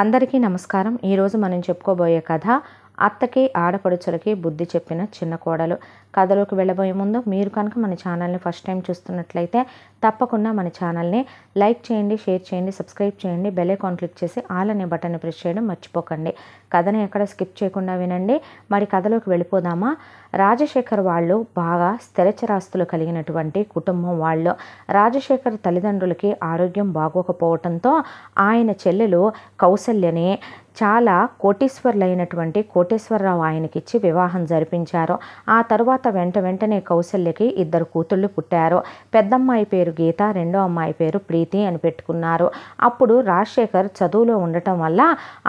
అందరికీ నమస్కారం ఈరోజు మనం చెప్పుకోబోయే కథ అత్తకి ఆడపడుచులకి బుద్ధి చెప్పిన చిన్న కోడలు కథలోకి వెళ్ళబోయే ముందు మీరు కనుక మన ఛానల్ని ఫస్ట్ టైం చూస్తున్నట్లయితే తప్పకుండా మన ఛానల్ని లైక్ చేయండి షేర్ చేయండి సబ్స్క్రైబ్ చేయండి బెల్ ఐకాన్ క్లిక్ చేసి ఆల్ అనే బటన్ని ప్రెస్ చేయడం మర్చిపోకండి కథను ఎక్కడ స్కిప్ చేయకుండా వినండి మరి కథలోకి వెళ్ళిపోదామా రాజశేఖర్ వాళ్ళు బాగా స్థిరచరాస్తులు కలిగినటువంటి కుటుంబం వాళ్ళు రాజశేఖర్ తల్లిదండ్రులకి ఆరోగ్యం బాగోకపోవడంతో ఆయన చెల్లెలు కౌసల్యని చాలా కోటీశ్వర్లైనటువంటి కోటేశ్వరరావు ఆయనకిచ్చి వివాహం జరిపించారు ఆ తర్వాత వెంట వెంటనే కౌశల్యకి ఇద్దరు కూతుళ్ళు పుట్టారు పెద్దమ్మాయి పేరు గీత రెండో అమ్మాయి పేరు ప్రీతి అని పెట్టుకున్నారు అప్పుడు రాజశేఖర్ చదువులో ఉండటం వల్ల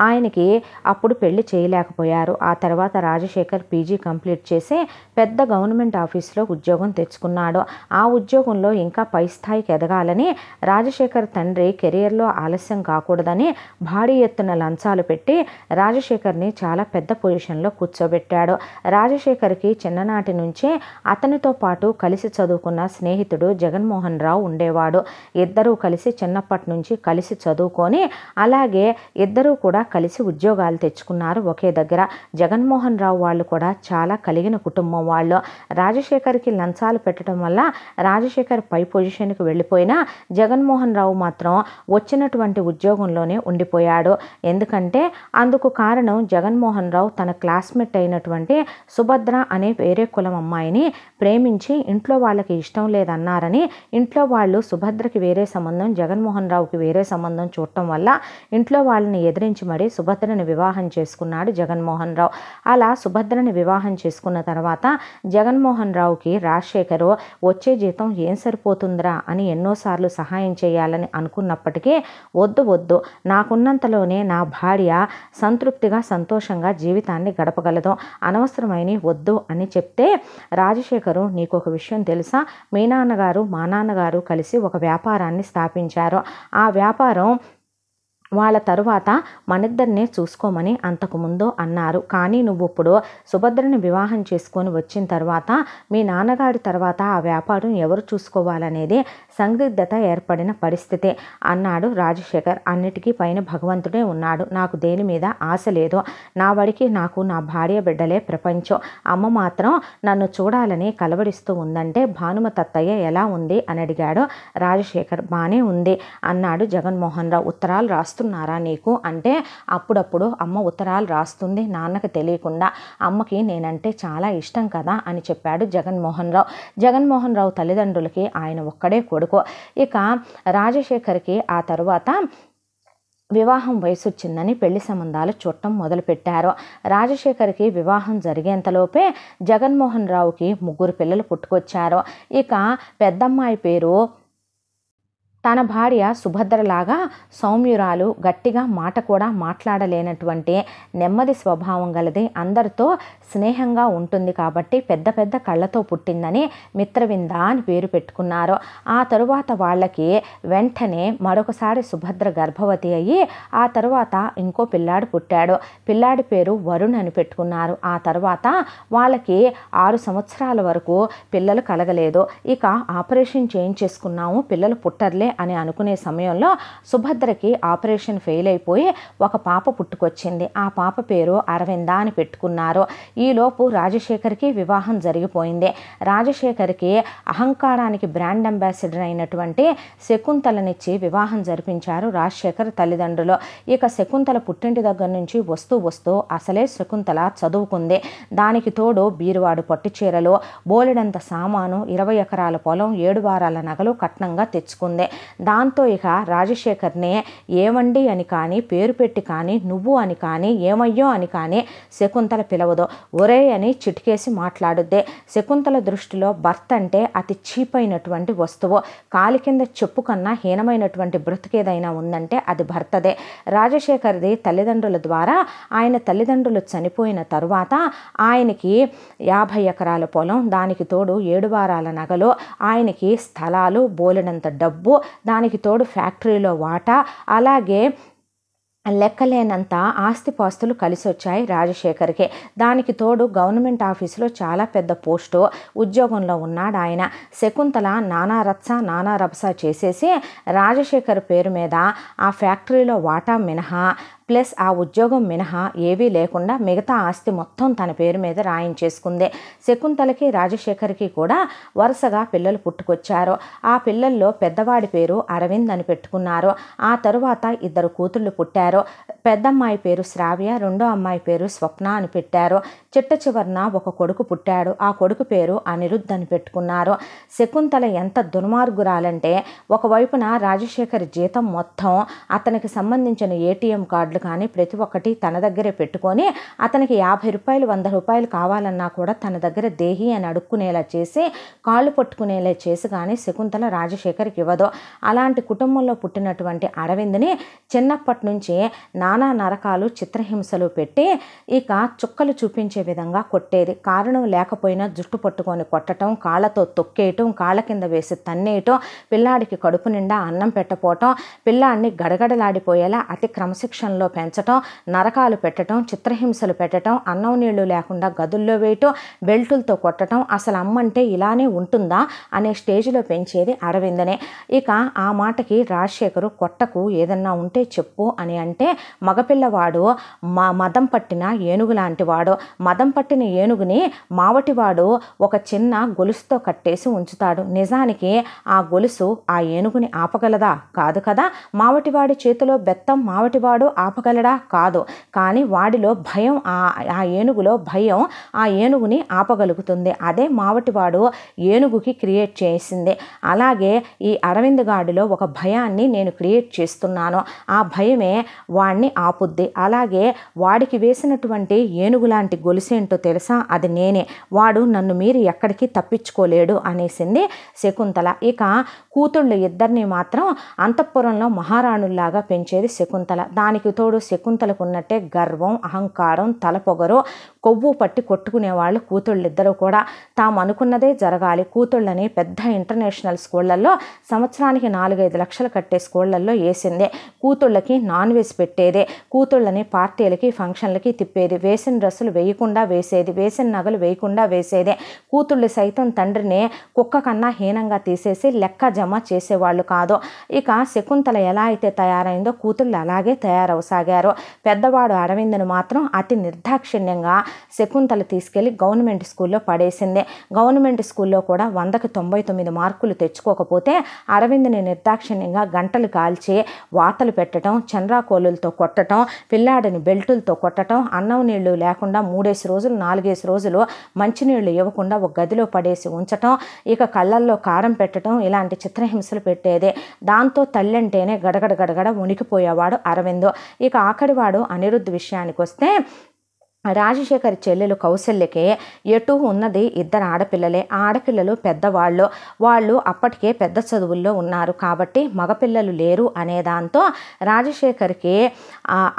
ఆయనకి అప్పుడు పెళ్లి చేయలేకపోయారు ఆ తర్వాత రాజశేఖర్ పీజీ కంప్లీట్ చేసి పెద్ద గవర్నమెంట్ ఆఫీస్లో ఉద్యోగం తెచ్చుకున్నాడు ఆ ఉద్యోగంలో ఇంకా పై స్థాయికి ఎదగాలని రాజశేఖర్ తండ్రి కెరియర్లో ఆలస్యం కాకూడదని భారీ ఎత్తున లంచాలు పెట్టి పెట్టి రాజశేఖర్ని చాలా పెద్ద పొజిషన్లో కూర్చోబెట్టాడు రాజశేఖర్కి చిన్ననాటి నుంచే అతనితో పాటు కలిసి చదువుకున్న స్నేహితుడు జగన్మోహన్ రావు ఉండేవాడు ఇద్దరూ కలిసి చిన్నప్పటి నుంచి కలిసి చదువుకొని అలాగే ఇద్దరూ కూడా కలిసి ఉద్యోగాలు తెచ్చుకున్నారు ఒకే దగ్గర జగన్మోహన్ రావు వాళ్ళు కూడా చాలా కలిగిన కుటుంబం వాళ్ళు రాజశేఖర్కి లంచాలు పెట్టడం వల్ల రాజశేఖర్ పై పొజిషన్కి వెళ్ళిపోయినా జగన్మోహన్ రావు మాత్రం వచ్చినటువంటి ఉద్యోగంలోనే ఉండిపోయాడు ఎందుకంటే అందుకు కారణం జగన్మోహన్ రావు తన క్లాస్మేట్ అయినటువంటి సుభద్ర అనే వేరే కులం అమ్మాయిని ప్రేమించి ఇంట్లో వాళ్ళకి ఇష్టం లేదన్నారని ఇంట్లో వాళ్ళు సుభద్రకి వేరే సంబంధం జగన్మోహన్ రావుకి వేరే సంబంధం చూడటం వల్ల ఇంట్లో వాళ్ళని ఎదిరించి మరీ సుభద్రని వివాహం చేసుకున్నాడు జగన్మోహన్ రావు అలా సుభద్రని వివాహం చేసుకున్న తర్వాత జగన్మోహన్ రావుకి రాజశేఖర్ వచ్చే జీతం ఏం సరిపోతుందిరా అని ఎన్నోసార్లు సహాయం చేయాలని అనుకున్నప్పటికీ వద్దు వద్దు నాకున్నంతలోనే నా భార్య భార్య సంతృప్తిగా సంతోషంగా జీవితాన్ని గడపగలదు అనవసరమైన వద్దు అని చెప్తే రాజశేఖరు నీకు ఒక విషయం తెలుసా మీ నాన్నగారు మా నాన్నగారు కలిసి ఒక వ్యాపారాన్ని స్థాపించారు ఆ వ్యాపారం వాళ్ళ తరువాత మనిద్దరినే చూసుకోమని అంతకుముందు అన్నారు కానీ నువ్వు ఇప్పుడు సుభద్రని వివాహం చేసుకొని వచ్చిన తర్వాత మీ నాన్నగారి తర్వాత ఆ వ్యాపారం ఎవరు చూసుకోవాలనేది సందిగ్ధత ఏర్పడిన పరిస్థితి అన్నాడు రాజశేఖర్ అన్నిటికీ పైన భగవంతుడే ఉన్నాడు నాకు దేని మీద ఆశ లేదు నా వాడికి నాకు నా భార్య బిడ్డలే ప్రపంచం అమ్మ మాత్రం నన్ను చూడాలని కలవడిస్తూ ఉందంటే భానుమ తత్తయ్య ఎలా ఉంది అని అడిగాడు రాజశేఖర్ బాగానే ఉంది అన్నాడు జగన్మోహన్ రావు ఉత్తరాలు రాస్తున్నారా నీకు అంటే అప్పుడప్పుడు అమ్మ ఉత్తరాలు రాస్తుంది నాన్నకు తెలియకుండా అమ్మకి నేనంటే చాలా ఇష్టం కదా అని చెప్పాడు జగన్మోహన్ రావు జగన్మోహన్ రావు తల్లిదండ్రులకి ఆయన ఒక్కడే కొడుకు వరకు ఇక రాజశేఖర్కి ఆ తర్వాత వివాహం వయసు వచ్చిందని పెళ్లి సంబంధాలు చూడటం మొదలుపెట్టారు రాజశేఖర్కి వివాహం జరిగేంతలోపే జగన్మోహన్ రావుకి ముగ్గురు పిల్లలు పుట్టుకొచ్చారు ఇక పెద్దమ్మాయి పేరు తన భార్య సుభద్రలాగా సౌమ్యురాలు గట్టిగా మాట కూడా మాట్లాడలేనటువంటి నెమ్మది స్వభావం గలది అందరితో స్నేహంగా ఉంటుంది కాబట్టి పెద్ద పెద్ద కళ్ళతో పుట్టిందని మిత్రవింద అని పేరు పెట్టుకున్నారు ఆ తరువాత వాళ్ళకి వెంటనే మరొకసారి సుభద్ర గర్భవతి అయ్యి ఆ తరువాత ఇంకో పిల్లాడు పుట్టాడు పిల్లాడి పేరు వరుణ్ అని పెట్టుకున్నారు ఆ తర్వాత వాళ్ళకి ఆరు సంవత్సరాల వరకు పిల్లలు కలగలేదు ఇక ఆపరేషన్ చేయించేసుకున్నాము పిల్లలు పుట్టర్లే అని అనుకునే సమయంలో సుభద్రకి ఆపరేషన్ ఫెయిల్ అయిపోయి ఒక పాప పుట్టుకొచ్చింది ఆ పాప పేరు అరవింద అని పెట్టుకున్నారు ఈలోపు రాజశేఖర్కి వివాహం జరిగిపోయింది రాజశేఖర్కి అహంకారానికి బ్రాండ్ అంబాసిడర్ అయినటువంటి శకుంతలనిచ్చి వివాహం జరిపించారు రాజశేఖర్ తల్లిదండ్రులు ఇక శకుంతల పుట్టింటి దగ్గర నుంచి వస్తూ వస్తూ అసలే శకుంతల చదువుకుంది దానికి తోడు బీరువాడు పట్టుచీరలు చీరలు బోలెడంత సామాను ఇరవై ఎకరాల పొలం ఏడు వారాల నగలు కట్నంగా తెచ్చుకుంది దాంతో ఇక రాజశేఖర్నే ఏమండి అని కానీ పేరు పెట్టి కానీ నువ్వు అని కానీ ఏమయ్యో అని కానీ శకుంతల పిలవదు ఒరే అని చిటికేసి మాట్లాడుద్దే శకుంతల దృష్టిలో భర్త అంటే అతి చీప్ అయినటువంటి వస్తువు కాలి కింద చెప్పు కన్నా హీనమైనటువంటి బ్రతికేదైనా ఉందంటే అది భర్తదే రాజశేఖర్ది తల్లిదండ్రుల ద్వారా ఆయన తల్లిదండ్రులు చనిపోయిన తరువాత ఆయనకి యాభై ఎకరాల పొలం దానికి తోడు ఏడు వారాల నగలు ఆయనకి స్థలాలు బోలినంత డబ్బు దానికి తోడు ఫ్యాక్టరీలో వాటా అలాగే లెక్కలేనంత ఆస్తిపాస్తులు కలిసి వచ్చాయి రాజశేఖర్కి దానికి తోడు గవర్నమెంట్ ఆఫీసులో చాలా పెద్ద పోస్టు ఉద్యోగంలో ఉన్నాడు ఆయన శకుంతల నానా రత్స నానా రబ్సా చేసేసి రాజశేఖర్ పేరు మీద ఆ ఫ్యాక్టరీలో వాటా మినహా ప్లస్ ఆ ఉద్యోగం మినహా ఏవీ లేకుండా మిగతా ఆస్తి మొత్తం తన పేరు మీద రాయించేసుకుందే శకుంతలకి రాజశేఖర్కి కూడా వరుసగా పిల్లలు పుట్టుకొచ్చారు ఆ పిల్లల్లో పెద్దవాడి పేరు అరవింద్ అని పెట్టుకున్నారు ఆ తరువాత ఇద్దరు కూతుళ్ళు పుట్టారు పెద్దమ్మాయి పేరు శ్రావ్య రెండో అమ్మాయి పేరు స్వప్న అని పెట్టారు చిట్ట ఒక కొడుకు పుట్టాడు ఆ కొడుకు పేరు అనిరుద్ధ్ అని పెట్టుకున్నారు శకుంతల ఎంత దుర్మార్గురాలంటే ఒకవైపున రాజశేఖర్ జీతం మొత్తం అతనికి సంబంధించిన ఏటీఎం కార్డులు టికెట్లు కానీ ప్రతి ఒక్కటి తన దగ్గరే పెట్టుకొని అతనికి యాభై రూపాయలు వంద రూపాయలు కావాలన్నా కూడా తన దగ్గర దేహి అని అడుక్కునేలా చేసి కాళ్ళు పట్టుకునేలా చేసి కానీ శకుంతల రాజశేఖర్కి ఇవ్వదు అలాంటి కుటుంబంలో పుట్టినటువంటి అరవింద్ని చిన్నప్పటి నుంచి నానా నరకాలు చిత్రహింసలు పెట్టి ఇక చుక్కలు చూపించే విధంగా కొట్టేది కారణం లేకపోయినా జుట్టు పట్టుకొని కొట్టడం కాళ్ళతో తొక్కేయటం కాళ్ళ కింద వేసి తన్నేయటం పిల్లాడికి కడుపు నిండా అన్నం పెట్టపోవటం పిల్లాడిని గడగడలాడిపోయేలా అతి క్రమశిక్షణలో పెంచటం నరకాలు పెట్టడం చిత్రహింసలు పెట్టడం అన్నం నీళ్లు లేకుండా గదుల్లో వేయటం బెల్టులతో కొట్టడం అసలు అమ్మంటే ఇలానే ఉంటుందా అనే స్టేజ్లో పెంచేది అరవిందనే ఇక ఆ మాటకి రాజశేఖరు కొట్టకు ఏదన్నా ఉంటే చెప్పు అని అంటే మగపిల్లవాడు మా మదం పట్టిన ఏనుగు లాంటి వాడు మదం పట్టిన ఏనుగుని మావటివాడు ఒక చిన్న గొలుసుతో కట్టేసి ఉంచుతాడు నిజానికి ఆ గొలుసు ఆ ఏనుగుని ఆపగలదా కాదు కదా మావటివాడి చేతిలో బెత్తం మావటివాడు ఆప ఆపగలడా కాదు కానీ వాడిలో భయం ఆ ఏనుగులో భయం ఆ ఏనుగుని ఆపగలుగుతుంది అదే మావటివాడు ఏనుగుకి క్రియేట్ చేసింది అలాగే ఈ అరవింద్ గాడిలో ఒక భయాన్ని నేను క్రియేట్ చేస్తున్నాను ఆ భయమే వాడిని ఆపుద్ది అలాగే వాడికి వేసినటువంటి ఏనుగు లాంటి గొలుసేంటో తెలుసా అది నేనే వాడు నన్ను మీరు ఎక్కడికి తప్పించుకోలేడు అనేసింది శకుంతల ఇక కూతుళ్ళు ఇద్దరిని మాత్రం అంతఃపురంలో మహారాణుల్లాగా పెంచేది శకుంతల దానికి తోడు దేవుడు శకుంతలకు ఉన్నట్టే గర్వం అహంకారం తలపొగరు కొవ్వు పట్టి కొట్టుకునే వాళ్ళు కూతుళ్ళిద్దరూ కూడా తాము అనుకున్నదే జరగాలి కూతుళ్ళని పెద్ద ఇంటర్నేషనల్ స్కూళ్ళల్లో సంవత్సరానికి నాలుగైదు లక్షలు కట్టే స్కూళ్ళల్లో వేసిందే కూతుళ్ళకి నాన్ వెజ్ పెట్టేదే కూతుళ్ళని పార్టీలకి ఫంక్షన్లకి తిప్పేది వేసిన డ్రెస్సులు వేయకుండా వేసేది వేసిన నగలు వేయకుండా వేసేదే కూతుళ్ళు సైతం తండ్రిని కుక్క కన్నా హీనంగా తీసేసి లెక్క జమ చేసేవాళ్ళు కాదు ఇక శకుంతల ఎలా అయితే తయారైందో కూతుళ్ళు అలాగే తయారవసాగారు పెద్దవాడు అరవిందును మాత్రం అతి నిర్దాక్షిణ్యంగా శకుంతల తీసుకెళ్లి గవర్నమెంట్ స్కూల్లో పడేసిందే గవర్నమెంట్ స్కూల్లో కూడా వందకి తొంభై తొమ్మిది మార్కులు తెచ్చుకోకపోతే అరవింద్ని నిర్దాక్షిణ్యంగా గంటలు కాల్చి వాతలు పెట్టడం చంద్రాకోలులతో కొట్టడం పిల్లాడిని బెల్టులతో కొట్టడం అన్నం నీళ్లు లేకుండా మూడేసి రోజులు నాలుగేసి రోజులు మంచినీళ్లు ఇవ్వకుండా ఒక గదిలో పడేసి ఉంచటం ఇక కళ్ళల్లో కారం పెట్టడం ఇలాంటి చిత్రహింసలు పెట్టేదే దాంతో తల్లంటేనే గడగడ గడగడ ఉనికిపోయేవాడు అరవింద్ ఇక ఆఖరివాడు అనిరుద్ధ విషయానికి వస్తే రాజశేఖర్ చెల్లెలు కౌశల్యకే ఎటు ఉన్నది ఇద్దరు ఆడపిల్లలే ఆడపిల్లలు పెద్దవాళ్ళు వాళ్ళు అప్పటికే పెద్ద చదువుల్లో ఉన్నారు కాబట్టి మగపిల్లలు లేరు అనే దాంతో రాజశేఖర్కి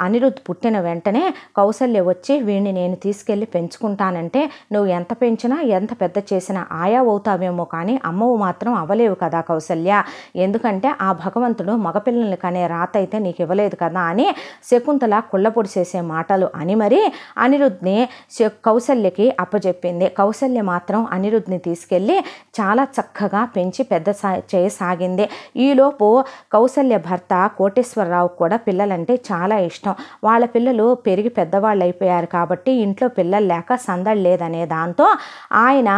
అనిరుద్ధ్ పుట్టిన వెంటనే కౌశల్య వచ్చి వీడిని నేను తీసుకెళ్ళి పెంచుకుంటానంటే నువ్వు ఎంత పెంచినా ఎంత పెద్ద చేసినా ఆయా అవుతావేమో కానీ అమ్మవు మాత్రం అవ్వలేవు కదా కౌశల్య ఎందుకంటే ఆ భగవంతుడు మగపిల్లల్ని కనే రాత అయితే నీకు ఇవ్వలేదు కదా అని శకుంతల కుళ్ళపొడి చేసే మాటలు అని మరి అనిరుద్ధ్ని కౌశల్యకి అప్పచెప్పింది కౌశల్య మాత్రం అనిరుద్ధ్ని తీసుకెళ్ళి చాలా చక్కగా పెంచి పెద్ద సా చేయసాగింది ఈలోపు కౌశల్య భర్త కోటేశ్వరరావు కూడా పిల్లలంటే చాలా ఇష్టం వాళ్ళ పిల్లలు పెరిగి పెద్దవాళ్ళు అయిపోయారు కాబట్టి ఇంట్లో పిల్లలు లేక సందడి లేదనే దాంతో ఆయన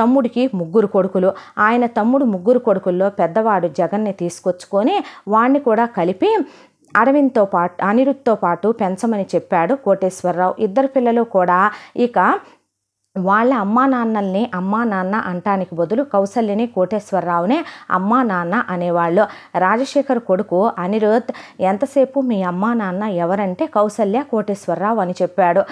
తమ్ముడికి ముగ్గురు కొడుకులు ఆయన తమ్ముడు ముగ్గురు కొడుకుల్లో పెద్దవాడు జగన్ని తీసుకొచ్చుకొని వాడిని కూడా కలిపి అరవింద్తో పాటు అనిరుద్ధ్తో పాటు పెంచమని చెప్పాడు కోటేశ్వరరావు ఇద్దరు పిల్లలు కూడా ఇక వాళ్ళ అమ్మా నాన్నల్ని అమ్మా నాన్న అంటానికి బదులు కౌసల్యని కోటేశ్వరరావునే అమ్మా నాన్న అనేవాళ్ళు రాజశేఖర్ కొడుకు అనిరుద్ ఎంతసేపు మీ అమ్మా నాన్న ఎవరంటే కౌసల్య కోటేశ్వరరావు అని చెప్పాడు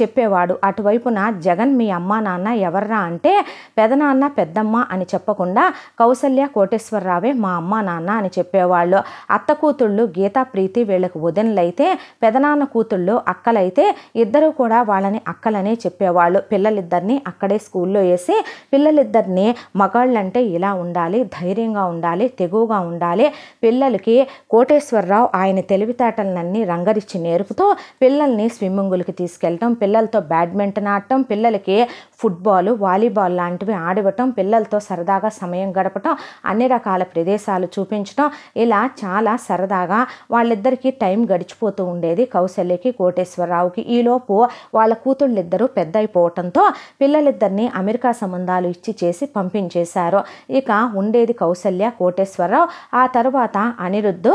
చెప్పేవాడు అటువైపున జగన్ మీ అమ్మా నాన్న ఎవర్రా అంటే పెదనాన్న పెద్దమ్మ అని చెప్పకుండా కౌసల్య కోటేశ్వరరావే మా అమ్మా నాన్న అని చెప్పేవాళ్ళు అత్త కూతుళ్ళు గీతా ప్రీతి వీళ్ళకు వదినలైతే పెదనాన్న కూతుళ్ళు అక్కలైతే ఇద్దరూ కూడా వాళ్ళని అక్కలనే చెప్పేవాళ్ళు పిల్లలిద్దరు పిల్లలిద్దరిని అక్కడే స్కూల్లో వేసి పిల్లలిద్దరిని మగాళ్ళంటే ఇలా ఉండాలి ధైర్యంగా ఉండాలి తెగువగా ఉండాలి పిల్లలకి కోటేశ్వరరావు ఆయన తెలివితేటలన్నీ రంగరిచ్చి నేర్పుతూ పిల్లల్ని స్విమ్మింగ్లకి తీసుకెళ్ళటం పిల్లలతో బ్యాడ్మింటన్ ఆడటం పిల్లలకి ఫుట్బాల్ వాలీబాల్ లాంటివి ఆడవటం పిల్లలతో సరదాగా సమయం గడపటం అన్ని రకాల ప్రదేశాలు చూపించటం ఇలా చాలా సరదాగా వాళ్ళిద్దరికీ టైం గడిచిపోతూ ఉండేది కౌశల్యకి కోటేశ్వరరావుకి ఈలోపు వాళ్ళ కూతుళ్ళిద్దరూ పెద్ద అయిపోవటంతో పిల్లలిద్దరిని అమెరికా సంబంధాలు ఇచ్చి చేసి పంపించేశారు ఇక ఉండేది కౌసల్య కోటేశ్వరరావు ఆ తర్వాత అనిరుద్ధు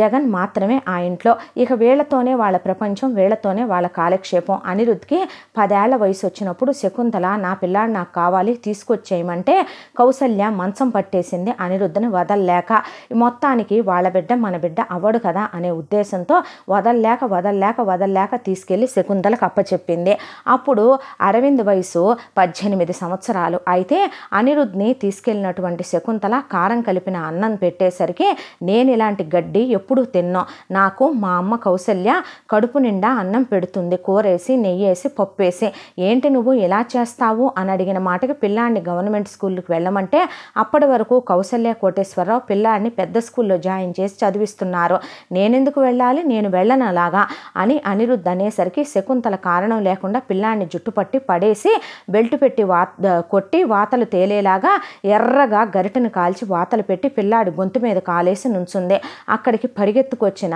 జగన్ మాత్రమే ఆ ఇంట్లో ఇక వీళ్లతోనే వాళ్ళ ప్రపంచం వీళ్లతోనే వాళ్ళ కాలక్షేపం అనిరుద్ధ్కి పదేళ్ల వయసు వచ్చినప్పుడు శకుంతల నా పిల్లాడు నాకు కావాలి తీసుకొచ్చేయమంటే కౌసల్య మంచం పట్టేసింది అనిరుద్ధని వదల్లేక మొత్తానికి వాళ్ళ బిడ్డ మన బిడ్డ అవ్వడు కదా అనే ఉద్దేశంతో వదల్లేక వదల్లేక వదల్లేక తీసుకెళ్లి శకుంతలకు అప్పచెప్పింది అప్పుడు అరవింద్ వయసు పద్దెనిమిది సంవత్సరాలు అయితే అనిరుద్ధ్ని తీసుకెళ్ళినటువంటి శకుంతల కారం కలిపిన అన్నం పెట్టేసరికి నేను ఇలాంటి గడ్డి ఎప్పుడు తిన్నో నాకు మా అమ్మ కౌశల్య కడుపు నిండా అన్నం పెడుతుంది కూరేసి నెయ్యేసి పప్పేసి ఏంటి నువ్వు ఎలా చేస్తావు అని అడిగిన మాటకి పిల్లాన్ని గవర్నమెంట్ స్కూల్కి వెళ్ళమంటే అప్పటి వరకు కౌశల్య కోటేశ్వరరావు పిల్లాన్ని పెద్ద స్కూల్లో జాయిన్ చేసి చదివిస్తున్నారు నేనెందుకు వెళ్ళాలి నేను వెళ్ళను అలాగా అని అనిరుద్ధ్ అనేసరికి శకుంతల కారణం లేకుండా పిల్లాన్ని జుట్టుపట్టి పడేసి చేసి బెల్ట్ పెట్టి వా కొట్టి వాతలు తేలేలాగా ఎర్రగా గరిటను కాల్చి వాతలు పెట్టి పిల్లాడి గొంతు మీద కాలేసి నుంచుంది అక్కడికి పరిగెత్తుకొచ్చిన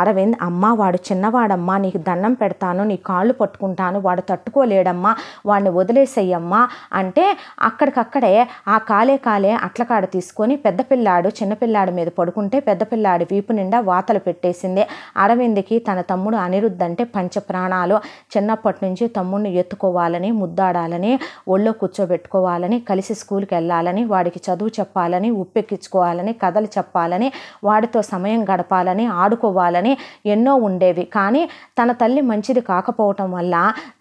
అరవింద్ అమ్మ వాడు చిన్నవాడమ్మా నీకు దండం పెడతాను నీ కాళ్ళు పట్టుకుంటాను వాడు తట్టుకోలేడమ్మా వాడిని వదిలేసేయమ్మా అంటే అక్కడికక్కడే ఆ కాలే కాలే అట్లకాడ తీసుకొని పెద్ద పిల్లాడు చిన్నపిల్లాడి మీద పడుకుంటే పెద్ద పిల్లాడి వీపు నిండా వాతలు పెట్టేసింది అరవింద్కి తన తమ్ముడు అనిరుద్ధ అంటే పంచ ప్రాణాలు చిన్నప్పటి నుంచి తమ్ముడిని ఎత్తుకోవాలని ముద్దాడాలని ఒళ్ళో కూర్చోబెట్టుకోవాలని కలిసి స్కూల్కి వెళ్ళాలని వాడికి చదువు చెప్పాలని ఉప్పెక్కించుకోవాలని కథలు చెప్పాలని వాడితో సమయం గడపాలని ఆడుకోవాలని ఎన్నో ఉండేవి కానీ తన తల్లి మంచిది కాకపోవటం వల్ల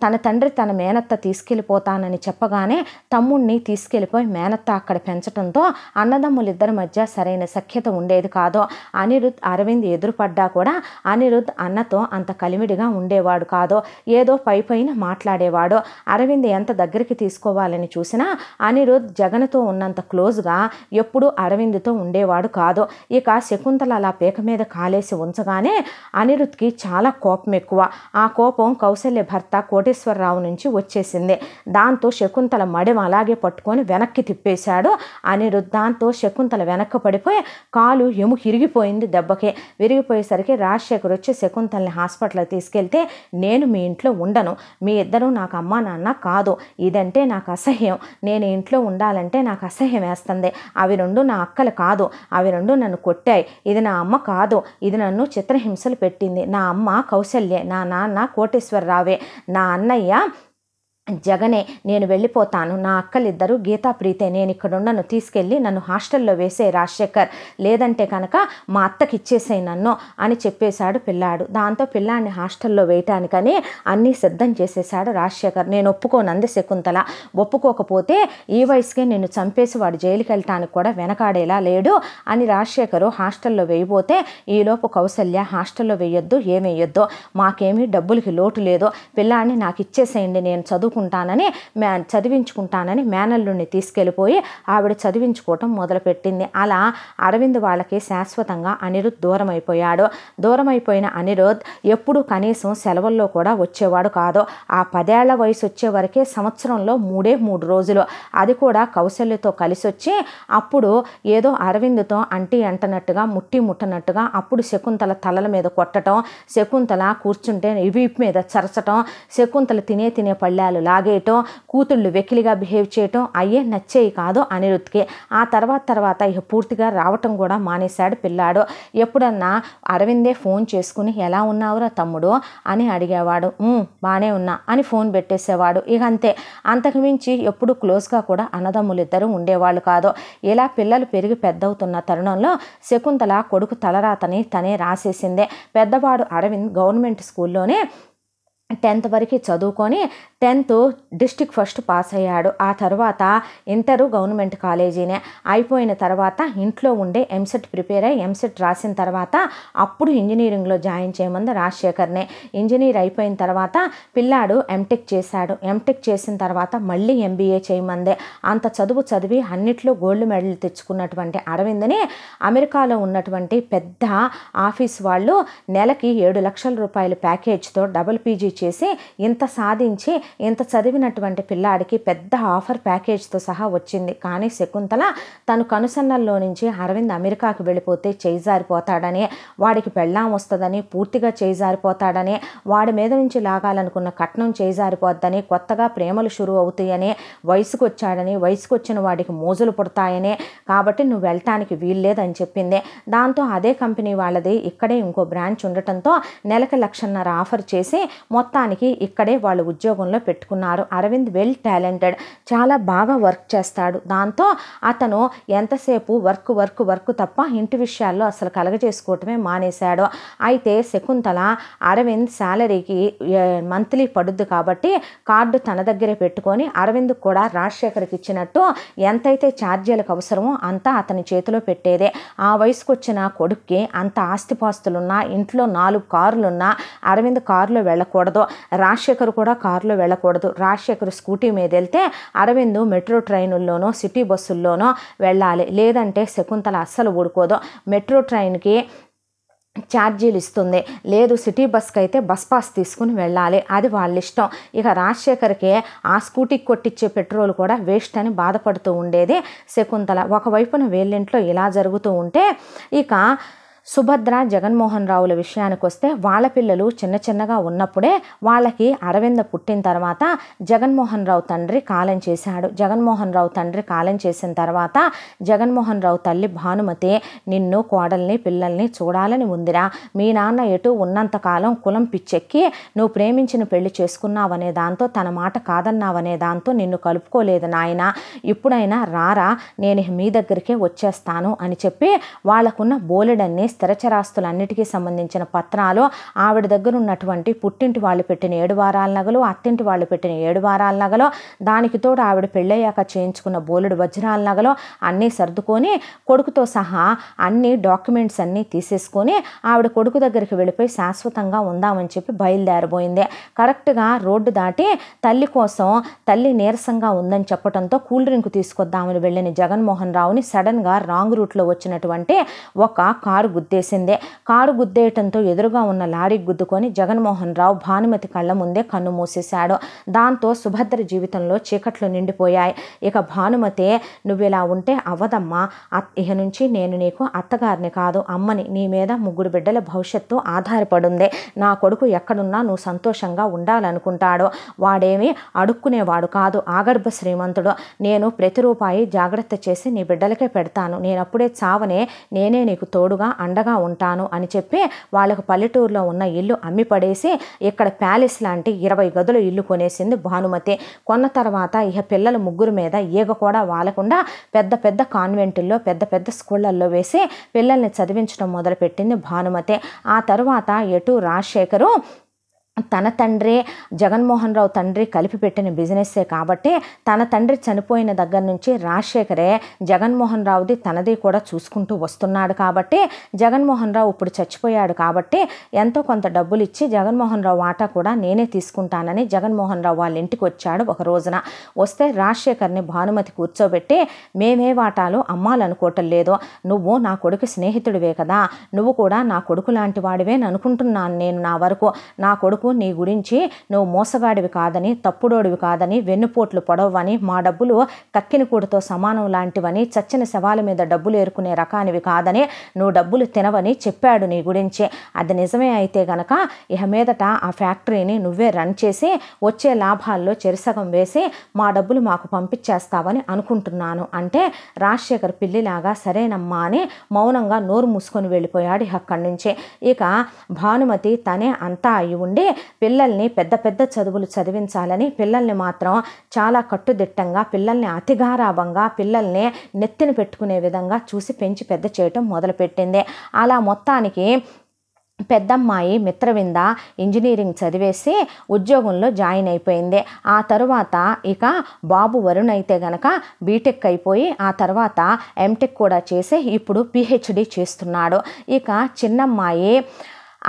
తన తండ్రి తన మేనత్త తీసుకెళ్ళిపోతానని చెప్పగానే తమ్ముణ్ణి తీసుకెళ్ళిపోయి మేనత్త అక్కడ పెంచడంతో అన్నదమ్ములిద్దరి మధ్య సరైన సఖ్యత ఉండేది కాదో అనిరుద్ అరవింద్ ఎదురుపడ్డా కూడా అనిరుద్ అన్నతో అంత కలిమిడిగా ఉండేవాడు కాదో ఏదో పై పైన మాట్లాడేవాడు అరవింద్ అరవింద్ ఎంత దగ్గరికి తీసుకోవాలని చూసినా అనిరుద్ జగన్తో ఉన్నంత క్లోజ్గా ఎప్పుడూ అరవింద్తో ఉండేవాడు కాదు ఇక శకుంతల అలా పేక మీద కాలేసి ఉంచగానే అనిరుద్ధ్కి చాలా కోపం ఎక్కువ ఆ కోపం కౌశల్య భర్త కోటేశ్వరరావు నుంచి వచ్చేసింది దాంతో శకుంతల మడెం అలాగే పట్టుకొని వెనక్కి తిప్పేశాడు అనిరుద్ దాంతో శకుంతల వెనక్కి పడిపోయి కాలు ఎము విరిగిపోయింది దెబ్బకి విరిగిపోయేసరికి రాజశేఖర్ వచ్చి శకుంతల్ని హాస్పిటల్లో తీసుకెళ్తే నేను మీ ఇంట్లో ఉండను మీ ఇద్దరు నాకు అమ్మా నాన్న కాదు ఇదంటే నాకు అసహ్యం నేను ఇంట్లో ఉండాలంటే నాకు అసహ్యం వేస్తుంది అవి రెండు నా అక్కలు కాదు అవి రెండు నన్ను కొట్టాయి ఇది నా అమ్మ కాదు ఇది నన్ను చిత్రహింసలు పెట్టింది నా అమ్మ కౌశల్యే నా నాన్న కోటేశ్వరరావే నా అన్నయ్య జగనే నేను వెళ్ళిపోతాను నా అక్కలిద్దరూ గీతా ప్రీతే నేను ఇక్కడున్నను తీసుకెళ్ళి నన్ను హాస్టల్లో వేసే రాజశేఖర్ లేదంటే కనుక మా అత్తకి ఇచ్చేసే నన్ను అని చెప్పేశాడు పిల్లాడు దాంతో పిల్లాడిని హాస్టల్లో వేయటానికని అన్నీ సిద్ధం చేసేశాడు రాజశేఖర్ నేను ఒప్పుకోనంది శకుంతల ఒప్పుకోకపోతే ఈ వయసుకే నిన్ను చంపేసి వాడు జైలుకి వెళ్ళటానికి కూడా వెనకాడేలా లేడు అని రాజశేఖరు హాస్టల్లో వేయబోతే ఈలోపు కౌసల్య హాస్టల్లో వేయొద్దు ఏమేయొద్దు మాకేమీ డబ్బులకి లోటు లేదు పిల్లాడిని నాకు ఇచ్చేసేయండి నేను చదువుకు చదివించుకుంటానని మే చదివించుకుంటానని మేనల్లుడిని తీసుకెళ్ళిపోయి ఆవిడ చదివించుకోవటం మొదలుపెట్టింది అలా అరవింద్ వాళ్ళకి శాశ్వతంగా అనిరుద్ దూరం అయిపోయాడు దూరం అయిపోయిన అనిరుద్ ఎప్పుడు కనీసం సెలవుల్లో కూడా వచ్చేవాడు కాదు ఆ పదేళ్ల వయసు వచ్చే వరకే సంవత్సరంలో మూడే మూడు రోజులు అది కూడా కౌశల్యతో కలిసి వచ్చి అప్పుడు ఏదో అరవింద్తో అంటి అంటనట్టుగా ముట్టి ముట్టనట్టుగా అప్పుడు శకుంతల తలల మీద కొట్టడం శకుంతల కూర్చుంటే వీపు మీద చరచటం శకుంతల తినే తినే పళ్ళాలు లాగేయటం కూతుళ్ళు వెకిలిగా బిహేవ్ చేయటం అయ్యే నచ్చేవి కాదు అనిరుద్ధ్కి ఆ తర్వాత తర్వాత ఇక పూర్తిగా రావటం కూడా మానేశాడు పిల్లాడు ఎప్పుడన్నా అరవిందే ఫోన్ చేసుకుని ఎలా ఉన్నావురా తమ్ముడు అని అడిగేవాడు బాగానే ఉన్నా అని ఫోన్ పెట్టేసేవాడు ఇక అంతే అంతకుమించి ఎప్పుడు క్లోజ్గా కూడా అన్నదమ్ములు ఇద్దరు ఉండేవాళ్ళు కాదు ఇలా పిల్లలు పెరిగి పెద్దవుతున్న తరుణంలో శకుంతల కొడుకు తలరాతని తనే రాసేసిందే పెద్దవాడు అరవింద్ గవర్నమెంట్ స్కూల్లోనే టెన్త్ వరకు చదువుకొని టెన్త్ డిస్టిక్ ఫస్ట్ పాస్ అయ్యాడు ఆ తర్వాత ఇంటరు గవర్నమెంట్ కాలేజీనే అయిపోయిన తర్వాత ఇంట్లో ఉండే ఎంసెట్ ప్రిపేర్ అయ్యి ఎంసెట్ రాసిన తర్వాత అప్పుడు ఇంజనీరింగ్లో జాయిన్ చేయమంది రాజశేఖర్నే ఇంజనీర్ అయిపోయిన తర్వాత పిల్లాడు ఎంటెక్ చేశాడు ఎంటెక్ చేసిన తర్వాత మళ్ళీ ఎంబీఏ చేయమందే అంత చదువు చదివి అన్నిట్లో గోల్డ్ మెడల్ తెచ్చుకున్నటువంటి అరవింద్ని అమెరికాలో ఉన్నటువంటి పెద్ద ఆఫీస్ వాళ్ళు నెలకి ఏడు లక్షల రూపాయల ప్యాకేజ్తో డబుల్ పీజీ చేసి ఇంత సాధించి ఇంత చదివినటువంటి పిల్లాడికి పెద్ద ఆఫర్ ప్యాకేజ్తో సహా వచ్చింది కానీ శకుంతల తను కనుసన్నల్లో నుంచి అరవింద్ అమెరికాకు వెళ్ళిపోతే చేయిజారిపోతాడని వాడికి పెళ్ళాం వస్తుందని పూర్తిగా చేయిజారిపోతాడని వాడి మీద నుంచి లాగాలనుకున్న కట్నం చేయిజారిపోద్దని కొత్తగా ప్రేమలు షురు అవుతాయని వయసుకు వచ్చాడని వయసుకు వచ్చిన వాడికి మోజులు పుడతాయని కాబట్టి నువ్వు వెళ్ళటానికి వీల్లేదని చెప్పింది దాంతో అదే కంపెనీ వాళ్ళది ఇక్కడే ఇంకో బ్రాంచ్ ఉండటంతో నెలకి లక్షన్నర ఆఫర్ చేసి మొత్తం మొత్తానికి ఇక్కడే వాళ్ళు ఉద్యోగంలో పెట్టుకున్నారు అరవింద్ వెల్ టాలెంటెడ్ చాలా బాగా వర్క్ చేస్తాడు దాంతో అతను ఎంతసేపు వర్క్ వర్క్ వర్క్ తప్ప ఇంటి విషయాల్లో అసలు కలగజేసుకోవటమే మానేశాడు అయితే శకుంతల అరవింద్ శాలరీకి మంత్లీ పడుద్ది కాబట్టి కార్డు తన దగ్గరే పెట్టుకొని అరవింద్ కూడా రాజశేఖర్కి ఇచ్చినట్టు ఎంతైతే ఛార్జీలకు అవసరమో అంతా అతని చేతిలో పెట్టేదే ఆ వయసుకు వచ్చిన కొడుక్కి అంత ఆస్తిపాస్తులున్నా ఇంట్లో నాలుగు కార్లున్నా అరవింద్ కారులో వెళ్ళకూడదు ఉండడంతో రాజశేఖర్ కూడా కారులో వెళ్ళకూడదు రాజశేఖర్ స్కూటీ మీద వెళ్తే అరవింద్ మెట్రో ట్రైనుల్లోనో సిటీ బస్సుల్లోనో వెళ్ళాలి లేదంటే శకుంతల అస్సలు ఊడుకోదు మెట్రో ట్రైన్కి ఛార్జీలు ఇస్తుంది లేదు సిటీ బస్కి అయితే బస్ పాస్ తీసుకుని వెళ్ళాలి అది వాళ్ళ ఇష్టం ఇక రాజశేఖర్కి ఆ స్కూటీకి కొట్టించే పెట్రోల్ కూడా వేస్ట్ అని బాధపడుతూ ఉండేది శకుంతల ఒకవైపున వేళ్ళింట్లో ఇలా జరుగుతూ ఉంటే ఇక సుభద్ర జగన్మోహన్ రావుల విషయానికి వస్తే వాళ్ళ పిల్లలు చిన్న చిన్నగా ఉన్నప్పుడే వాళ్ళకి అరవింద పుట్టిన తర్వాత జగన్మోహన్ రావు తండ్రి కాలం చేశాడు జగన్మోహన్ రావు తండ్రి కాలం చేసిన తర్వాత జగన్మోహన్ రావు తల్లి భానుమతి నిన్ను కోడల్ని పిల్లల్ని చూడాలని ఉందిరా మీ నాన్న ఎటు ఉన్నంతకాలం కులం పిచ్చెక్కి నువ్వు ప్రేమించిన పెళ్లి చేసుకున్నావనే దాంతో తన మాట కాదన్నావనే దాంతో నిన్ను కలుపుకోలేదు నాయన ఇప్పుడైనా రారా నేను మీ దగ్గరికే వచ్చేస్తాను అని చెప్పి వాళ్ళకున్న బోలెడన్ని స్థిరచరాస్తులన్నిటికీ సంబంధించిన పత్రాలు ఆవిడ దగ్గర ఉన్నటువంటి పుట్టింటి వాళ్ళు పెట్టిన ఏడు వారాల నగలు అత్తింటి వాళ్ళు పెట్టిన ఏడు వారాల నగలు దానికి తోడు ఆవిడ పెళ్ళయ్యాక చేయించుకున్న బోలుడు వజ్రాల నగలు అన్నీ సర్దుకొని కొడుకుతో సహా అన్ని డాక్యుమెంట్స్ అన్నీ తీసేసుకొని ఆవిడ కొడుకు దగ్గరికి వెళ్ళిపోయి శాశ్వతంగా ఉందామని చెప్పి బయలుదేరబోయింది కరెక్ట్గా రోడ్డు దాటి తల్లి కోసం తల్లి నీరసంగా ఉందని చెప్పడంతో కూల్ డ్రింక్ తీసుకొద్దామని వెళ్ళిన జగన్మోహన్ రావుని సడన్గా రాంగ్ రూట్లో వచ్చినటువంటి ఒక కారు గుద్దేసిందే కారు గుద్దేయటంతో ఎదురుగా ఉన్న లారీ గుద్దుకొని జగన్మోహన్ రావు భానుమతి కళ్ళ ముందే కన్ను మూసేశాడు దాంతో సుభద్ర జీవితంలో చీకట్లు నిండిపోయాయి ఇక భానుమతే నువ్వెలా ఉంటే అవ్వదమ్మా ఇక నుంచి నేను నీకు అత్తగారిని కాదు అమ్మని నీ మీద ముగ్గురు బిడ్డల భవిష్యత్తు ఆధారపడుంది నా కొడుకు ఎక్కడున్నా నువ్వు సంతోషంగా ఉండాలనుకుంటాడు వాడేమి అడుక్కునేవాడు కాదు ఆగర్భ శ్రీమంతుడు నేను ప్రతి రూపాయి జాగ్రత్త చేసి నీ బిడ్డలకే పెడతాను నేనప్పుడే చావనే నేనే నీకు తోడుగా అండగా ఉంటాను అని చెప్పి వాళ్ళకు పల్లెటూరులో ఉన్న ఇల్లు అమ్మి పడేసి ఇక్కడ ప్యాలెస్ లాంటి ఇరవై గదుల ఇల్లు కొనేసింది భానుమతి కొన్న తర్వాత ఇక పిల్లల ముగ్గురు మీద ఈగ కూడా వాలకుండా పెద్ద పెద్ద కాన్వెంటుల్లో పెద్ద పెద్ద స్కూళ్ళల్లో వేసి పిల్లల్ని చదివించడం మొదలుపెట్టింది భానుమతి ఆ తర్వాత ఎటు రాజశేఖరు తన తండ్రే జగన్మోహన్ రావు తండ్రి కలిపి పెట్టిన బిజినెస్సే కాబట్టి తన తండ్రి చనిపోయిన దగ్గర నుంచి రాజశేఖరే జగన్మోహన్ రావుది తనది కూడా చూసుకుంటూ వస్తున్నాడు కాబట్టి జగన్మోహన్ రావు ఇప్పుడు చచ్చిపోయాడు కాబట్టి ఎంతో కొంత డబ్బులు ఇచ్చి జగన్మోహన్ రావు వాటా కూడా నేనే తీసుకుంటానని జగన్మోహన్ రావు వాళ్ళ ఇంటికి వచ్చాడు ఒక రోజున వస్తే రాజశేఖర్ని భానుమతి కూర్చోబెట్టి మేమే వాటాలు అమ్మాలనుకోవటం లేదు నువ్వు నా కొడుకు స్నేహితుడివే కదా నువ్వు కూడా నా కొడుకు లాంటి వాడివే అనుకుంటున్నాను నేను నా వరకు నా కొడుకు నీ గురించి నువ్వు మోసగాడివి కాదని తప్పుడోడివి కాదని వెన్నుపోట్లు పొడవని మా డబ్బులు కక్కిన కూడతో సమానం లాంటివని చచ్చిన శవాల మీద డబ్బులు ఏరుకునే రకానివి కాదని నువ్వు డబ్బులు తినవని చెప్పాడు నీ గురించి అది నిజమే అయితే గనక ఇక మీదట ఆ ఫ్యాక్టరీని నువ్వే రన్ చేసి వచ్చే లాభాల్లో చెరిసగం వేసి మా డబ్బులు మాకు పంపించేస్తావని అనుకుంటున్నాను అంటే రాజశేఖర్ పిల్లిలాగా సరేనమ్మా అని మౌనంగా నోరు మూసుకొని వెళ్ళిపోయాడు అక్కడి నుంచి ఇక భానుమతి తనే అంతా అయి ఉండి పిల్లల్ని పెద్ద పెద్ద చదువులు చదివించాలని పిల్లల్ని మాత్రం చాలా కట్టుదిట్టంగా పిల్లల్ని అతిగారాభంగా పిల్లల్ని నెత్తిన పెట్టుకునే విధంగా చూసి పెంచి పెద్ద చేయటం మొదలుపెట్టింది అలా మొత్తానికి పెద్దమ్మాయి మిత్రవింద ఇంజనీరింగ్ చదివేసి ఉద్యోగంలో జాయిన్ అయిపోయింది ఆ తరువాత ఇక బాబు వరుణ్ అయితే గనక బీటెక్ అయిపోయి ఆ తర్వాత ఎంటెక్ కూడా చేసి ఇప్పుడు పిహెచ్డి చేస్తున్నాడు ఇక చిన్నమ్మాయి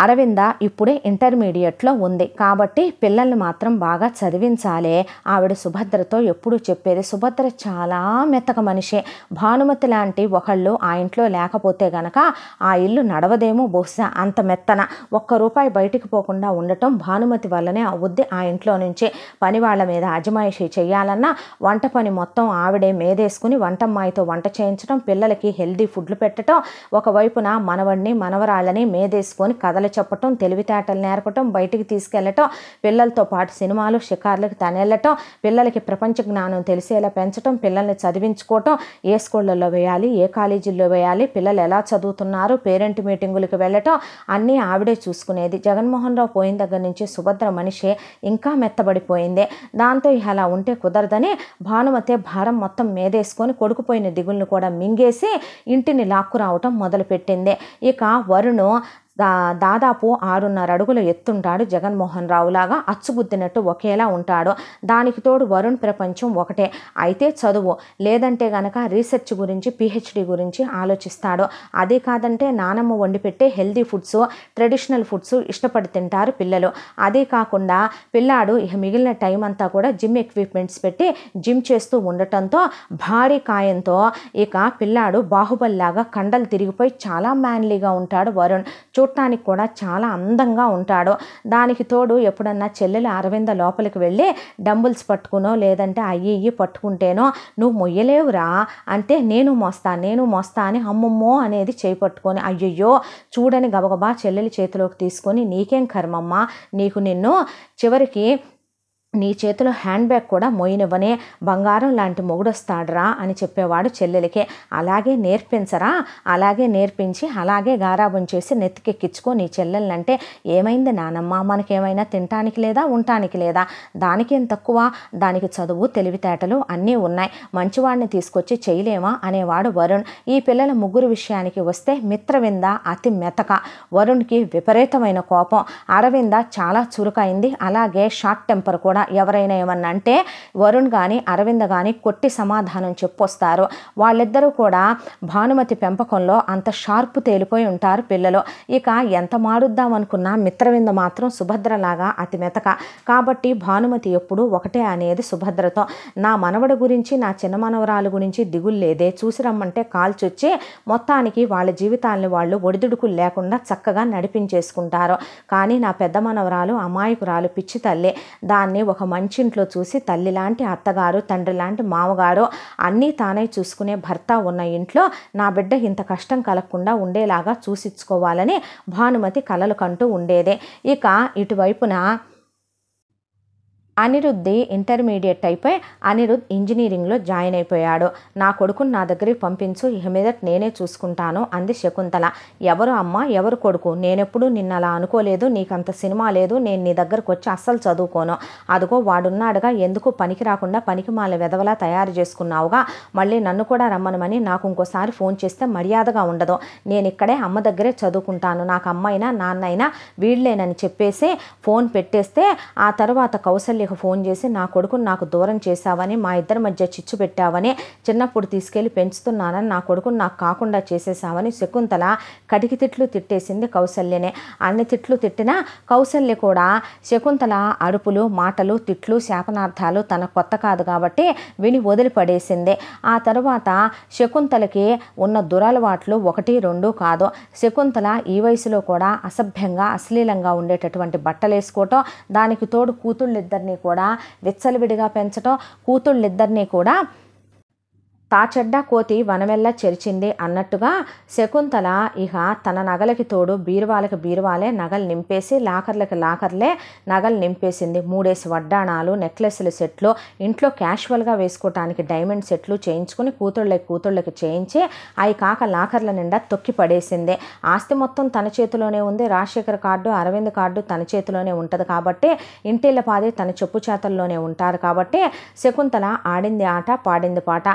అరవింద ఇప్పుడే ఇంటర్మీడియట్లో ఉంది కాబట్టి పిల్లల్ని మాత్రం బాగా చదివించాలి ఆవిడ సుభద్రతో ఎప్పుడు చెప్పేది సుభద్ర చాలా మెత్తక మనిషి భానుమతి లాంటి ఒకళ్ళు ఆ ఇంట్లో లేకపోతే గనక ఆ ఇల్లు నడవదేమో బహుశా అంత మెత్తన ఒక్క రూపాయి బయటికి పోకుండా ఉండటం భానుమతి వల్లనే అవుద్ది ఆ ఇంట్లో నుంచి పని వాళ్ళ మీద అజమాయిషి చేయాలన్నా వంట పని మొత్తం ఆవిడే మేదేసుకుని వంటమ్మాయితో వంట చేయించడం పిల్లలకి హెల్దీ ఫుడ్లు పెట్టడం ఒకవైపున మనవడిని మనవరాళ్ళని మేదేసుకొని కథ కథలు చెప్పటం తెలివితేటలు నేర్పటం బయటికి తీసుకెళ్లటం పిల్లలతో పాటు సినిమాలు షికార్లకు తనెళ్ళటం పిల్లలకి ప్రపంచ జ్ఞానం తెలిసేలా పెంచటం పిల్లల్ని చదివించుకోవటం ఏ స్కూళ్ళల్లో వేయాలి ఏ కాలేజీల్లో వేయాలి పిల్లలు ఎలా చదువుతున్నారు పేరెంట్ మీటింగులకు వెళ్ళటం అన్నీ ఆవిడే చూసుకునేది జగన్మోహన్ రావు పోయిన దగ్గర నుంచి సుభద్ర మనిషి ఇంకా మెత్తబడిపోయింది దాంతో అలా ఉంటే కుదరదని భానుమతే భారం మొత్తం మేదేసుకొని కొడుకుపోయిన దిగులను కూడా మింగేసి ఇంటిని లాక్కు రావటం మొదలుపెట్టింది ఇక వరుణ్ దా దాదాపు ఆరున్నర అడుగుల ఎత్తుంటాడు జగన్మోహన్ రావులాగా అచ్చుబుద్దినట్టు ఒకేలా ఉంటాడు దానికి తోడు వరుణ్ ప్రపంచం ఒకటే అయితే చదువు లేదంటే గనక రీసెర్చ్ గురించి పిహెచ్డి గురించి ఆలోచిస్తాడు అదే కాదంటే నానమ్మ వండి పెట్టే హెల్దీ ఫుడ్స్ ట్రెడిషనల్ ఫుడ్స్ ఇష్టపడి తింటారు పిల్లలు అదే కాకుండా పిల్లాడు ఇక మిగిలిన టైం అంతా కూడా జిమ్ ఎక్విప్మెంట్స్ పెట్టి జిమ్ చేస్తూ ఉండటంతో భారీ కాయంతో ఇక పిల్లాడు బాహుబలిలాగా కండలు తిరిగిపోయి చాలా మ్యాన్లీగా ఉంటాడు వరుణ్ చూ చూడటానికి కూడా చాలా అందంగా ఉంటాడు దానికి తోడు ఎప్పుడన్నా చెల్లెలు అరవింద లోపలికి వెళ్ళి డంబుల్స్ పట్టుకునో లేదంటే అయ్యి ఇయ్యి పట్టుకుంటేనో నువ్వు మొయ్యలేవురా అంటే నేను మోస్తా నేను మోస్తా అని అమ్మమ్మో అనేది చేయి పట్టుకొని అయ్యయ్యో చూడని గబగబా చెల్లెలి చేతిలోకి తీసుకొని నీకేం కర్మమ్మా నీకు నిన్ను చివరికి నీ చేతిలో హ్యాండ్ బ్యాగ్ కూడా మోయినవ్వనే బంగారం లాంటి మొగుడొస్తాడరా అని చెప్పేవాడు చెల్లెలకే అలాగే నేర్పించరా అలాగే నేర్పించి అలాగే గారాబం చేసి నెత్తికెక్కించుకో నీ చెల్లెలంటే ఏమైంది నానమ్మ మనకేమైనా తినటానికి లేదా ఉండటానికి లేదా దానికి ఏం తక్కువ దానికి చదువు తెలివితేటలు అన్నీ ఉన్నాయి మంచివాడిని తీసుకొచ్చి చేయలేమా అనేవాడు వరుణ్ ఈ పిల్లల ముగ్గురు విషయానికి వస్తే మిత్రవింద అతి మెతక వరుణ్కి విపరీతమైన కోపం అరవింద చాలా చురుకైంది అలాగే షార్ట్ టెంపర్ కూడా ఎవరన్నా ఎవరైనా ఏమన్నా అంటే వరుణ్ కానీ అరవింద్ కానీ కొట్టి సమాధానం చెప్పొస్తారు వాళ్ళిద్దరూ కూడా భానుమతి పెంపకంలో అంత షార్ప్ తేలిపోయి ఉంటారు పిల్లలు ఇక ఎంత మారుద్దాం అనుకున్నా మిత్రవింద మాత్రం సుభద్రలాగా అతి మెతక కాబట్టి భానుమతి ఎప్పుడు ఒకటే అనేది సుభద్రతో నా మనవడి గురించి నా చిన్న మనవరాలు గురించి దిగులు లేదే చూసి రమ్మంటే కాల్చొచ్చి మొత్తానికి వాళ్ళ జీవితాలని వాళ్ళు ఒడిదుడుకులు లేకుండా చక్కగా నడిపించేసుకుంటారు కానీ నా పెద్ద మనవరాలు అమాయకురాలు పిచ్చి తల్లి దాన్ని ఒక మంచింట్లో చూసి తల్లి లాంటి అత్తగారు తండ్రి లాంటి మామగారు అన్నీ తానే చూసుకునే భర్త ఉన్న ఇంట్లో నా బిడ్డ ఇంత కష్టం కలగకుండా ఉండేలాగా చూసించుకోవాలని భానుమతి కలలు కంటూ ఉండేదే ఇక ఇటువైపున అనిరుద్ధి ఇంటర్మీడియట్ అయిపోయి అనిరుద్ధ్ ఇంజనీరింగ్లో జాయిన్ అయిపోయాడు నా కొడుకుని నా దగ్గరికి పంపించు ఇక నేనే చూసుకుంటాను అంది శకుంతల ఎవరు అమ్మ ఎవరు కొడుకు నేనెప్పుడు నిన్న అలా అనుకోలేదు నీకంత సినిమా లేదు నేను నీ దగ్గరకు వచ్చి అస్సలు చదువుకోను అదిగో వాడున్నాడుగా ఎందుకు పనికి రాకుండా పనికి మాల వెదవలా తయారు చేసుకున్నావుగా మళ్ళీ నన్ను కూడా రమ్మనమని నాకు ఇంకోసారి ఫోన్ చేస్తే మర్యాదగా ఉండదు నేను ఇక్కడే అమ్మ దగ్గరే చదువుకుంటాను నాకు నాన్న నాన్నైనా వీళ్ళేనని చెప్పేసి ఫోన్ పెట్టేస్తే ఆ తర్వాత కౌశల్య అన్నయ్యకు ఫోన్ చేసి నా కొడుకును నాకు దూరం చేశావని మా ఇద్దరి మధ్య చిచ్చు పెట్టావని చిన్నప్పుడు తీసుకెళ్లి పెంచుతున్నానని నా కొడుకును నాకు కాకుండా చేసేసావని శకుంతల కటికి తిట్లు తిట్టేసింది కౌసల్యనే అన్ని తిట్లు తిట్టినా కౌసల్య కూడా శకుంతల అరుపులు మాటలు తిట్లు శాపనార్థాలు తన కొత్త కాదు కాబట్టి విని వదిలిపడేసింది ఆ తరువాత శకుంతలకి ఉన్న దురలవాట్లు ఒకటి రెండు కాదు శకుంతల ఈ వయసులో కూడా అసభ్యంగా అశ్లీలంగా ఉండేటటువంటి బట్టలు వేసుకోవటం దానికి తోడు కూతుళ్ళిద్దరిని కూడా విచ్చలవిడిగా పెంచడం కూతుళ్ళిద్దరినీ కూడా తాచెడ్డ కోతి వనమెల్లా చెరిచింది అన్నట్టుగా శకుంతల ఇక తన నగలకి తోడు బీరువాలకి బీరువాలే నగలు నింపేసి లాకర్లకి లాకర్లే నగలు నింపేసింది మూడేసి వడ్డాణాలు నెక్లెస్ల సెట్లు ఇంట్లో క్యాషువల్గా వేసుకోవటానికి డైమండ్ సెట్లు చేయించుకుని కూతుళ్ళకి కూతుళ్ళకి చేయించి అవి కాక లాకర్ల నిండా తొక్కి పడేసింది ఆస్తి మొత్తం తన చేతిలోనే ఉంది రాజశేఖర్ కార్డు అరవింద్ కార్డు తన చేతిలోనే ఉంటుంది కాబట్టి ఇంటిళ్ళ పాది తన చెప్పు చేతల్లోనే ఉంటారు కాబట్టి శకుంతల ఆడింది ఆట పాడింది పాట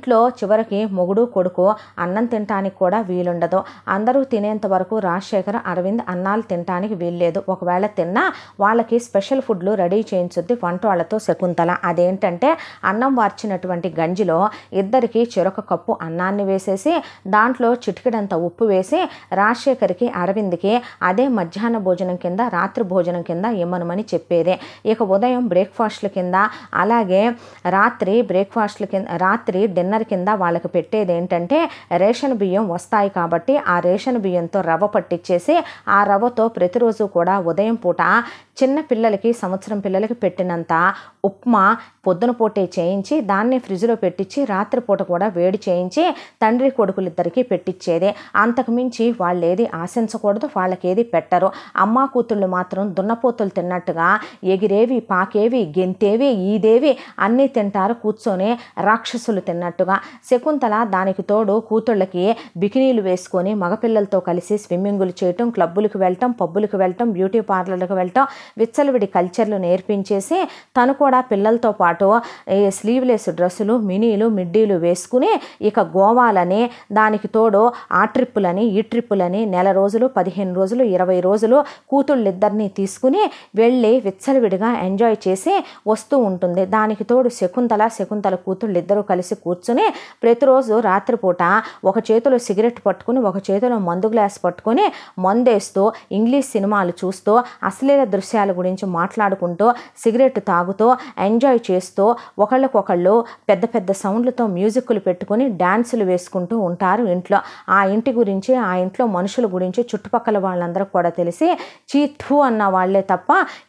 ఇంట్లో చివరికి మొగుడు కొడుకు అన్నం తినటానికి కూడా వీలుండదు అందరూ తినేంత వరకు రాజశేఖర్ అరవింద్ అన్నాలు తినటానికి వీల్లేదు ఒకవేళ తిన్నా వాళ్ళకి స్పెషల్ ఫుడ్లు రెడీ చేయించుద్ది వంట వాళ్ళతో శకుంతల అదేంటంటే అన్నం వార్చినటువంటి గంజిలో ఇద్దరికి చిరొక కప్పు అన్నాన్ని వేసేసి దాంట్లో చిటికెడంత ఉప్పు వేసి రాజశేఖర్కి అరవింద్కి అదే మధ్యాహ్న భోజనం కింద రాత్రి భోజనం కింద ఇమ్మనమని చెప్పేదే ఇక ఉదయం బ్రేక్ఫాస్ట్ల కింద అలాగే రాత్రి బ్రేక్ఫాస్ట్ల కింద రాత్రి డిన్నర్ డిన్నర్ కింద వాళ్ళకి పెట్టేది ఏంటంటే రేషన్ బియ్యం వస్తాయి కాబట్టి ఆ రేషన్ బియ్యంతో రవ్వ పట్టించేసి ఆ రవ్వతో ప్రతిరోజు కూడా ఉదయం పూట చిన్న పిల్లలకి సంవత్సరం పిల్లలకి పెట్టినంత ఉప్మా పొద్దున పూటే చేయించి దాన్ని ఫ్రిడ్జ్లో పెట్టించి రాత్రిపూట కూడా వేడి చేయించి తండ్రి కొడుకులిద్దరికీ పెట్టించేది అంతకుమించి వాళ్ళు ఏది ఆశించకూడదు వాళ్ళకి ఏది పెట్టరు అమ్మ కూతుళ్ళు మాత్రం దున్నపోతులు తిన్నట్టుగా ఎగిరేవి పాకేవి గెంతేవి ఈదేవి అన్నీ తింటారు కూర్చొని రాక్షసులు తిన్నట్టు ఉన్నట్టుగా శకుంతల దానికి తోడు కూతుళ్ళకి బికినీలు వేసుకొని మగపిల్లలతో కలిసి స్విమ్మింగులు చేయటం క్లబ్బులకు వెళ్ళటం పబ్బులకు వెళ్ళటం బ్యూటీ పార్లర్లకు వెళ్ళటం విచ్చలవిడి కల్చర్లు నేర్పించేసి తను కూడా పిల్లలతో పాటు స్లీవ్లెస్ డ్రెస్సులు మినీలు మిడ్డీలు వేసుకుని ఇక గోవాలని దానికి తోడు ఆ ట్రిప్పులని ఈ ట్రిప్పులని నెల రోజులు పదిహేను రోజులు ఇరవై రోజులు కూతుళ్ళిద్దరినీ తీసుకుని వెళ్ళి విచ్చలవిడిగా ఎంజాయ్ చేసి వస్తూ ఉంటుంది దానికి తోడు శకుంతల శకుంతల కూతుళ్ళిద్దరూ కలిసి కూర్చొని కూర్చుని ప్రతిరోజు రాత్రిపూట ఒక చేతిలో సిగరెట్ పట్టుకుని ఒక చేతిలో మందు గ్లాస్ పట్టుకొని మందేస్తూ ఇంగ్లీష్ సినిమాలు చూస్తూ అశ్లీల దృశ్యాల గురించి మాట్లాడుకుంటూ సిగరెట్ తాగుతూ ఎంజాయ్ చేస్తూ ఒకళ్ళకొకళ్ళు పెద్ద పెద్ద సౌండ్లతో మ్యూజిక్లు పెట్టుకుని డ్యాన్సులు వేసుకుంటూ ఉంటారు ఇంట్లో ఆ ఇంటి గురించి ఆ ఇంట్లో మనుషుల గురించి చుట్టుపక్కల వాళ్ళందరూ కూడా తెలిసి చీత్ఫు అన్న వాళ్ళే తప్ప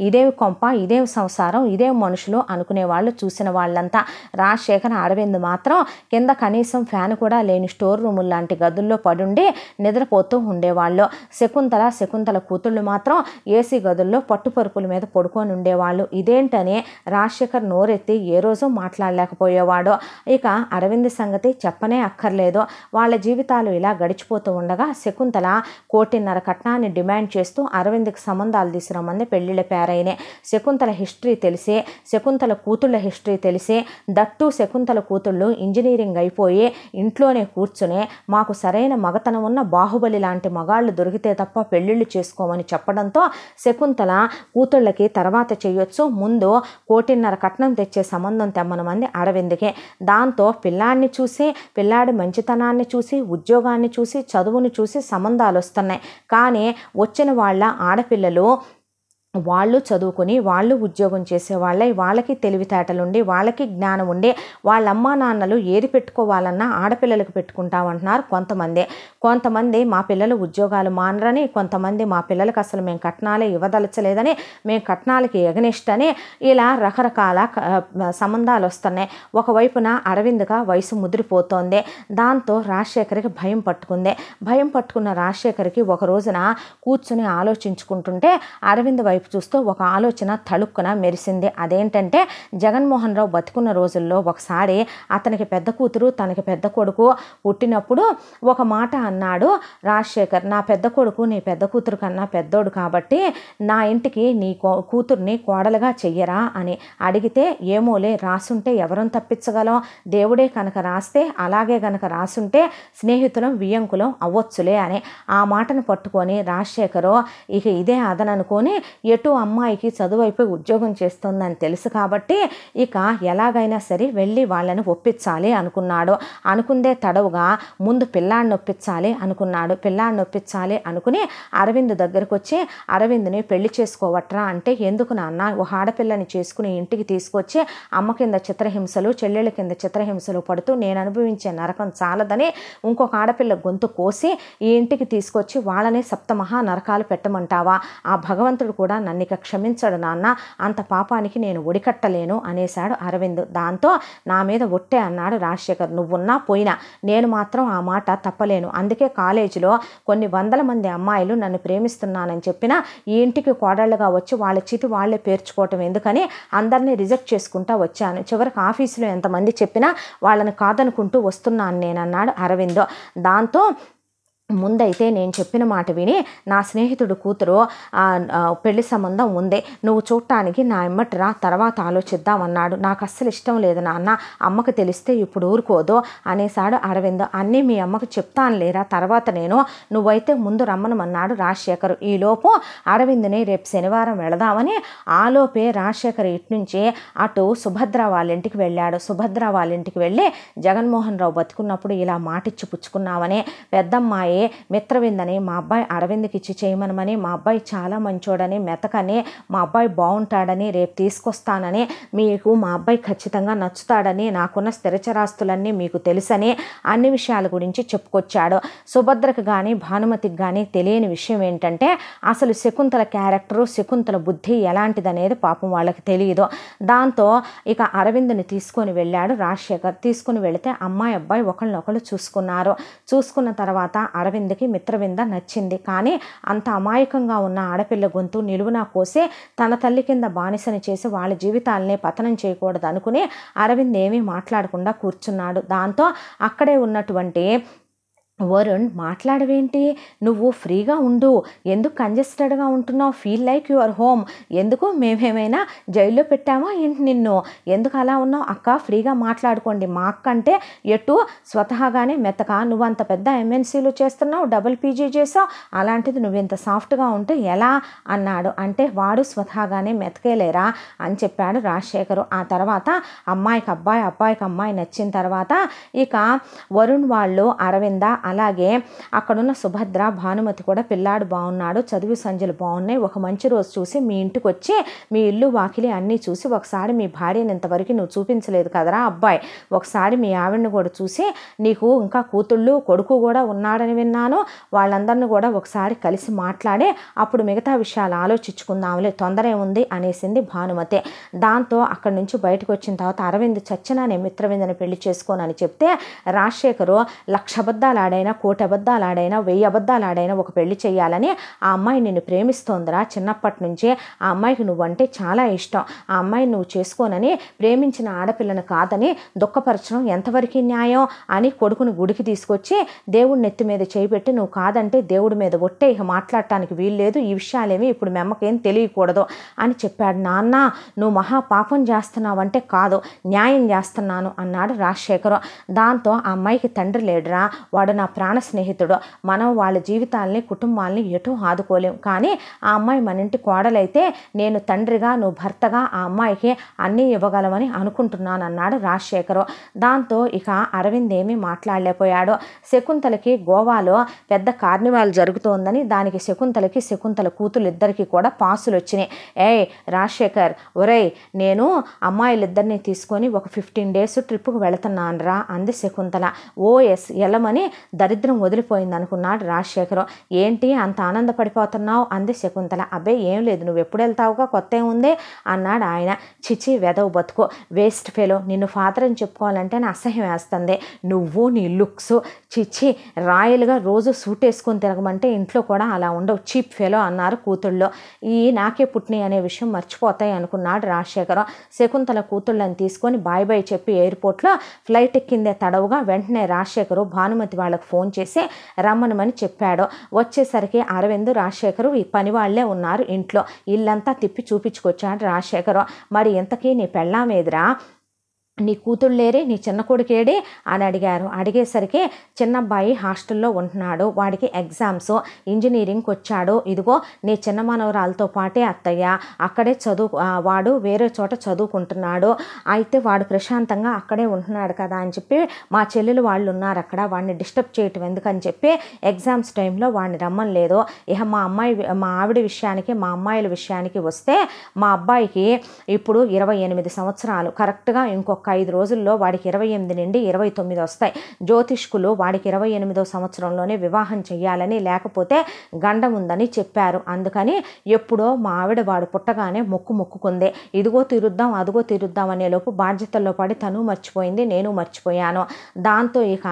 ఇదేమి కొంప ఇదేమి సంసారం ఇదేమి మనుషులు అనుకునే వాళ్ళు చూసిన వాళ్ళంతా రాజశేఖర్ అరవింద్ మాత్రం కింద కనీసం ఫ్యాన్ కూడా లేని స్టోర్ రూములు లాంటి గదుల్లో పడుండి నిద్రపోతూ ఉండేవాళ్ళు శకుంతల శకుంతల కూతుళ్ళు మాత్రం ఏసీ గదుల్లో పట్టుపరుపుల మీద పడుకొని ఉండేవాళ్ళు ఇదేంటని రాజశేఖర్ నోరెత్తి ఏ రోజు మాట్లాడలేకపోయేవాడు ఇక అరవింద్ సంగతి చెప్పనే అక్కర్లేదు వాళ్ళ జీవితాలు ఇలా గడిచిపోతూ ఉండగా శకుంతల కోటిన్నర కట్నాన్ని డిమాండ్ చేస్తూ అరవింద్కి సంబంధాలు తీసుకురామంది పెళ్లిళ్ళ పేరైనే శకుంతల హిస్టరీ తెలిసి శకుంతల కూతుళ్ళ హిస్టరీ తెలిసి దట్టు శకుంతల కూతుళ్ళు ఇంజనీరింగ్ అయిపోయి ఇంట్లోనే కూర్చునే మాకు సరైన మగతనం ఉన్న బాహుబలి లాంటి మగాళ్ళు దొరికితే తప్ప పెళ్ళిళ్ళు చేసుకోమని చెప్పడంతో శకుంతల కూతుళ్ళకి తర్వాత చేయొచ్చు ముందు కోటిన్నర కట్నం తెచ్చే సంబంధం తెమ్మన మంది అరవిందకే దాంతో పిల్లాడిని చూసి పిల్లాడి మంచితనాన్ని చూసి ఉద్యోగాన్ని చూసి చదువుని చూసి సంబంధాలు వస్తున్నాయి కానీ వచ్చిన వాళ్ళ ఆడపిల్లలు వాళ్ళు చదువుకొని వాళ్ళు ఉద్యోగం చేసే వాళ్ళై వాళ్ళకి తెలివితేటలుండి వాళ్ళకి జ్ఞానం ఉండి వాళ్ళ అమ్మా నాన్నలు ఏది పెట్టుకోవాలన్నా ఆడపిల్లలకు పెట్టుకుంటామంటున్నారు కొంతమంది కొంతమంది మా పిల్లలు ఉద్యోగాలు మానరని కొంతమంది మా పిల్లలకు అసలు మేము కట్నాలే ఇవ్వదలచలేదని మేము కట్నాలకి ఎగనిస్ట్ అని ఇలా రకరకాల సంబంధాలు వస్తున్నాయి ఒకవైపున అరవింద్గా వయసు ముదిరిపోతోంది దాంతో రాజశేఖర్కి భయం పట్టుకుంది భయం పట్టుకున్న రాజశేఖర్కి ఒక రోజున కూర్చుని ఆలోచించుకుంటుంటే అరవింద్ వైపు వైపు చూస్తూ ఒక ఆలోచన తళుక్కున మెరిసింది అదేంటంటే జగన్మోహన్ రావు బతుకున్న రోజుల్లో ఒకసారి అతనికి పెద్ద కూతురు తనకి పెద్ద కొడుకు పుట్టినప్పుడు ఒక మాట అన్నాడు రాజశేఖర్ నా పెద్ద కొడుకు నీ పెద్ద కూతురు కన్నా పెద్దోడు కాబట్టి నా ఇంటికి నీ కూతుర్ని కోడలుగా చెయ్యరా అని అడిగితే ఏమోలే రాసుంటే ఎవరం తప్పించగలం దేవుడే కనుక రాస్తే అలాగే కనుక రాసుంటే స్నేహితులం వియంకులం అవ్వచ్చులే అని ఆ మాటను పట్టుకొని రాజశేఖరు ఇక ఇదే అదననుకొని ఎటు అమ్మాయికి చదువైపోయి ఉద్యోగం చేస్తుందని తెలుసు కాబట్టి ఇక ఎలాగైనా సరే వెళ్ళి వాళ్ళని ఒప్పించాలి అనుకున్నాడు అనుకుందే తడవుగా ముందు పిల్లాడిని ఒప్పించాలి అనుకున్నాడు పిల్లాడిని ఒప్పించాలి అనుకుని అరవింద్ దగ్గరకు వచ్చి అరవింద్ని పెళ్లి చేసుకోవట్రా అంటే ఎందుకు నాన్న ఒక ఆడపిల్లని చేసుకుని ఇంటికి తీసుకొచ్చి అమ్మ కింద చిత్రహింసలు చెల్లెళ్ళ కింద చిత్రహింసలు పడుతూ నేను అనుభవించే నరకం చాలదని ఇంకొక ఆడపిల్ల గొంతు కోసి ఈ ఇంటికి తీసుకొచ్చి వాళ్ళనే సప్తమహా నరకాలు పెట్టమంటావా ఆ భగవంతుడు కూడా నన్ను ఇక క్షమించడు నాన్న అంత పాపానికి నేను ఒడికట్టలేను అనేశాడు అరవింద్ దాంతో నా మీద ఒట్టే అన్నాడు రాజశేఖర్ నువ్వున్నా పోయినా నేను మాత్రం ఆ మాట తప్పలేను అందుకే కాలేజీలో కొన్ని వందల మంది అమ్మాయిలు నన్ను ప్రేమిస్తున్నానని చెప్పినా ఈ ఇంటికి కోడళ్ళుగా వచ్చి వాళ్ళ చితి వాళ్లే పేర్చుకోవటం ఎందుకని అందరినీ రిజెక్ట్ చేసుకుంటా వచ్చాను చివరికి ఆఫీసులో ఎంతమంది చెప్పినా వాళ్ళని కాదనుకుంటూ వస్తున్నాను నేనన్నాడు అరవిందో దాంతో ముందైతే నేను చెప్పిన మాట విని నా స్నేహితుడు కూతురు పెళ్లి సంబంధం ఉంది నువ్వు చూడటానికి నా ఇమ్మటి రా తర్వాత ఆలోచిద్దామన్నాడు నాకు అస్సలు ఇష్టం లేదు నాన్న అమ్మకు తెలిస్తే ఇప్పుడు ఊరుకోదు అనేసాడు అరవింద్ అన్నీ మీ అమ్మకు చెప్తాను లేరా తర్వాత నేను నువ్వైతే ముందు రమ్మనమన్నాడు రాజశేఖర్ ఈలోపు అరవింద్ని రేపు శనివారం వెళదామని ఆలోపే రాజశేఖర్ ఇటు నుంచి అటు సుభద్ర వాళ్ళ ఇంటికి వెళ్ళాడు సుభద్ర వాళ్ళ ఇంటికి వెళ్ళి జగన్మోహన్ రావు బతుకున్నప్పుడు ఇలా మాటిచ్చి పుచ్చుకున్నామని పెద్దమ్మాయి మిత్రవిందని మా అబ్బాయి అరవింద్కి ఇచ్చి చేయమనమని మా అబ్బాయి చాలా మంచోడని మెతకని మా అబ్బాయి బాగుంటాడని రేపు తీసుకొస్తానని మీకు మా అబ్బాయి ఖచ్చితంగా నచ్చుతాడని నాకున్న స్థిరచరాస్తులన్నీ మీకు తెలుసని అన్ని విషయాల గురించి చెప్పుకొచ్చాడు సుభద్రకు కానీ భానుమతికి కానీ తెలియని విషయం ఏంటంటే అసలు శకుంతల క్యారెక్టరు శకుంతల బుద్ధి ఎలాంటిదనేది పాపం వాళ్ళకి తెలియదు దాంతో ఇక అరవింద్ని తీసుకొని వెళ్ళాడు రాజశేఖర్ తీసుకుని వెళితే అమ్మాయి అబ్బాయి ఒకళ్ళనొకళ్ళు చూసుకున్నారు చూసుకున్న తర్వాత అరవింద్ అరవింద్కి మిత్రవింద నచ్చింది కానీ అంత అమాయకంగా ఉన్న ఆడపిల్ల గొంతు నిలువునా కోసే తన తల్లి కింద బానిసని చేసి వాళ్ళ జీవితాలనే పతనం చేయకూడదు అనుకుని అరవింద్ ఏమీ మాట్లాడకుండా కూర్చున్నాడు దాంతో అక్కడే ఉన్నటువంటి వరుణ్ మాట్లాడవేంటి నువ్వు ఫ్రీగా ఉండు ఎందుకు కంజెస్టెడ్గా ఉంటున్నావు ఫీల్ లైక్ యువర్ హోమ్ ఎందుకు మేమేమైనా జైల్లో పెట్టామా ఏంటి నిన్ను ఎందుకు అలా ఉన్నావు అక్క ఫ్రీగా మాట్లాడుకోండి మా అక్క అంటే ఎటు స్వతహాగానే మెత్తక నువ్వు అంత పెద్ద ఎంఎన్సీలు చేస్తున్నావు డబుల్ పీజీ చేసావు అలాంటిది నువ్వు ఇంత సాఫ్ట్గా ఉంటే ఎలా అన్నాడు అంటే వాడు స్వతహాగానే మెతకేలేరా అని చెప్పాడు రాజశేఖరు ఆ తర్వాత అమ్మాయికి అబ్బాయి అబ్బాయికి అమ్మాయి నచ్చిన తర్వాత ఇక వరుణ్ వాళ్ళు అరవింద అలాగే అక్కడున్న సుభద్ర భానుమతి కూడా పిల్లాడు బాగున్నాడు చదువు సంజలు బాగున్నాయి ఒక మంచి రోజు చూసి మీ ఇంటికి వచ్చి మీ ఇల్లు వాకిలి అన్నీ చూసి ఒకసారి మీ భార్యని ఇంతవరకు నువ్వు చూపించలేదు కదరా అబ్బాయి ఒకసారి మీ ఆవిడని కూడా చూసి నీకు ఇంకా కూతుళ్ళు కొడుకు కూడా ఉన్నాడని విన్నాను వాళ్ళందరిని కూడా ఒకసారి కలిసి మాట్లాడి అప్పుడు మిగతా విషయాలు ఆలోచించుకుందాంలే తొందర ఉంది అనేసింది భానుమతి దాంతో అక్కడి నుంచి బయటకు వచ్చిన తర్వాత అరవింద్ చచ్చిన నేను మిత్రవిందని పెళ్లి చేసుకోనని చెప్తే రాజశేఖరు లక్షబద్దాలు ఆడైనా కోటి అబద్ధాలు ఆడైనా వెయ్యి అబద్ధాలు ఆడైనా ఒక పెళ్లి చేయాలని ఆ అమ్మాయి నిన్ను ప్రేమిస్తోందిరా చిన్నప్పటి నుంచే ఆ అమ్మాయికి నువ్వంటే చాలా ఇష్టం ఆ అమ్మాయిని నువ్వు చేసుకోనని ప్రేమించిన ఆడపిల్లను కాదని దుఃఖపరచడం ఎంతవరకు న్యాయం అని కొడుకుని గుడికి తీసుకొచ్చి దేవుడి నెత్తి మీద చేపెట్టి నువ్వు కాదంటే దేవుడి మీద ఒట్టే ఇక మాట్లాడటానికి వీల్లేదు ఈ విషయాలేమి ఇప్పుడు మెమ్మకేం తెలియకూడదు అని చెప్పాడు నాన్న నువ్వు మహా పాపం చేస్తున్నావంటే కాదు న్యాయం చేస్తున్నాను అన్నాడు రాజశేఖరం దాంతో ఆ అమ్మాయికి తండ్రి లేడురా వాడు నా ప్రాణ స్నేహితుడు మనం వాళ్ళ జీవితాలని కుటుంబాలని ఎటు ఆదుకోలేం కానీ ఆ అమ్మాయి మన ఇంటి కోడలైతే నేను తండ్రిగా నువ్వు భర్తగా ఆ అమ్మాయికి అన్నీ ఇవ్వగలమని అనుకుంటున్నాను అన్నాడు రాజశేఖరు దాంతో ఇక అరవింద్ ఏమీ మాట్లాడలేకపోయాడు శకుంతలకి గోవాలో పెద్ద కార్నివాల్ జరుగుతోందని దానికి శకుంతలకి శకుంతల కూతురిద్దరికీ కూడా పాసులు వచ్చినాయి ఏయ్ రాజశేఖర్ ఒరేయ్ నేను అమ్మాయిలిద్దరిని తీసుకొని ఒక ఫిఫ్టీన్ డేస్ ట్రిప్కు వెళుతున్నాను రా అంది శకుంతల ఓఎస్ ఎలమని దరిద్రం వదిలిపోయింది అనుకున్నాడు రాజశేఖరం ఏంటి అంత ఆనందపడిపోతున్నావు అంది శకుంతల అబ్బే ఏం లేదు నువ్వు ఎప్పుడు వెళ్తావుగా కొత్త ఏముంది అన్నాడు ఆయన చిచి వెదవు బతుకు వేస్ట్ ఫెలో నిన్ను ఫాదర్ అని చెప్పుకోవాలంటే నా అసహ్యం వేస్తుంది నువ్వు నీ లుక్స్ చిచ్చి రాయల్గా రోజు సూట్ వేసుకొని తిరగమంటే ఇంట్లో కూడా అలా ఉండవు చీప్ ఫెలో అన్నారు కూతుళ్ళో ఈ నాకే పుట్టినాయి అనే విషయం మర్చిపోతాయి అనుకున్నాడు రాజశేఖరం శకుంతల కూతుళ్ళని తీసుకొని బాయ్ బాయ్ చెప్పి ఎయిర్పోర్ట్లో ఫ్లైట్ ఎక్కిందే తడవుగా వెంటనే రాజశేఖరు భానుమతి వాళ్ళ వాళ్ళకి ఫోన్ చేసి రమ్మనమని చెప్పాడు వచ్చేసరికి అరవింద్ రాజశేఖరు ఈ పని వాళ్ళే ఉన్నారు ఇంట్లో ఇల్లంతా తిప్పి చూపించుకొచ్చాడు రాజశేఖరు మరి ఇంతకీ నీ పెళ్ళామేదిరా నీ కూతుళ్ళు లేరే నీ చిన్న కొడుకేడే అని అడిగారు అడిగేసరికి చిన్నబ్బాయి హాస్టల్లో ఉంటున్నాడు వాడికి ఎగ్జామ్స్ ఇంజనీరింగ్కి వచ్చాడు ఇదిగో నీ చిన్న మనవరాలతో పాటే అత్తయ్య అక్కడే చదువు వాడు వేరే చోట చదువుకుంటున్నాడు అయితే వాడు ప్రశాంతంగా అక్కడే ఉంటున్నాడు కదా అని చెప్పి మా చెల్లెలు వాళ్ళు ఉన్నారు అక్కడ వాడిని డిస్టర్బ్ చేయటం ఎందుకని చెప్పి ఎగ్జామ్స్ టైంలో వాడిని రమ్మని లేదు ఇక మా అమ్మాయి మా ఆవిడ విషయానికి మా అమ్మాయిల విషయానికి వస్తే మా అబ్బాయికి ఇప్పుడు ఇరవై ఎనిమిది సంవత్సరాలు కరెక్ట్గా ఇంకొక ఐదు రోజుల్లో వాడికి ఇరవై ఎనిమిది నుండి ఇరవై తొమ్మిది వస్తాయి జ్యోతిష్కులు వాడికి ఇరవై ఎనిమిదో సంవత్సరంలోనే వివాహం చేయాలని లేకపోతే గండం ఉందని చెప్పారు అందుకని ఎప్పుడో మా ఆవిడ వాడు పుట్టగానే మొక్కు మొక్కుకుంది ఇదిగో తీరుద్దాం అదిగో తీరుద్దాం అనేలోపు బాధ్యతల్లో పడి తను మర్చిపోయింది నేను మర్చిపోయాను దాంతో ఇక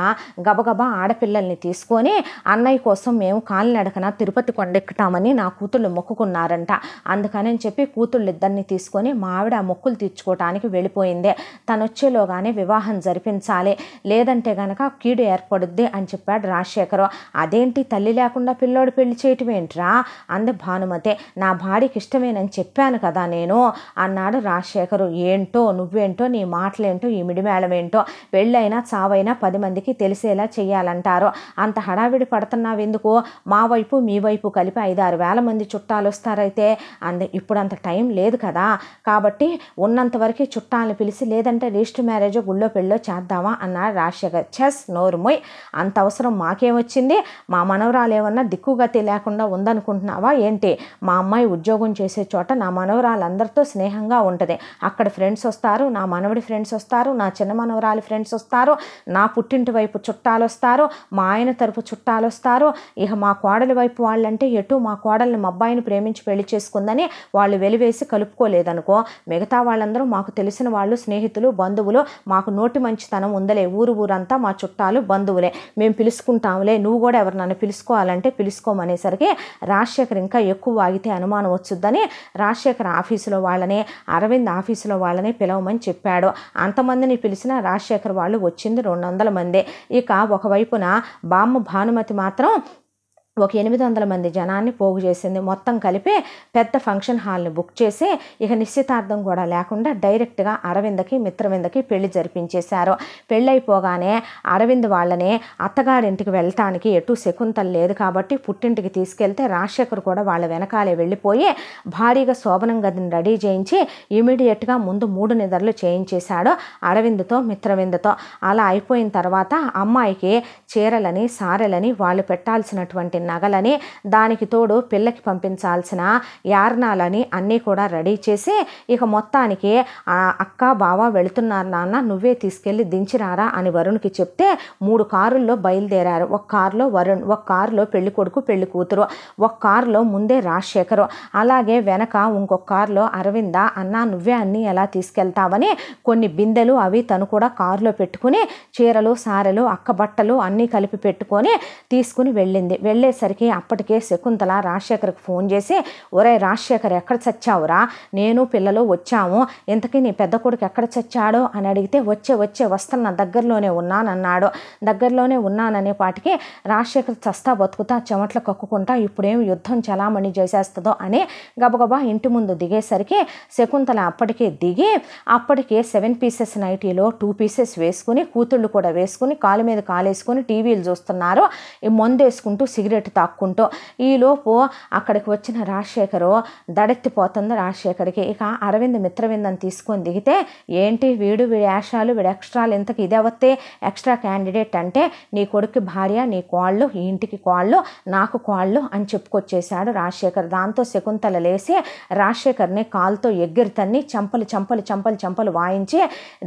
గబగబా ఆడపిల్లల్ని తీసుకొని అన్నయ్య కోసం మేము కాలినడకన తిరుపతి కొండెక్కుతామని నా కూతుళ్ళు మొక్కుకున్నారంట అందుకని చెప్పి కూతుళ్ళిద్దరిని తీసుకొని మా ఆవిడ ఆ మొక్కులు తీర్చుకోవటానికి వెళ్ళిపోయింది తన తానొచ్చేలోగానే వివాహం జరిపించాలి లేదంటే గనక కీడు ఏర్పడుద్ది అని చెప్పాడు రాజశేఖరు అదేంటి తల్లి లేకుండా పిల్లోడు పెళ్లి చేయటం ఏంట్రా అంది భానుమతి నా భార్యకి ఇష్టమేనని చెప్పాను కదా నేను అన్నాడు రాజశేఖరు ఏంటో నువ్వేంటో నీ మాటలేంటో ఈ మిడిమేళమేంటో పెళ్ళైనా చావైనా పది మందికి తెలిసేలా చేయాలంటారు అంత హడావిడి పడుతున్నావు ఎందుకు మా వైపు మీ వైపు కలిపి ఐదారు వేల మంది చుట్టాలు వస్తారైతే అంది ఇప్పుడు అంత టైం లేదు కదా కాబట్టి ఉన్నంత వరకు చుట్టాలను పిలిచి లేదంటే రిజిస్టర్ మ్యారేజ్ గుళ్ళో పెళ్ళో చేద్దామా అన్నాడు రాజశేఖర్ చెస్ నోర్మోయ్ అంత అవసరం మాకేమొచ్చింది మా మనవరాలు ఏమన్నా దిక్కుగతి లేకుండా ఉందనుకుంటున్నావా ఏంటి మా అమ్మాయి ఉద్యోగం చేసే చోట నా మనవరాలందరితో స్నేహంగా ఉంటుంది అక్కడ ఫ్రెండ్స్ వస్తారు నా మనవడి ఫ్రెండ్స్ వస్తారు నా చిన్న మనవరాలి ఫ్రెండ్స్ వస్తారు నా పుట్టింటి వైపు చుట్టాలు వస్తారు మా ఆయన తరపు చుట్టాలు వస్తారు ఇక మా కోడలి వైపు వాళ్ళంటే ఎటు మా కోడలిని మా అబ్బాయిని ప్రేమించి పెళ్లి చేసుకుందని వాళ్ళు వెలివేసి కలుపుకోలేదనుకో మిగతా వాళ్ళందరూ మాకు తెలిసిన వాళ్ళు స్నేహితులు బంధువులు మాకు నోటి మంచితనం ఉందలే ఊరు ఊరంతా మా చుట్టాలు బంధువులే మేము పిలుసుకుంటాములే నువ్వు కూడా ఎవరు నన్ను పిలుచుకోవాలంటే పిలుచుకోమనేసరికి రాజశేఖర్ ఇంకా ఎక్కువ ఆగితే అనుమానం వచ్చుద్దని రాజశేఖర్ ఆఫీసులో వాళ్ళని అరవింద్ ఆఫీసులో వాళ్ళని పిలవమని చెప్పాడు అంతమందిని పిలిచిన రాజశేఖర్ వాళ్ళు వచ్చింది రెండు వందల మంది ఇక ఒకవైపున బామ్మ భానుమతి మాత్రం ఒక ఎనిమిది వందల మంది జనాన్ని పోగు చేసింది మొత్తం కలిపి పెద్ద ఫంక్షన్ హాల్ని బుక్ చేసి ఇక నిశ్చితార్థం కూడా లేకుండా డైరెక్ట్గా అరవిందకి మిత్రవిందకి పెళ్లి జరిపించేశారు పెళ్ళైపోగానే అరవింద్ వాళ్ళని అత్తగారింటికి వెళ్ళటానికి ఎటు శకుంతలు లేదు కాబట్టి పుట్టింటికి తీసుకెళ్తే రాజశేఖర్ కూడా వాళ్ళ వెనకాలే వెళ్ళిపోయి భారీగా శోభనం గదిని రెడీ చేయించి ఇమీడియట్గా ముందు మూడు నిద్రలు చేయించేశాడు అరవింద్తో మిత్రవిందతో అలా అయిపోయిన తర్వాత అమ్మాయికి చీరలని సారెలని వాళ్ళు పెట్టాల్సినటువంటి నగలని దానికి తోడు పిల్లకి పంపించాల్సిన యార్నాలని అన్నీ కూడా రెడీ చేసి ఇక మొత్తానికి అక్క బావ వెళుతున్నారు నాన్న నువ్వే తీసుకెళ్ళి దించిరారా అని వరుణ్కి చెప్తే మూడు కారుల్లో బయలుదేరారు ఒక కారులో వరుణ్ ఒక కారులో పెళ్లి కొడుకు పెళ్లి కూతురు ఒక కారులో ముందే రాజశేఖరు అలాగే వెనక ఇంకొక కారులో అరవింద అన్న నువ్వే అన్నీ ఎలా తీసుకెళ్తావని కొన్ని బిందెలు అవి తను కూడా కారులో పెట్టుకుని చీరలు సారెలు అక్క బట్టలు అన్నీ కలిపి పెట్టుకొని తీసుకుని వెళ్ళింది వెళ్ళే వచ్చేసరికి అప్పటికే శకుంతల రాజశేఖర్కి ఫోన్ చేసి ఒరే రాజశేఖర్ ఎక్కడ చచ్చావురా నేను పిల్లలు వచ్చాము ఇంతకీ నీ పెద్ద కొడుకు ఎక్కడ చచ్చాడో అని అడిగితే వచ్చే వచ్చే వస్తున్న దగ్గరలోనే ఉన్నానన్నాడు దగ్గరలోనే ఉన్నాననే పాటికి రాజశేఖర్ చస్తా బతుకుతా చెమట్లు కక్కుకుంటా ఇప్పుడేం యుద్ధం చలామణి చేసేస్తుందో అని గబగబా ఇంటి ముందు దిగేసరికి శకుంతల అప్పటికే దిగి అప్పటికే సెవెన్ పీసెస్ నైటీలో టూ పీసెస్ వేసుకుని కూతుళ్ళు కూడా వేసుకుని కాలు మీద కాలేసుకుని టీవీలు చూస్తున్నారు వేసుకుంటూ సిగరెట్ గేటు తాక్కుంటూ ఈలోపు అక్కడికి వచ్చిన రాజశేఖరు దడెత్తిపోతుంది రాజశేఖర్కి ఇక అరవింద్ మిత్రవిందని తీసుకొని దిగితే ఏంటి వీడు వీడి యాషాలు వీడు ఎక్స్ట్రాలు ఇంతకు వస్తే ఎక్స్ట్రా క్యాండిడేట్ అంటే నీ కొడుకు భార్య నీ కోళ్ళు ఈ ఇంటికి కోళ్ళు నాకు కోళ్ళు అని చెప్పుకొచ్చేశాడు రాజశేఖర్ దాంతో శకుంతల లేసి రాజశేఖర్ని కాల్తో ఎగ్గిరి తన్ని చంపలు చంపలు చంపలు చంపలు వాయించి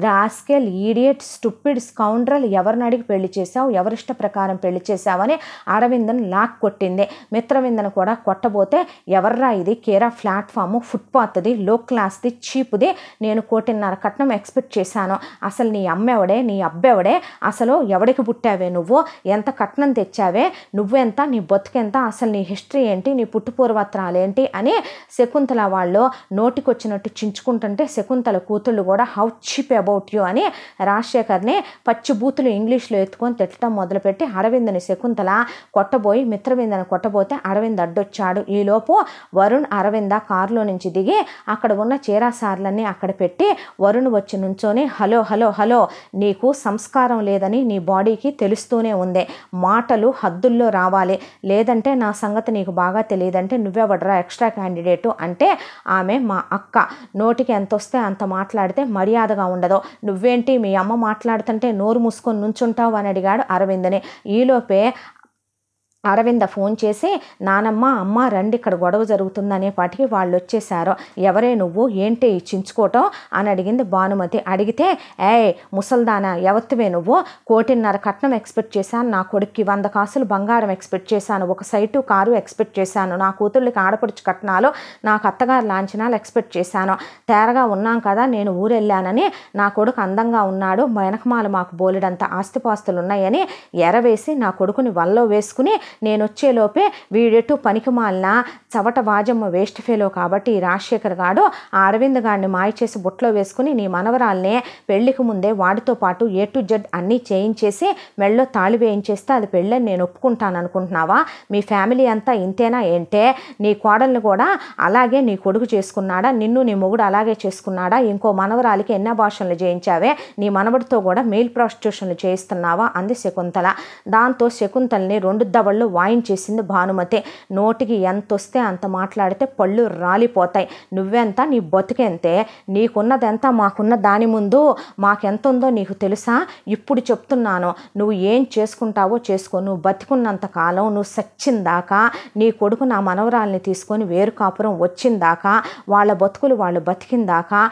రాస్కెల్ ఈడియట్ స్టూపిడ్ స్కౌండ్రల్ ఎవరిని అడిగి పెళ్లి చేశావు ఎవరిష్ట ప్రకారం పెళ్లి చేశావని అరవిందన్ లా నాకు కొట్టింది మిత్రవిందను కూడా కొట్టబోతే ఎవర్రా ఇది కేరా ప్లాట్ఫామ్ ఫుట్పాత్ది లో క్లాస్ది చీప్ది నేను కోటిన్నర కట్నం ఎక్స్పెక్ట్ చేశాను అసలు నీ అమ్మెవడే నీ అబ్బెవడే అసలు ఎవడికి పుట్టావే నువ్వు ఎంత కట్నం తెచ్చావే నువ్వెంత నీ బతుకెంత అసలు నీ హిస్టరీ ఏంటి నీ పుట్టుపూర్వత్రాలేంటి అని శకుంతల వాళ్ళు నోటికొచ్చినట్టు చించుకుంటుంటే శకుంతల కూతుళ్ళు కూడా హౌ చీప్ అబౌట్ యూ అని రాజశేఖర్ని పచ్చి బూతులు ఇంగ్లీష్లో ఎత్తుకొని తిట్టడం మొదలుపెట్టి అరవిందుని శకుంతల కొట్టబోయి మిత్రవిందను కొట్టబోతే అరవింద్ అడ్డొచ్చాడు ఈలోపు వరుణ్ అరవింద కారులో నుంచి దిగి అక్కడ ఉన్న చీరాసార్లన్నీ అక్కడ పెట్టి వరుణ్ వచ్చి నుంచోని హలో హలో హలో నీకు సంస్కారం లేదని నీ బాడీకి తెలుస్తూనే ఉంది మాటలు హద్దుల్లో రావాలి లేదంటే నా సంగతి నీకు బాగా తెలియదంటే నువ్వెవడరా ఎక్స్ట్రా క్యాండిడేటు అంటే ఆమె మా అక్క నోటికి ఎంత వస్తే అంత మాట్లాడితే మర్యాదగా ఉండదు నువ్వేంటి మీ అమ్మ మాట్లాడుతుంటే నోరు మూసుకొని నుంచుంటావు అని అడిగాడు అరవిందని ఈలోపే అరవింద ఫోన్ చేసి నానమ్మ అమ్మ రండి ఇక్కడ గొడవ జరుగుతుందనే పాటికి వాళ్ళు వచ్చేసారు ఎవరే నువ్వు ఏంటి చించుకోవటం అని అడిగింది భానుమతి అడిగితే ఏ ముసల్దాన ఎవత్తువే నువ్వు కోటిన్నర కట్నం ఎక్స్పెక్ట్ చేశాను నా కొడుక్కి వంద కాసులు బంగారం ఎక్స్పెక్ట్ చేశాను ఒక సైటు కారు ఎక్స్పెక్ట్ చేశాను నా కూతుళ్ళకి ఆడపడుచు కట్నాలు నాకు అత్తగారు లాంఛనాలు ఎక్స్పెక్ట్ చేశాను తేరగా ఉన్నాం కదా నేను ఊరెళ్ళానని నా కొడుకు అందంగా ఉన్నాడు వెనకమాలు మాకు బోలెడంత ఆస్తిపాస్తులు ఉన్నాయని ఎరవేసి నా కొడుకుని వల్ల వేసుకుని నేను వచ్చేలోపే వీడెటు పనికిమాలిన చవట వాజమ్మ వేస్ట్ ఫెలో కాబట్టి ఈ రాజశేఖర్ గాడు ఆ అరవింద్ గారిని మాయ చేసి బుట్లో వేసుకుని నీ మనవరాల్నే పెళ్లికి ముందే వాడితో పాటు ఏ టు జెడ్ అన్నీ చేయించేసి మెళ్ళో తాళి వేయించేస్తే అది పెళ్ళని నేను ఒప్పుకుంటాను అనుకుంటున్నావా మీ ఫ్యామిలీ అంతా ఇంతేనా ఏంటే నీ కోడల్ని కూడా అలాగే నీ కొడుకు చేసుకున్నాడా నిన్ను నీ మొగుడు అలాగే చేసుకున్నాడా ఇంకో మనవరాలికి ఎన్న భాషలు చేయించావే నీ మనవడితో కూడా మెయిల్ ప్రాస్టిట్యూషన్లు చేయిస్తున్నావా అంది శకుంతల దాంతో శకుంతల్ని రెండు దవళ్ళు మాటలు వాయించేసింది భానుమతి నోటికి ఎంత వస్తే అంత మాట్లాడితే పళ్ళు రాలిపోతాయి నువ్వెంత నీ బతుకెంతే నీకున్నదెంత మాకున్న దాని ముందు మాకెంత ఉందో నీకు తెలుసా ఇప్పుడు చెప్తున్నాను నువ్వు ఏం చేసుకుంటావో చేసుకో నువ్వు బతికున్నంత కాలం నువ్వు సచ్చిందాకా నీ కొడుకు నా మనవరాల్ని తీసుకొని వేరు కాపురం వచ్చిందాకా వాళ్ళ బతుకులు వాళ్ళు బతికిందాకా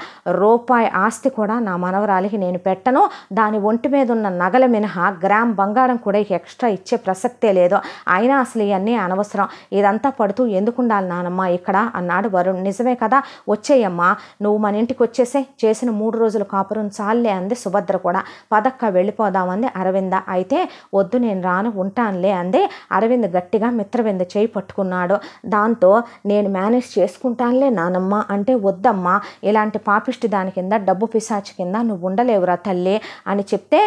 రూపాయి ఆస్తి కూడా నా మనవరాలికి నేను పెట్టను దాని ఒంటి మీద ఉన్న నగల మినహా గ్రామ్ బంగారం కూడా ఎక్స్ట్రా ఇచ్చే ప్రసక్తే లేదు అయినా అసలు ఇవన్నీ అనవసరం ఇదంతా పడుతూ ఎందుకు ఉండాలి నానమ్మ ఇక్కడ అన్నాడు వరుణ్ నిజమే కదా వచ్చేయమ్మా నువ్వు మన ఇంటికి వచ్చేసే చేసిన మూడు రోజులు కాపురం చాలే అంది సుభద్ర కూడా పదక్క వెళ్ళిపోదామంది అరవింద అయితే వద్దు నేను రాను ఉంటానులే అంది అరవింద్ గట్టిగా మిత్రవింద చేయి పట్టుకున్నాడు దాంతో నేను మేనేజ్ చేసుకుంటానులే నానమ్మ అంటే వద్దమ్మా ఇలాంటి పాపిష్టి దాని కింద డబ్బు పిశాచి కింద నువ్వు ఉండలేవురా తల్లి అని చెప్తే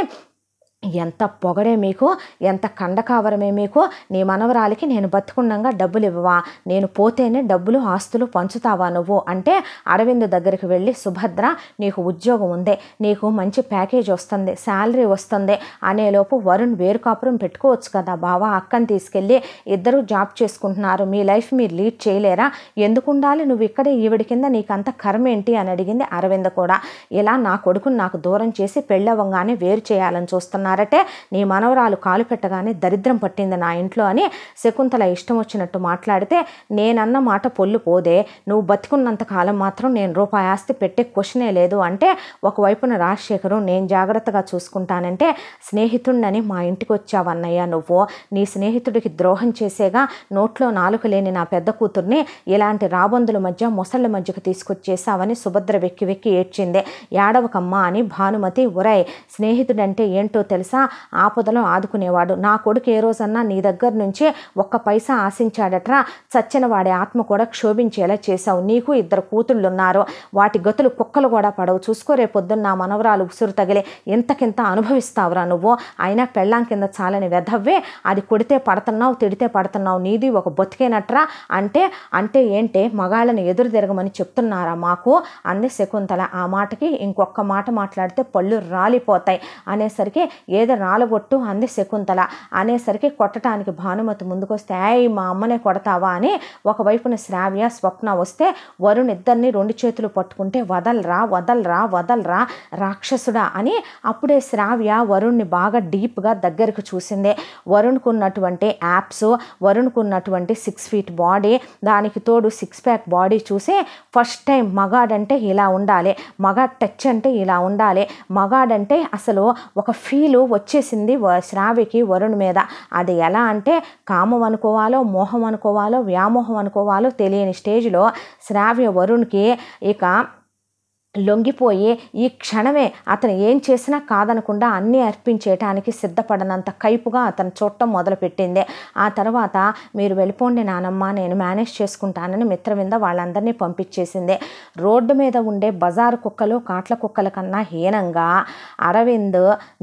ఎంత పొగడే మీకు ఎంత కండకావరమే మీకు నీ మనవరాలికి నేను బతుకుండంగా డబ్బులు ఇవ్వవా నేను పోతేనే డబ్బులు ఆస్తులు పంచుతావా నువ్వు అంటే అరవింద్ దగ్గరికి వెళ్ళి సుభద్ర నీకు ఉద్యోగం ఉంది నీకు మంచి ప్యాకేజ్ వస్తుంది శాలరీ వస్తుంది అనేలోపు వరుణ్ వేరు కాపురం పెట్టుకోవచ్చు కదా బావా అక్కని తీసుకెళ్ళి ఇద్దరు జాబ్ చేసుకుంటున్నారు మీ లైఫ్ మీరు లీడ్ చేయలేరా ఎందుకు ఉండాలి నువ్వు ఇక్కడే ఈవిడి కింద నీకంత కరం ఏంటి అని అడిగింది అరవింద్ కూడా ఇలా నా కొడుకును నాకు దూరం చేసి పెళ్ళవంగానే వేరు చేయాలని చూస్తున్నారు అరటే నీ మనవరాలు కాలు పెట్టగానే దరిద్రం పట్టింది నా ఇంట్లో అని శకుంతల ఇష్టం వచ్చినట్టు మాట్లాడితే నేనన్న మాట పొల్లు పోదే నువ్వు బతికున్నంత కాలం మాత్రం నేను రూపాయి ఆస్తి పెట్టే క్వశ్చనే లేదు అంటే ఒకవైపున రాజశేఖరు నేను జాగ్రత్తగా చూసుకుంటానంటే స్నేహితుడిని మా ఇంటికి వచ్చావన్నయ్య నువ్వు నీ స్నేహితుడికి ద్రోహం చేసేగా నోట్లో నాలుక లేని నా పెద్ద కూతుర్ని ఇలాంటి రాబందుల మధ్య మొసళ్ళ మధ్యకు తీసుకొచ్చేసావని సుభద్ర వెక్కి వెక్కి ఏడ్చింది ఏడవకమ్మ అని భానుమతి ఉరై స్నేహితుడంటే ఏంటో తెలుసు తెలుసా ఆపదలో ఆదుకునేవాడు నా కొడుకు ఏ రోజన్నా నీ దగ్గర నుంచే ఒక్క పైసా ఆశించాడట్రా చచ్చిన వాడి ఆత్మ కూడా క్షోభించేలా చేశావు నీకు ఇద్దరు కూతుళ్ళున్నారు వాటి గతులు కుక్కలు కూడా పడవు చూసుకోరే పొద్దున్న నా మనవరాలు ఉసురు తగిలే ఇంతకింత అనుభవిస్తావురా నువ్వు అయినా పెళ్ళాం కింద చాలని వెధవ్వే అది కొడితే పడుతున్నావు తిడితే పడుతున్నావు నీది ఒక బతికేనట్రా అంటే అంటే ఏంటే మగాళ్ళని ఎదురు తిరగమని చెప్తున్నారా మాకు అంది శకుంతల ఆ మాటకి ఇంకొక మాట మాట్లాడితే పళ్ళు రాలిపోతాయి అనేసరికి ఏదో రాలగొట్టు అంది శకుంతల అనేసరికి కొట్టడానికి భానుమతి ముందుకొస్తే ఏ మా అమ్మనే కొడతావా అని ఒకవైపున శ్రావ్య స్వప్న వస్తే వరుణ్ ఇద్దరిని రెండు చేతులు పట్టుకుంటే వదలరా వదలరా వదలరా రాక్షసుడా అని అప్పుడే శ్రావ్య వరుణ్ని బాగా డీప్గా దగ్గరకు చూసింది వరుణ్కు ఉన్నటువంటి యాప్స్ వరుణ్కు ఉన్నటువంటి సిక్స్ ఫీట్ బాడీ దానికి తోడు సిక్స్ ప్యాక్ బాడీ చూసి ఫస్ట్ టైం మగాడంటే ఇలా ఉండాలి మగా టచ్ అంటే ఇలా ఉండాలి మగాడంటే అసలు ఒక ఫీల్ నీళ్లు వచ్చేసింది శ్రావికి వరుణ్ మీద అది ఎలా అంటే కామం అనుకోవాలో మోహం అనుకోవాలో వ్యామోహం అనుకోవాలో తెలియని స్టేజ్లో శ్రావ్య వరుణ్కి ఇక లొంగిపోయి ఈ క్షణమే అతను ఏం చేసినా కాదనకుండా అన్నీ అర్పించేయటానికి సిద్ధపడనంత కైపుగా అతను చూడటం మొదలుపెట్టింది ఆ తర్వాత మీరు వెళ్ళిపోండి నానమ్మ నేను మేనేజ్ చేసుకుంటానని మిత్రవింద వాళ్ళందరినీ పంపించేసింది రోడ్డు మీద ఉండే బజారు కుక్కలు కాట్ల కుక్కల కన్నా హీనంగా అరవింద్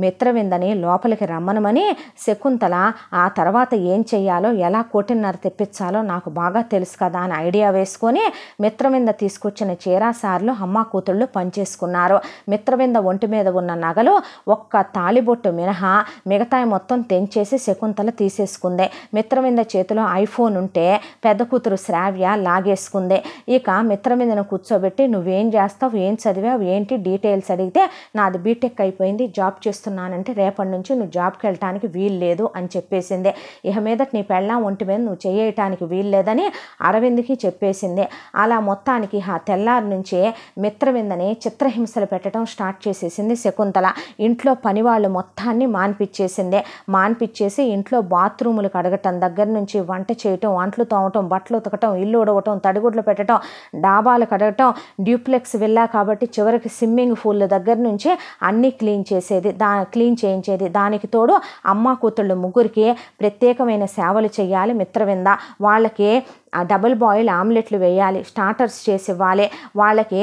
మిత్రవిందని లోపలికి రమ్మనమని శకుంతల ఆ తర్వాత ఏం చేయాలో ఎలా కోటిన్నర తెప్పించాలో నాకు బాగా తెలుసు కదా అని ఐడియా వేసుకొని మిత్రవింద తీసుకొచ్చిన చీరాసార్లు అమ్మ కూతుళ్ళు ఉద్యోగులు పనిచేసుకున్నారు మిత్రవింద ఒంటి మీద ఉన్న నగలు ఒక్క తాలిబొట్టు మినహా మిగతా మొత్తం తెంచేసి శకుంతల తీసేసుకుంది మిత్రవింద చేతిలో ఐఫోన్ ఉంటే పెద్ద కూతురు శ్రావ్య లాగేసుకుంది ఇక మిత్రవిందను కూర్చోబెట్టి నువ్వేం చేస్తావు ఏం చదివావు ఏంటి డీటెయిల్స్ అడిగితే నాది బీటెక్ అయిపోయింది జాబ్ చేస్తున్నానంటే రేపటి నుంచి నువ్వు జాబ్కి వెళ్ళటానికి వీలు లేదు అని చెప్పేసింది ఇక మీద నీ పెళ్ళాం ఒంటి మీద నువ్వు చేయటానికి వీలు లేదని అరవింద్కి చెప్పేసింది అలా మొత్తానికి ఆ తెల్లారి నుంచే మిత్రవింద అయిపోయిందని చిత్రహింసలు పెట్టడం స్టార్ట్ చేసేసింది శకుంతల ఇంట్లో పనివాళ్ళు మొత్తాన్ని మాన్పిచ్చేసిందే మాన్పిచ్చేసి ఇంట్లో బాత్రూములు కడగటం దగ్గర నుంచి వంట చేయటం వంటలు తోమటం బట్టలు ఉతకటం ఇల్లు ఉడవటం తడిగుడ్లు పెట్టడం డాబాలు కడగటం డ్యూప్లెక్స్ వెళ్ళా కాబట్టి చివరికి స్విమ్మింగ్ పూల్ దగ్గర నుంచే అన్నీ క్లీన్ చేసేది దా క్లీన్ చేయించేది దానికి తోడు అమ్మ కూతుళ్ళు ముగ్గురికి ప్రత్యేకమైన సేవలు చేయాలి మిత్రవింద వాళ్ళకి డబుల్ బాయిల్ ఆమ్లెట్లు వేయాలి స్టార్టర్స్ చేసి ఇవ్వాలి వాళ్ళకి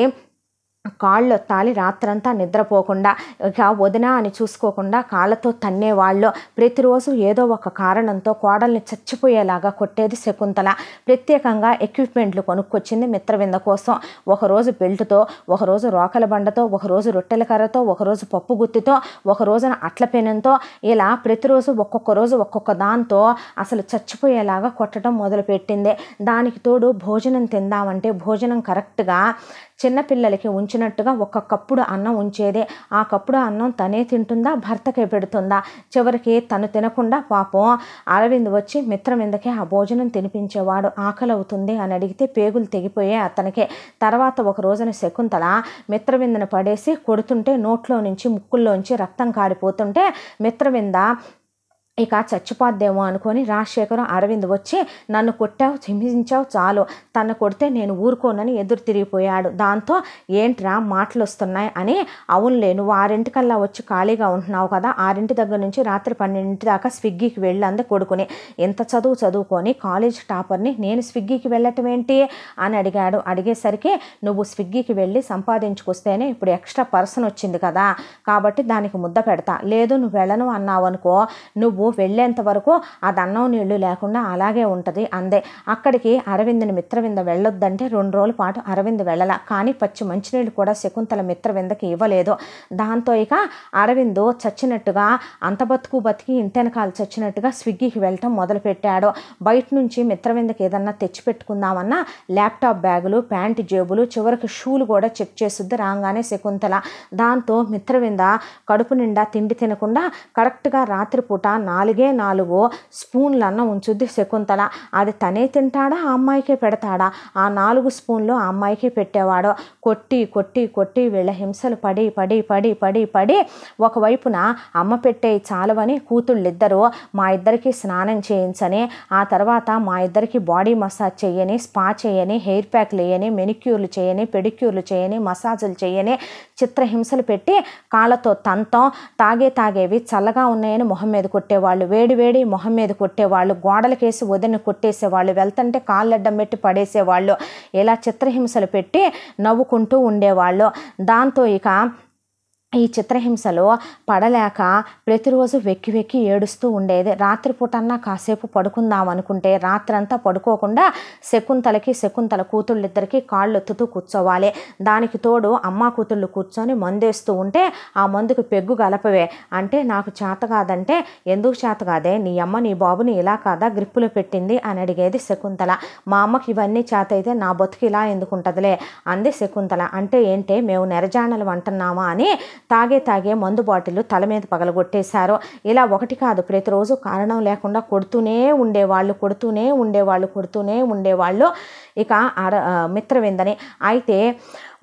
కాళ్ళు తాలి రాత్రంతా నిద్రపోకుండా ఇక వదిన అని చూసుకోకుండా కాళ్ళతో తన్నేవాళ్ళు ప్రతిరోజు ఏదో ఒక కారణంతో కోడల్ని చచ్చిపోయేలాగా కొట్టేది శకుంతల ప్రత్యేకంగా ఎక్విప్మెంట్లు కొనుక్కొచ్చింది మిత్రవింద కోసం ఒకరోజు బెల్ట్తో ఒకరోజు రోకల బండతో ఒకరోజు రొట్టెల కర్రతో ఒకరోజు పప్పు గుత్తితో ఒక రోజున అట్ల పెనంతో ఇలా ప్రతిరోజు ఒక్కొక్క రోజు ఒక్కొక్క దాంతో అసలు చచ్చిపోయేలాగా కొట్టడం మొదలుపెట్టింది దానికి తోడు భోజనం తిందామంటే భోజనం కరెక్ట్గా చిన్నపిల్లలకి ఉంచినట్టుగా ఒక కప్పుడు అన్నం ఉంచేదే ఆ కప్పుడు అన్నం తనే తింటుందా భర్తకే పెడుతుందా చివరికి తను తినకుండా పాపం అరవింద్ వచ్చి మిత్రమిందకే ఆ భోజనం తినిపించేవాడు ఆకలి అవుతుంది అని అడిగితే పేగులు తెగిపోయే అతనికే తర్వాత ఒక రోజున శకుంతల మిత్రవిందను పడేసి కొడుతుంటే నోట్లో నుంచి ముక్కుల్లోంచి రక్తం కారిపోతుంటే మిత్రవింద ఇక చచ్చిపోద్దేమో అనుకొని రాజశేఖరం అరవింద్ వచ్చి నన్ను కొట్టావు చిమ్మించావు చాలు తన్ను కొడితే నేను ఊరుకోనని ఎదురు తిరిగిపోయాడు దాంతో ఏంట్రా మాటలు వస్తున్నాయి అని అవునులే నువ్వు ఆరింటికల్లా వచ్చి ఖాళీగా ఉంటున్నావు కదా ఆరింటి దగ్గర నుంచి రాత్రి పన్నెండింటి దాకా స్విగ్గీకి వెళ్ళంది కొడుకుని ఎంత చదువు చదువుకొని కాలేజ్ టాపర్ని నేను స్విగ్గీకి వెళ్ళటం ఏంటి అని అడిగాడు అడిగేసరికి నువ్వు స్విగ్గీకి వెళ్ళి సంపాదించుకొస్తేనే ఇప్పుడు ఎక్స్ట్రా పర్సన్ వచ్చింది కదా కాబట్టి దానికి ముద్ద పెడతా లేదు నువ్వు వెళ్ళను అన్నావు అనుకో నువ్వు నువ్వు వెళ్ళేంత వరకు ఆ దన్నం నీళ్లు లేకుండా అలాగే ఉంటుంది అందే అక్కడికి అరవింద్ని మిత్రవింద వెళ్ళొద్దంటే రెండు రోజుల పాటు అరవింద్ వెళ్ళాల కానీ పచ్చి మంచినీళ్ళు కూడా శకుంతల మిత్రవిందకి ఇవ్వలేదు దాంతో ఇక అరవిందు చచ్చినట్టుగా అంత బతుకు బతికి ఇంటెనకాలు చచ్చినట్టుగా స్విగ్గీకి వెళ్ళటం మొదలుపెట్టాడు బయట నుంచి మిత్రవిందకి ఏదన్నా తెచ్చిపెట్టుకుందామన్నా ల్యాప్టాప్ బ్యాగులు ప్యాంటు జేబులు చివరికి షూలు కూడా చెక్ చేస్తుంది రాగానే శకుంతల దాంతో మిత్రవింద కడుపు నిండా తిండి తినకుండా కరెక్ట్గా రాత్రిపూట నా నాలుగే నాలుగు స్పూన్లు ఉంచుద్ది శకుంతల అది తనే తింటాడా ఆ అమ్మాయికే పెడతాడా ఆ నాలుగు స్పూన్లు ఆ అమ్మాయికే పెట్టేవాడు కొట్టి కొట్టి కొట్టి వీళ్ళ హింసలు పడి పడి పడి పడి పడి ఒకవైపున అమ్మ పెట్టే చాలవని కూతుళ్ళిద్దరూ మా ఇద్దరికి స్నానం చేయించని ఆ తర్వాత మా ఇద్దరికి బాడీ మసాజ్ చేయని స్పా చేయని హెయిర్ ప్యాక్ లేయని మెనిక్యూర్లు చేయని పెడిక్యూర్లు చేయని మసాజులు చేయని చిత్రహింసలు పెట్టి కాళ్ళతో తంతం తాగే తాగేవి చల్లగా ఉన్నాయని మొహం మీద కొట్టేవాడు కొట్టేవాళ్ళు వేడివేడి మొహం మీద కొట్టేవాళ్ళు గోడలకేసి వదిన కొట్టేసేవాళ్ళు వెళ్తంటే కాళ్ళడ్డం పెట్టి పడేసేవాళ్ళు ఇలా చిత్రహింసలు పెట్టి నవ్వుకుంటూ ఉండేవాళ్ళు దాంతో ఇక ఈ చిత్రహింసలో పడలేక ప్రతిరోజు వెక్కి వెక్కి ఏడుస్తూ ఉండేది రాత్రిపూటన్నా కాసేపు పడుకుందాం అనుకుంటే రాత్రంతా పడుకోకుండా శకుంతలకి శకుంతల కూతుళ్ళిద్దరికీ కాళ్ళు ఎత్తుతూ కూర్చోవాలి దానికి తోడు అమ్మ కూతుళ్ళు కూర్చొని మందేస్తూ ఉంటే ఆ మందుకు పెగ్గు గలపవే అంటే నాకు చేత కాదంటే ఎందుకు చేత కాదే నీ అమ్మ నీ బాబుని ఇలా కాదా గ్రిప్పులు పెట్టింది అని అడిగేది శకుంతల మా అమ్మకి ఇవన్నీ చేత అయితే నా బతుకు ఇలా ఎందుకుంటుందిలే అంది శకుంతల అంటే ఏంటే మేము నెరజానలు అంటున్నామా అని తాగే తాగే మందు బాటిల్ తల మీద పగలగొట్టేశారు ఇలా ఒకటి కాదు ప్రతిరోజు కారణం లేకుండా కొడుతూనే ఉండేవాళ్ళు కొడుతూనే ఉండేవాళ్ళు కొడుతూనే ఉండేవాళ్ళు ఇక అర మిత్రవిందని అయితే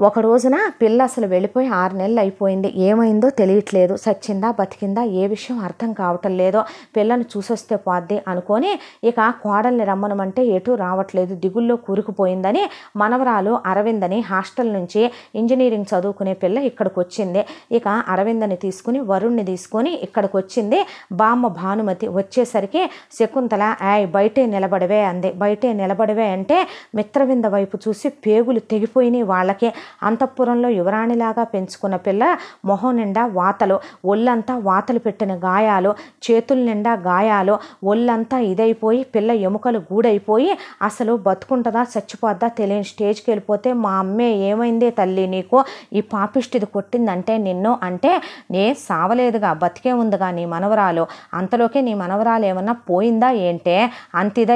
ఒక రోజున పిల్ల అసలు వెళ్ళిపోయి ఆరు నెలలు అయిపోయింది ఏమైందో తెలియట్లేదు సచ్చిందా బతికిందా ఏ విషయం అర్థం కావటం లేదో పిల్లను చూసొస్తే పోద్ది అనుకొని ఇక కోడల్ని రమ్మనమంటే ఎటు రావట్లేదు దిగుల్లో కూరుకుపోయిందని మనవరాలు అరవిందని హాస్టల్ నుంచి ఇంజనీరింగ్ చదువుకునే పిల్ల ఇక్కడికి వచ్చింది ఇక అరవిందని తీసుకుని వరుణ్ని తీసుకొని ఇక్కడికి వచ్చింది బామ్మ భానుమతి వచ్చేసరికి శకుంతల యాయ్ బయటే నిలబడవే అంది బయటే నిలబడవే అంటే మిత్రవింద వైపు చూసి పేగులు తెగిపోయినాయి వాళ్ళకే అంతఃపురంలో యువరాణిలాగా పెంచుకున్న పిల్ల మొహం నిండా వాతలు ఒళ్ళంతా వాతలు పెట్టిన గాయాలు చేతుల నిండా గాయాలు ఒళ్ళంతా ఇదైపోయి పిల్ల ఎముకలు గూడైపోయి అసలు బతుకుంటుందా చచ్చిపోద్దా తెలియని స్టేజ్కి వెళ్ళిపోతే మా అమ్మే ఏమైందే తల్లి నీకు ఈ పాపిష్టిది కొట్టిందంటే నిన్ను అంటే నే సావలేదుగా బతికే ఉందిగా నీ మనవరాలు అంతలోకి నీ మనవరాలు ఏమన్నా పోయిందా ఏంటే అంత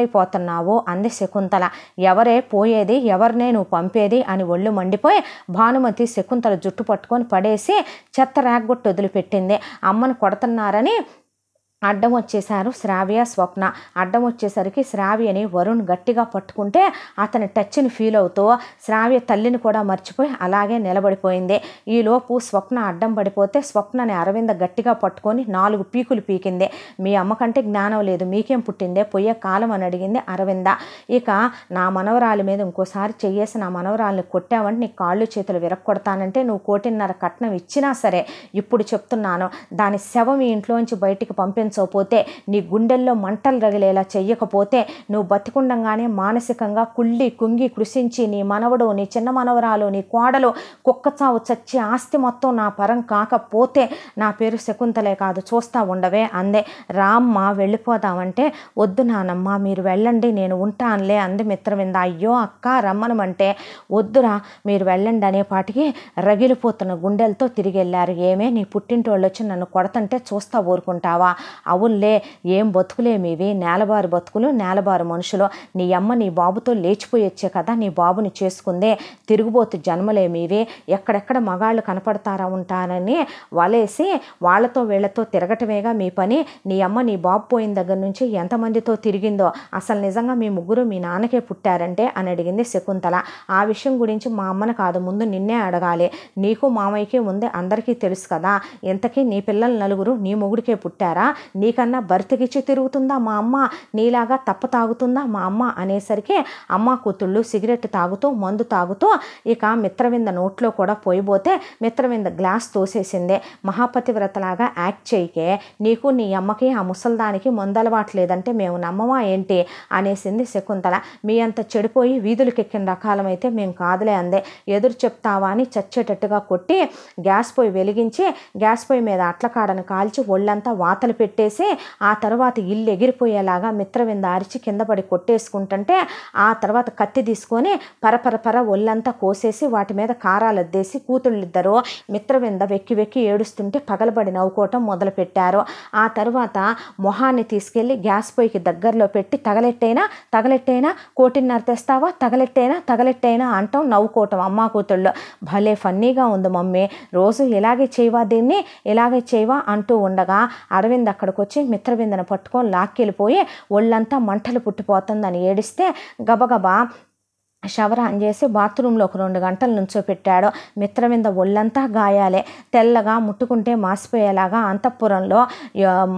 అంది శకుంతల ఎవరే ఎవరే పోయేది ఎవరినే నువ్వు పంపేది అని ఒళ్ళు మండిపోయి భానుమతి శకుంతల జుట్టు పట్టుకొని పడేసి చెత్త రాగొట్టు వదిలిపెట్టింది అమ్మను కొడుతున్నారని అడ్డం వచ్చేసారు శ్రావ్య స్వప్న అడ్డం వచ్చేసరికి శ్రావ్యని వరుణ్ గట్టిగా పట్టుకుంటే అతని టచ్ని ఫీల్ అవుతూ శ్రావ్య తల్లిని కూడా మర్చిపోయి అలాగే నిలబడిపోయింది ఈలోపు స్వప్న అడ్డం పడిపోతే స్వప్నని అరవింద గట్టిగా పట్టుకొని నాలుగు పీకులు పీకింది మీ అమ్మకంటే జ్ఞానం లేదు మీకేం పుట్టిందే పోయే కాలం అని అడిగింది అరవింద ఇక నా మనవరాలి మీద ఇంకోసారి చెయ్యేసి నా మనవరాలిని కొట్టావంటే నీ కాళ్ళు చేతులు విరక్కొడతానంటే నువ్వు కోటిన్నర కట్నం ఇచ్చినా సరే ఇప్పుడు చెప్తున్నాను దాని శవం ఈ ఇంట్లోంచి బయటికి పంపి నియంత్రించకపోతే నీ గుండెల్లో మంటలు రగిలేలా చెయ్యకపోతే నువ్వు బతికుండంగానే మానసికంగా కుళ్ళి కుంగి కృషించి నీ మనవడు నీ చిన్న మనవరాలు నీ కోడలు కుక్క చావు చచ్చి ఆస్తి మొత్తం నా పరం కాకపోతే నా పేరు శకుంతలే కాదు చూస్తా ఉండవే అందే రామ్మ వెళ్ళిపోదామంటే వద్దు నానమ్మ మీరు వెళ్ళండి నేను ఉంటానులే అంది మిత్రమింద అయ్యో అక్క రమ్మనమంటే వద్దురా మీరు వెళ్ళండి అనే పాటికి రగిలిపోతున్న గుండెలతో తిరిగి వెళ్ళారు ఏమే నీ వాళ్ళు వచ్చి నన్ను కొడతంటే చూస్తా ఊరుకుంటావా అవునులే ఏం బతుకులేమివి నేలబారు బతుకులు నేలబారు మనుషులు నీ అమ్మ నీ బాబుతో లేచిపోయొచ్చే కదా నీ బాబుని చేసుకుందే తిరుగుబోతు జన్మలేమివి ఎక్కడెక్కడ మగాళ్ళు కనపడతారా ఉంటారని వలేసి వాళ్ళతో వీళ్ళతో తిరగటమేగా మీ పని నీ అమ్మ నీ బాబు పోయిన దగ్గర నుంచి ఎంతమందితో తిరిగిందో అసలు నిజంగా మీ ముగ్గురు మీ నాన్నకే పుట్టారంటే అని అడిగింది శకుంతల ఆ విషయం గురించి మా అమ్మను కాదు ముందు నిన్నే అడగాలి నీకు మామయ్యకి ఉంది అందరికీ తెలుసు కదా ఇంతకీ నీ పిల్లలు నలుగురు నీ మొగుడికే పుట్టారా నీకన్నా బర్తికిచ్చి తిరుగుతుందా మా అమ్మ నీలాగా తప్ప తాగుతుందా మా అమ్మ అనేసరికి అమ్మ కూతుళ్ళు సిగరెట్ తాగుతూ మందు తాగుతూ ఇక మిత్రవింద నోట్లో కూడా పోయిపోతే మిత్రవింద గ్లాస్ తోసేసిందే మహాపతివ్రతలాగా యాక్ట్ చేయకే నీకు నీ అమ్మకి ఆ ముసల్దానికి లేదంటే మేము నమ్మమా ఏంటి అనేసింది శకుంతల మీ అంత చెడిపోయి వీధులకెక్కిన రకాలమైతే మేము కాదులే అందే ఎదురు చెప్తావా అని చచ్చేటట్టుగా కొట్టి గ్యాస్ పొయ్యి వెలిగించి గ్యాస్ పొయ్యి మీద అట్లకాడను కాల్చి ఒళ్ళంతా వాతలు పెట్టి కొట్టేసి ఆ తర్వాత ఇల్లు ఎగిరిపోయేలాగా మిత్రవింద అరిచి కింద పడి కొట్టేసుకుంటుంటే ఆ తర్వాత కత్తి తీసుకొని పరపరపర ఒళ్ళంతా కోసేసి వాటి మీద కారాలు అద్దేసి కూతుళ్ళిద్దరూ మిత్రవింద వెక్కి వెక్కి ఏడుస్తుంటే పగలబడి నవ్వుకోవటం మొదలుపెట్టారు ఆ తర్వాత మొహాన్ని తీసుకెళ్ళి గ్యాస్ పొయ్యికి దగ్గరలో పెట్టి తగలెట్టైనా తగలెట్టైనా కోటిన్నర తెస్తావా తగలెట్టైనా తగలెట్టైనా అంటాం నవ్వుకోవటం అమ్మ కూతుళ్ళు భలే ఫన్నీగా ఉంది మమ్మీ రోజు ఇలాగే చేయవా దీన్ని ఇలాగే చేయవా అంటూ ఉండగా అరవింద్ అక్కడ అక్కడికి వచ్చి మిత్రవిందను పట్టుకొని లాక్కెళ్ళిపోయి ఒళ్ళంతా మంటలు పుట్టిపోతుందని ఏడిస్తే గబగబా షవర్ ఆన్ చేసి బాత్రూంలో ఒక రెండు గంటలు నుంచో పెట్టాడు మిత్ర మీద ఒళ్ళంతా గాయాలే తెల్లగా ముట్టుకుంటే మాసిపోయేలాగా అంతఃపురంలో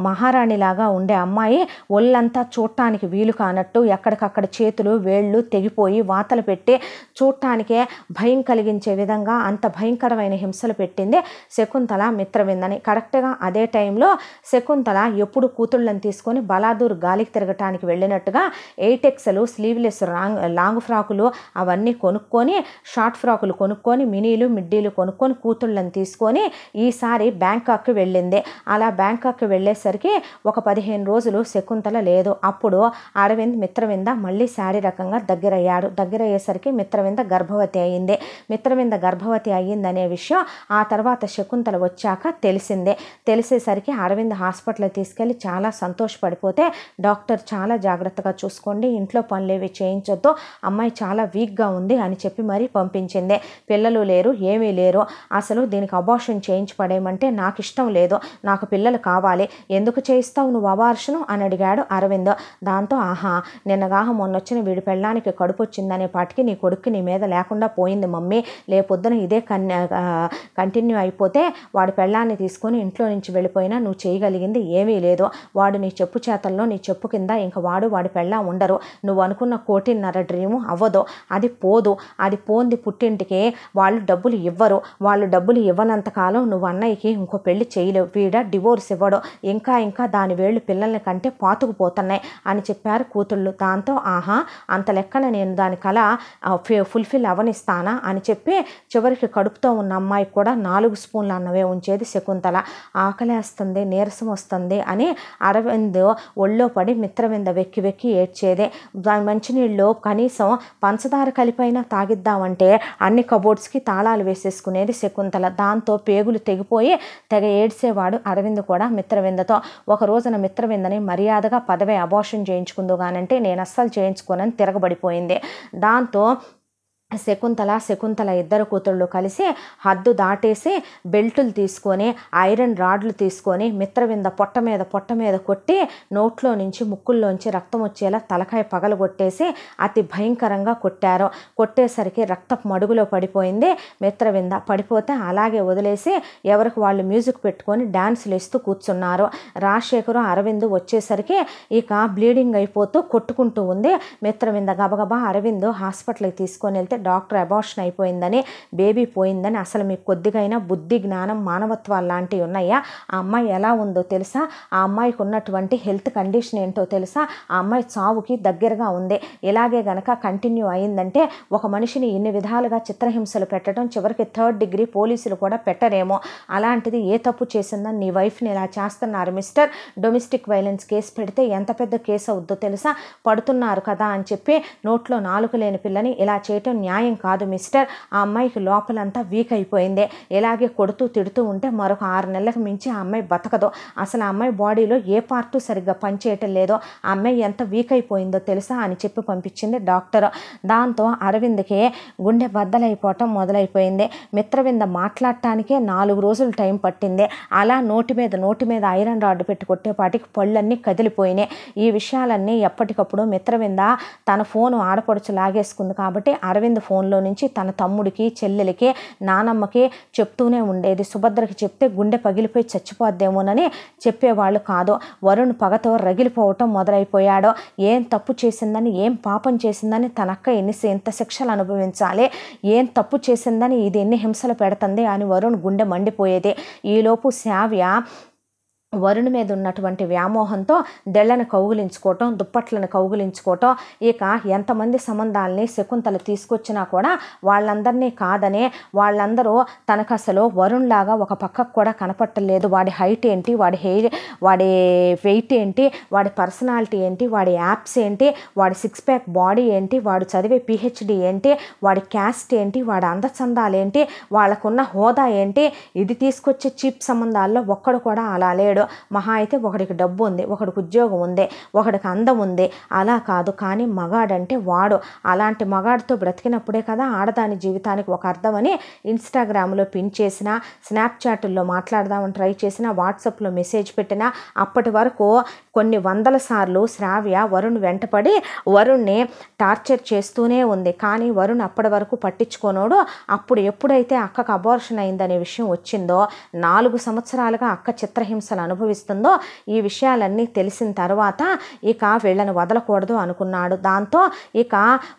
మహారాణిలాగా ఉండే అమ్మాయి ఒళ్ళంతా చూడటానికి వీలు కానట్టు ఎక్కడికక్కడ చేతులు వేళ్ళు తెగిపోయి వాతలు పెట్టి చూడటానికే భయం కలిగించే విధంగా అంత భయంకరమైన హింసలు పెట్టింది శకుంతల మిత్రవిందని కరెక్ట్గా అదే టైంలో శకుంతల ఎప్పుడు కూతుళ్ళని తీసుకొని బలాదూర్ గాలికి తిరగటానికి వెళ్ళినట్టుగా ఎయిటెక్సలు స్లీవ్లెస్ రాంగ్ లాంగ్ ఫ్రాకులు అవన్నీ కొనుక్కొని షార్ట్ ఫ్రాకులు కొనుక్కొని మినీలు మిడ్డీలు కొనుక్కొని కూతుళ్ళని తీసుకొని ఈసారి బ్యాంకాక్కి వెళ్ళింది అలా బ్యాంకాక్కి వెళ్ళేసరికి ఒక పదిహేను రోజులు శకుంతల లేదు అప్పుడు అరవింద్ మిత్రవింద మళ్ళీ శారీరకంగా దగ్గరయ్యాడు దగ్గర అయ్యేసరికి మిత్రవింద గర్భవతి అయింది మిత్రవింద గర్భవతి అయ్యిందనే విషయం ఆ తర్వాత శకుంతల వచ్చాక తెలిసిందే తెలిసేసరికి అరవింద్ హాస్పిటల్ తీసుకెళ్ళి చాలా సంతోషపడిపోతే డాక్టర్ చాలా జాగ్రత్తగా చూసుకోండి ఇంట్లో పనులు ఏవి చేయించొద్దు అమ్మాయి చాలా చాలా వీక్గా ఉంది అని చెప్పి మరీ పంపించింది పిల్లలు లేరు ఏమీ లేరు అసలు దీనికి అబార్షన్ చేయించి పడేయమంటే నాకు ఇష్టం లేదు నాకు పిల్లలు కావాలి ఎందుకు చేయిస్తావు నువ్వు అబార్షను అని అడిగాడు అరవింద్ దాంతో ఆహా నిన్నగాహ మొన్నొచ్చిన వీడి పెళ్ళానికి కడుపు వచ్చిందనే పాటికి నీ కొడుకు నీ మీద లేకుండా పోయింది మమ్మీ లేపొద్దున ఇదే కన్ కంటిన్యూ అయిపోతే వాడి పెళ్ళాన్ని తీసుకొని ఇంట్లో నుంచి వెళ్ళిపోయినా నువ్వు చేయగలిగింది ఏమీ లేదు వాడు నీ చెప్పు చేతల్లో నీ చెప్పు కింద ఇంకా వాడు వాడి పెళ్ళా ఉండరు నువ్వు అనుకున్న కోటిన్నర డ్రీము అవ్వదు అది పోదు అది పోంది పుట్టింటికి వాళ్ళు డబ్బులు ఇవ్వరు వాళ్ళు డబ్బులు ఇవ్వనంతకాలం నువ్వు అన్నయ్యకి ఇంకో పెళ్లి చేయలేవు వీడ డివోర్స్ ఇవ్వడు ఇంకా ఇంకా దాని వేళ్ళు పిల్లల్ని కంటే పాతుకుపోతున్నాయి అని చెప్పారు కూతుళ్ళు దాంతో ఆహా అంత లెక్కన నేను దాని కళ ఫుల్ఫిల్ అవనిస్తానా అని చెప్పి చివరికి కడుపుతో ఉన్న అమ్మాయి కూడా నాలుగు స్పూన్లు అన్నవే ఉంచేది శకుంతల ఆకలేస్తుంది నీరసం వస్తుంది అని అరవింద్ ఒళ్ళో పడి మిత్రవింద వెక్కి వెక్కి ఏడ్చేదే దాని మంచినీళ్ళు కనీసం పంచ పంచదార కలిపైనా తాగిద్దామంటే అన్ని కబోర్డ్స్కి తాళాలు వేసేసుకునేది శకుంతల దాంతో పేగులు తెగిపోయి తెగ ఏడ్చేవాడు అరవింద్ కూడా మిత్రవిందతో ఒక రోజున మిత్రవిందని మర్యాదగా పదవే అబోషన్ చేయించుకుందుగానంటే నేను అస్సలు చేయించుకోనని తిరగబడిపోయింది దాంతో శకుంతల శకుంతల ఇద్దరు కూతుళ్ళు కలిసి హద్దు దాటేసి బెల్టులు తీసుకొని ఐరన్ రాడ్లు తీసుకొని మిత్రవింద పొట్ట మీద పొట్ట మీద కొట్టి నోట్లో నుంచి ముక్కుల్లోంచి రక్తం వచ్చేలా తలకాయ కొట్టేసి అతి భయంకరంగా కొట్టారు కొట్టేసరికి రక్త మడుగులో పడిపోయింది మిత్రవింద పడిపోతే అలాగే వదిలేసి ఎవరికి వాళ్ళు మ్యూజిక్ పెట్టుకొని డ్యాన్సులు వేస్తూ కూర్చున్నారు రాజశేఖరు అరవింద్ వచ్చేసరికి ఇక బ్లీడింగ్ అయిపోతూ కొట్టుకుంటూ ఉంది మిత్రవింద గబగబా అరవింద్ హాస్పిటల్కి తీసుకొని వెళ్తే డాక్టర్ అబార్షన్ అయిపోయిందని బేబీ పోయిందని అసలు మీకు కొద్దిగైనా బుద్ధి జ్ఞానం మానవత్వాలు లాంటివి ఉన్నాయా ఆ అమ్మాయి ఎలా ఉందో తెలుసా ఆ అమ్మాయికి ఉన్నటువంటి హెల్త్ కండిషన్ ఏంటో తెలుసా ఆ అమ్మాయి చావుకి దగ్గరగా ఉంది ఇలాగే గనక కంటిన్యూ అయిందంటే ఒక మనిషిని ఇన్ని విధాలుగా చిత్రహింసలు పెట్టడం చివరికి థర్డ్ డిగ్రీ పోలీసులు కూడా పెట్టరేమో అలాంటిది ఏ తప్పు చేసిందని నీ వైఫ్ని ఇలా చేస్తున్నారు మిస్టర్ డొమెస్టిక్ వైలెన్స్ కేసు పెడితే ఎంత పెద్ద కేసు అవుద్దో తెలుసా పడుతున్నారు కదా అని చెప్పి నోట్లో నాలుగు లేని పిల్లని ఇలా చేయటం న్యాయం కాదు మిస్టర్ ఆ అమ్మాయికి లోపలంతా వీక్ అయిపోయిందే ఇలాగే కొడుతూ తిడుతూ ఉంటే మరొక ఆరు నెలలకు మించి ఆ అమ్మాయి బతకదు అసలు ఆ అమ్మాయి బాడీలో ఏ పార్టు సరిగ్గా పనిచేయటం లేదో ఆ అమ్మాయి ఎంత వీక్ అయిపోయిందో తెలుసా అని చెప్పి పంపించింది డాక్టర్ దాంతో అరవింద్కి గుండె బద్దలైపోవటం మొదలైపోయింది మిత్రవింద మాట్లాడటానికే నాలుగు రోజులు టైం పట్టింది అలా నోటి మీద నోటి మీద ఐరన్ రాడ్ పెట్టి కొట్టేపాటికి పళ్ళన్నీ కదిలిపోయినాయి ఈ విషయాలన్నీ ఎప్పటికప్పుడు మిత్రవింద తన ఫోను ఆడపడుచు లాగేసుకుంది కాబట్టి అరవింద్ సుగంధ్ ఫోన్లో నుంచి తన తమ్ముడికి చెల్లెలకి నానమ్మకి చెప్తూనే ఉండేది సుభద్రకి చెప్తే గుండె పగిలిపోయి చచ్చిపోద్దేమోనని చెప్పేవాళ్ళు కాదు వరుణ్ పగతో రగిలిపోవటం మొదలైపోయాడో ఏం తప్పు చేసిందని ఏం పాపం చేసిందని తనక్క ఎన్ని ఎంత శిక్షలు అనుభవించాలి ఏం తప్పు చేసిందని ఇది ఎన్ని హింసలు పెడుతుంది అని వరుణ్ గుండె మండిపోయేది ఈలోపు శావ్య వరుణ్ మీద ఉన్నటువంటి వ్యామోహంతో దెళ్లను కౌగులించుకోవటం దుప్పట్లను కౌగులించుకోవటం ఇక ఎంతమంది సంబంధాలని శకుంతల తీసుకొచ్చినా కూడా వాళ్ళందరినీ కాదనే వాళ్ళందరూ తనకు అసలు వరుణ్ లాగా ఒక పక్కకు కూడా కనపట్టలేదు వాడి హైట్ ఏంటి వాడి హెయిర్ వాడి వెయిట్ ఏంటి వాడి పర్సనాలిటీ ఏంటి వాడి యాప్స్ ఏంటి వాడి సిక్స్ ప్యాక్ బాడీ ఏంటి వాడు చదివే పిహెచ్డి ఏంటి వాడి క్యాస్ట్ ఏంటి వాడి అందచందాలు ఏంటి వాళ్ళకున్న హోదా ఏంటి ఇది తీసుకొచ్చే చీప్ సంబంధాల్లో ఒక్కడు కూడా అలా లేడు ఉన్నాడు మహా అయితే ఒకడికి డబ్బు ఉంది ఒకడికి ఉద్యోగం ఉంది ఒకడికి అందం ఉంది అలా కాదు కానీ మగాడంటే వాడు అలాంటి మగాడితో బ్రతికినప్పుడే కదా ఆడదాని జీవితానికి ఒక అర్థమని ఇన్స్టాగ్రామ్లో పిన్ చేసిన స్నాప్చాట్లో మాట్లాడదామని ట్రై చేసిన వాట్సాప్లో మెసేజ్ పెట్టినా అప్పటి వరకు కొన్ని వందల సార్లు శ్రావ్య వరుణ్ వెంటపడి వరుణ్ణి టార్చర్ చేస్తూనే ఉంది కానీ వరుణ్ అప్పటి వరకు పట్టించుకోనోడు అప్పుడు ఎప్పుడైతే అక్కకు అబార్షన్ అయిందనే విషయం వచ్చిందో నాలుగు సంవత్సరాలుగా అక్క చిత్రహింసలు అనుభవిస్తుందో ఈ విషయాలన్నీ తెలిసిన తర్వాత ఇక వీళ్ళని వదలకూడదు అనుకున్నాడు దాంతో ఇక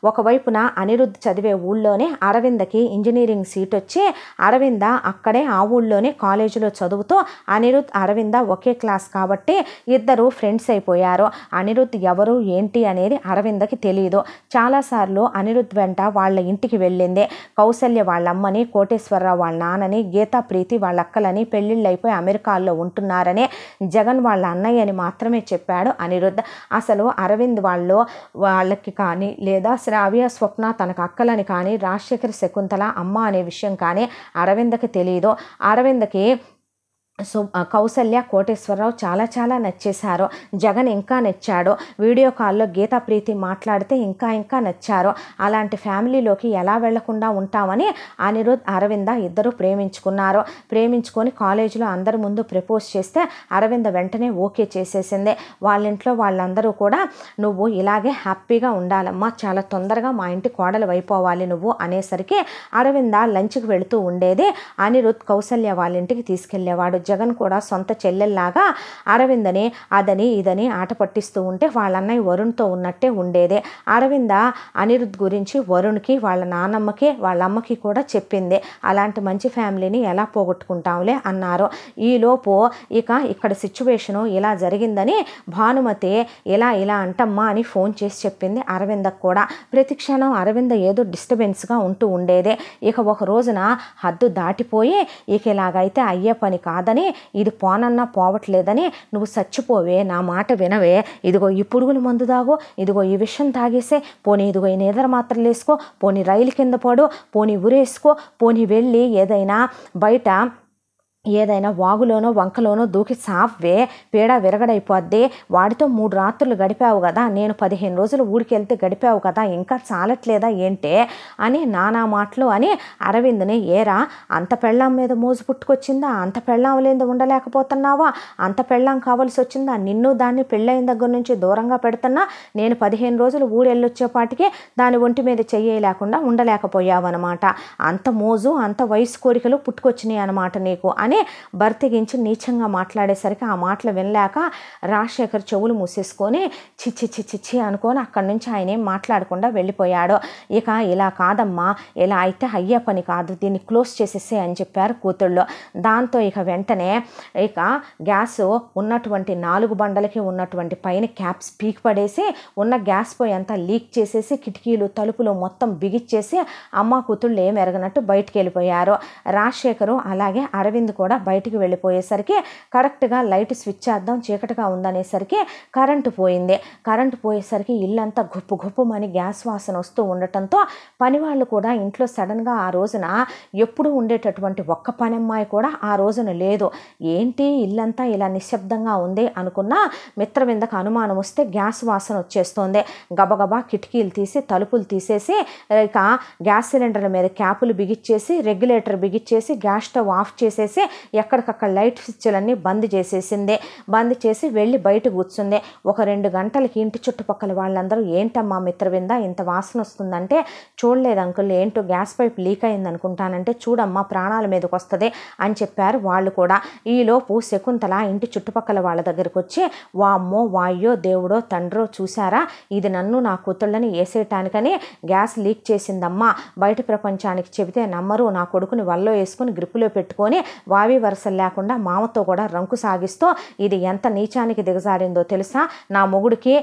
ఒకవైపున అనిరుద్ధ్ చదివే ఊళ్ళోనే అరవిందకి ఇంజనీరింగ్ సీట్ వచ్చి అరవింద అక్కడే ఆ ఊళ్ళోనే కాలేజీలో చదువుతూ అనిరుద్ధ్ అరవింద ఒకే క్లాస్ కాబట్టి ఇద్దరు ఫ్రెండ్స్ అయిపోయారో అనిరుద్ధ్ ఎవరు ఏంటి అనేది అరవిందకి తెలియదు చాలాసార్లు అనిరుద్ధ్ వెంట వాళ్ళ ఇంటికి వెళ్ళిందే కౌశల్య వాళ్ళ అమ్మని కోటేశ్వరరావు వాళ్ళ నాన్నని గీతా ప్రీతి వాళ్ళ అక్కలని పెళ్ళిళ్ళైపోయి అమెరికాల్లో ఉంటున్నారని జగన్ వాళ్ళ అన్నయ్య అని మాత్రమే చెప్పాడు అనిరుద్ధ్ అసలు అరవింద్ వాళ్ళు వాళ్ళకి కానీ లేదా శ్రావ్య స్వప్న తనకు అక్కలని కానీ రాజశేఖర శకుంతల అమ్మ అనే విషయం కానీ అరవిందకి తెలియదు అరవిందకి సో కౌసల్య కోటేశ్వరరావు చాలా చాలా నచ్చేశారు జగన్ ఇంకా నచ్చాడు వీడియో కాల్లో గీతా ప్రీతి మాట్లాడితే ఇంకా ఇంకా నచ్చారు అలాంటి ఫ్యామిలీలోకి ఎలా వెళ్లకుండా ఉంటామని అనిరుద్ అరవింద ఇద్దరు ప్రేమించుకున్నారు ప్రేమించుకొని కాలేజీలో అందరి ముందు ప్రపోజ్ చేస్తే అరవింద వెంటనే ఓకే చేసేసింది వాళ్ళ ఇంట్లో వాళ్ళందరూ కూడా నువ్వు ఇలాగే హ్యాపీగా ఉండాలమ్మా చాలా తొందరగా మా ఇంటి కోడలు అయిపోవాలి నువ్వు అనేసరికి అరవింద లంచ్కి వెళుతూ ఉండేది అనిరుద్ కౌసల్య వాళ్ళ ఇంటికి తీసుకెళ్లేవాడు జగన్ కూడా సొంత చెల్లెల్లాగా అరవిందని అదని ఇదని ఆట పట్టిస్తూ ఉంటే వాళ్ళన్నయ్య వరుణ్తో ఉన్నట్టే ఉండేదే అరవింద అనిరుద్ధ్ గురించి వరుణ్కి వాళ్ళ నానమ్మకి వాళ్ళ అమ్మకి కూడా చెప్పింది అలాంటి మంచి ఫ్యామిలీని ఎలా పోగొట్టుకుంటాంలే అన్నారు ఈలోపు ఇక ఇక్కడ సిచ్యువేషను ఇలా జరిగిందని భానుమతి ఇలా ఇలా అంటమ్మా అని ఫోన్ చేసి చెప్పింది అరవిందకు కూడా ప్రతి క్షణం అరవింద ఏదో డిస్టర్బెన్స్గా ఉంటూ ఉండేదే ఇక ఒక రోజున హద్దు దాటిపోయి ఇక ఇలాగైతే అయ్యే పని కాదని ఉన్నదని ఇది పోనన్నా పోవట్లేదని నువ్వు చచ్చిపోవే నా మాట వినవే ఇదిగో ఈ పురుగుల మందు దాగో ఇదిగో ఈ విషయం తాగేసే పోనీ ఇదిగో ఈ నిద్ర మాత్రలు వేసుకో పోనీ రైలు కింద పడు పోనీ ఉరేసుకో పోనీ వెళ్ళి ఏదైనా బయట ఏదైనా వాగులోనో వంకలోనో దూకి సావ్వే పేడ విరగడైపోద్ది వాడితో మూడు రాత్రులు గడిపావు కదా నేను పదిహేను రోజులు వెళ్తే గడిపావు కదా ఇంకా చాలట్లేదా ఏంటే అని నానా మాటలు అని అరవింద్ని ఏరా అంత పెళ్ళాం మీద మోజు పుట్టుకొచ్చిందా అంత పెళ్ళాం లేదో ఉండలేకపోతున్నావా అంత పెళ్ళాం కావాల్సి వచ్చిందా నిన్ను దాన్ని పెళ్ళైన దగ్గర నుంచి దూరంగా పెడుతున్నా నేను పదిహేను రోజులు ఊరెళ్ళొచ్చేపాటికి దాని ఒంటి మీద చెయ్యలేకుండా అనమాట అంత మోజు అంత వయసు కోరికలు పుట్టుకొచ్చినాయి అనమాట నీకు అని అనగానే బర్తిగించి నీచంగా మాట్లాడేసరికి ఆ మాటలు వినలేక రాజశేఖర్ చెవులు మూసేసుకొని చిచ్చి చిచ్చి చి అనుకొని అక్కడి నుంచి ఆయన ఏం మాట్లాడకుండా వెళ్ళిపోయాడు ఇక ఇలా కాదమ్మా ఇలా అయితే అయ్యే పని కాదు దీన్ని క్లోజ్ చేసేసే అని చెప్పారు కూతుళ్ళు దాంతో ఇక వెంటనే ఇక గ్యాస్ ఉన్నటువంటి నాలుగు బండలకి ఉన్నటువంటి పైన క్యాప్స్ పీక్ పడేసి ఉన్న గ్యాస్ పోయి అంతా లీక్ చేసేసి కిటికీలు తలుపులు మొత్తం బిగిచ్చేసి అమ్మ కూతుళ్ళు ఏం ఎరగనట్టు బయటికి వెళ్ళిపోయారు రాజశేఖరు అలాగే అరవింద్ కూడా బయటికి వెళ్ళిపోయేసరికి కరెక్ట్గా లైట్ స్విచ్ చేద్దాం చీకటిగా ఉందనేసరికి కరెంటు పోయింది కరెంటు పోయేసరికి ఇల్లంతా గుప్పు గుప్పుమని గ్యాస్ వాసన వస్తూ ఉండటంతో పనివాళ్ళు కూడా ఇంట్లో సడన్గా ఆ రోజున ఎప్పుడు ఉండేటటువంటి ఒక్క పని అమ్మాయి కూడా ఆ రోజున లేదు ఏంటి ఇల్లంతా ఇలా నిశ్శబ్దంగా ఉంది అనుకున్న మిత్రవిందకు అనుమానం వస్తే గ్యాస్ వాసన వచ్చేస్తుంది గబగబా కిటికీలు తీసి తలుపులు తీసేసి ఇక గ్యాస్ సిలిండర్ల మీద క్యాపులు బిగిచ్చేసి రెగ్యులేటర్ బిగిచ్చేసి గ్యాస్ స్టవ్ ఆఫ్ చేసేసి ఎక్కడికక్కడ లైట్ స్విచ్లన్నీ బంద్ చేసేసిందే బంద్ చేసి వెళ్ళి బయట కూర్చుందే ఒక రెండు గంటలకి ఇంటి చుట్టుపక్కల వాళ్ళందరూ ఏంటమ్మా మిత్రవింద ఇంత వాసన వస్తుందంటే చూడలేదు అంకుల్ ఏంటో గ్యాస్ పైప్ లీక్ అయింది అనుకుంటానంటే చూడమ్మా ప్రాణాల మీదకి వస్తుంది అని చెప్పారు వాళ్ళు కూడా ఈలోపు శకుంతల ఇంటి చుట్టుపక్కల వాళ్ళ దగ్గరకు వచ్చి వామ్మో వాయ్యో దేవుడో తండ్రో చూసారా ఇది నన్ను నా కూతుళ్ళని వేసేయటానికని గ్యాస్ లీక్ చేసిందమ్మా బయట ప్రపంచానికి చెబితే నమ్మరు నా కొడుకుని వల్ల వేసుకుని గ్రిప్పులో పెట్టుకొని వావి వరసలు లేకుండా మామతో కూడా రంకు సాగిస్తూ ఇది ఎంత నీచానికి దిగజారిందో తెలుసా నా మొగుడికి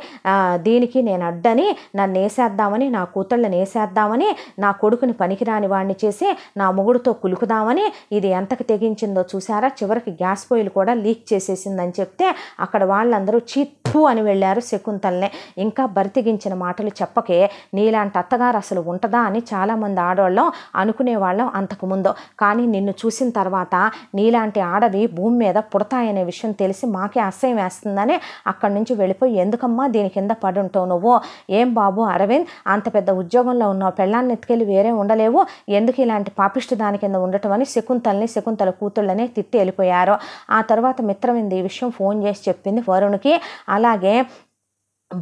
దీనికి నేను అడ్డని నన్ను వేసేద్దామని నా కూతుళ్ళని వేసేద్దామని నా కొడుకుని పనికిరాని వాడిని చేసి నా మొగుడితో కులుకుదామని ఇది ఎంతకు తెగించిందో చూసారా చివరికి గ్యాస్ పొయ్యిలు కూడా లీక్ చేసేసిందని చెప్తే అక్కడ వాళ్ళందరూ చీత్ అని వెళ్ళారు శకుంతల్ని ఇంకా బరితిగించిన మాటలు చెప్పకే నీలాంటి అత్తగారు అసలు ఉంటుందా అని చాలామంది ఆడవాళ్ళం అనుకునేవాళ్ళం అంతకుముందు కానీ నిన్ను చూసిన తర్వాత నీలాంటి ఆడవి భూమి మీద పుడతాయనే విషయం తెలిసి మాకే అసహ్యం వేస్తుందని అక్కడి నుంచి వెళ్ళిపోయి ఎందుకమ్మా దీని కింద పడుంటావు నువ్వు ఏం బాబు అరవింద్ అంత పెద్ద ఉద్యోగంలో ఉన్నావు పెళ్ళాన్ని ఎత్తుకెళ్ళి వేరే ఉండలేవు ఎందుకు ఇలాంటి పాపిష్టి దాని కింద ఉండటం అని శకుంతల్ని శకుంతల కూతుళ్ళని తిట్టి వెళ్ళిపోయారు ఆ తర్వాత మిత్రమింది ఈ విషయం ఫోన్ చేసి చెప్పింది వరుణ్కి అలాగే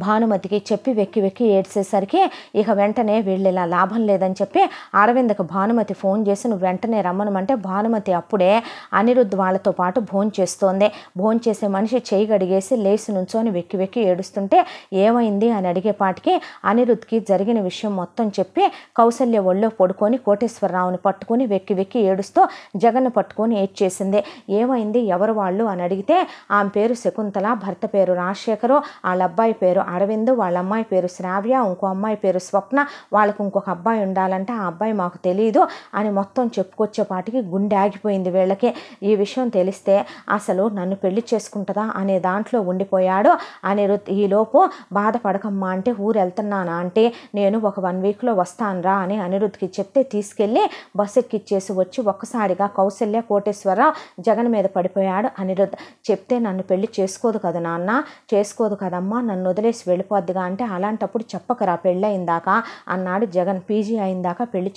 భానుమతికి చెప్పి వెక్కి వెక్కి ఏడ్చేసరికి ఇక వెంటనే వీళ్ళు ఇలా లాభం లేదని చెప్పి అరవింద్కు భానుమతి ఫోన్ చేసి నువ్వు వెంటనే రమ్మనమంటే భానుమతి అప్పుడే అనిరుద్ధ్ వాళ్ళతో పాటు భోన్ చేస్తోంది భోన్ చేసే మనిషి చేయి గడిగేసి లేచి నుంచొని వెక్కి వెక్కి ఏడుస్తుంటే ఏమైంది అని అడిగేపాటికి అనిరుద్ధ్కి జరిగిన విషయం మొత్తం చెప్పి కౌసల్య ఒళ్ళో పడుకొని కోటేశ్వరరావుని పట్టుకొని వెక్కి వెక్కి ఏడుస్తూ జగన్ పట్టుకొని ఏడ్చేసింది ఏమైంది ఎవరు వాళ్ళు అని అడిగితే ఆమె పేరు శకుంతల భర్త పేరు రాజశేఖరు వాళ్ళ అబ్బాయి పేరు పేరు అరవింద్ వాళ్ళ అమ్మాయి పేరు శ్రావ్య ఇంకో అమ్మాయి పేరు స్వప్న వాళ్ళకు ఇంకొక అబ్బాయి ఉండాలంటే ఆ అబ్బాయి మాకు తెలియదు అని మొత్తం చెప్పుకొచ్చేపాటికి గుండె ఆగిపోయింది వీళ్ళకి ఈ విషయం తెలిస్తే అసలు నన్ను పెళ్లి చేసుకుంటుందా అనే దాంట్లో ఉండిపోయాడు ఈ ఈలోపు బాధపడకమ్మా అంటే ఊరు వెళ్తున్నానా అంటే నేను ఒక వన్ వీక్లో వస్తానురా అని అనిరుద్ధ్కి చెప్తే తీసుకెళ్ళి బస్సు ఎక్కిచ్చేసి వచ్చి ఒక్కసారిగా కౌశల్య కోటేశ్వరరావు జగన్ మీద పడిపోయాడు అనిరుద్ధ చెప్తే నన్ను పెళ్లి చేసుకోదు కదా నాన్న చేసుకోదు కదమ్మా నన్ను వదిలి వదిలేసి వెళ్ళిపోద్దిగా అంటే అలాంటప్పుడు చెప్పకరా పెళ్ళి అయిందాక అన్నాడు జగన్ పీజీ అయిందాక పెళ్లి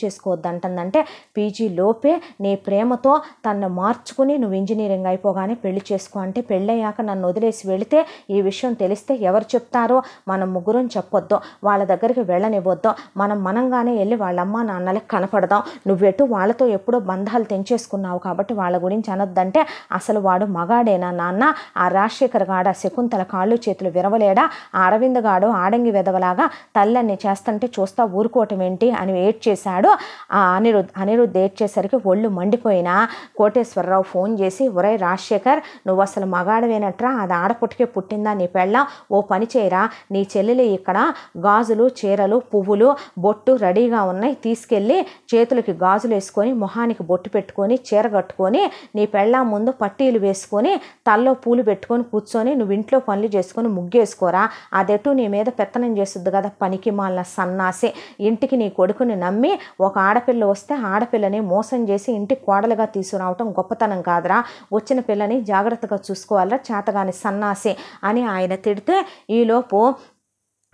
అంటుందంటే పీజీ లోపే నీ ప్రేమతో తన్ను మార్చుకుని నువ్వు ఇంజనీరింగ్ అయిపోగానే పెళ్లి చేసుకో అంటే పెళ్ళయ్యాక నన్ను వదిలేసి వెళితే ఈ విషయం తెలిస్తే ఎవరు చెప్తారో మనం ముగ్గురం చెప్పొద్దు వాళ్ళ దగ్గరికి వెళ్ళనివ్వద్దు మనం మనంగానే వెళ్ళి వాళ్ళమ్మ నాన్నలకు కనపడదాం నువ్వెటు వాళ్ళతో ఎప్పుడో బంధాలు తెంచేసుకున్నావు కాబట్టి వాళ్ళ గురించి అనొద్దంటే అసలు వాడు మగాడేనా నాన్న ఆ రాజశేఖర్ గాడ శకుంతల కాళ్ళు చేతులు విరవలేడా అరవిందగాడు ఆడంగి వెదవలాగా తల్లని చేస్తంటే చూస్తా ఊరుకోవటం ఏంటి అని ఏడ్ చేశాడు ఆ అనిరుద్ అనిరుద్ధ ఏడ్ చేసరికి ఒళ్ళు మండిపోయినా కోటేశ్వరరావు ఫోన్ చేసి ఒరే రాజశేఖర్ నువ్వు అసలు మగాడవేనట్రా అది ఆడపుట్టుకే పుట్టిందా నీ పెళ్ళ ఓ పని చేయరా నీ చెల్లెలు ఇక్కడ గాజులు చీరలు పువ్వులు బొట్టు రెడీగా ఉన్నాయి తీసుకెళ్ళి చేతులకి గాజులు వేసుకొని మొహానికి బొట్టు పెట్టుకొని చీర కట్టుకొని నీ పెళ్ళ ముందు పట్టీలు వేసుకొని తల్లో పూలు పెట్టుకొని కూర్చొని నువ్వు ఇంట్లో పనులు చేసుకొని ముగ్గేసుకోరా అదెటు నీ మీద పెత్తనం చేస్తుంది కదా పనికి మాలిన సన్నాసే ఇంటికి నీ కొడుకుని నమ్మి ఒక ఆడపిల్ల వస్తే ఆడపిల్లని మోసం చేసి ఇంటికి కోడలుగా తీసుకురావటం గొప్పతనం కాదురా వచ్చిన పిల్లని జాగ్రత్తగా చూసుకోవాలరా చేతగాని సన్నాసే అని ఆయన తిడితే ఈలోపు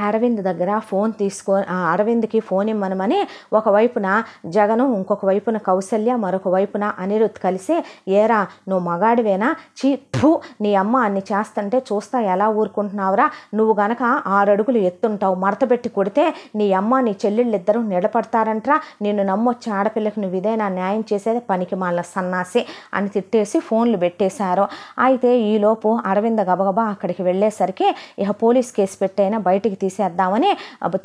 అరవింద్ దగ్గర ఫోన్ తీసుకో అరవింద్కి ఫోన్ ఇమ్మనమని ఒకవైపున జగను ఇంకొక వైపున కౌశల్య మరొక వైపున అనిరుద్ కలిసి ఏరా నువ్వు మగాడివేనా చీ ఠూ నీ అమ్మ అన్ని చేస్తుంటే చూస్తా ఎలా ఊరుకుంటున్నావురా నువ్వు గనక ఆరడుగులు ఎత్తుంటావు మడతపెట్టి కొడితే నీ అమ్మ నీ చెల్లెళ్ళిద్దరూ నిలబడతారంట్రా నిన్ను నమ్మొచ్చే ఆడపిల్లకు నువ్వు ఇదేనా న్యాయం చేసేది పనికి మాల సన్నాసి అని తిట్టేసి ఫోన్లు పెట్టేశారు అయితే ఈలోపు అరవింద గబగబా అక్కడికి వెళ్ళేసరికి ఇక పోలీస్ కేసు పెట్టైనా బయటికి తీసేద్దామని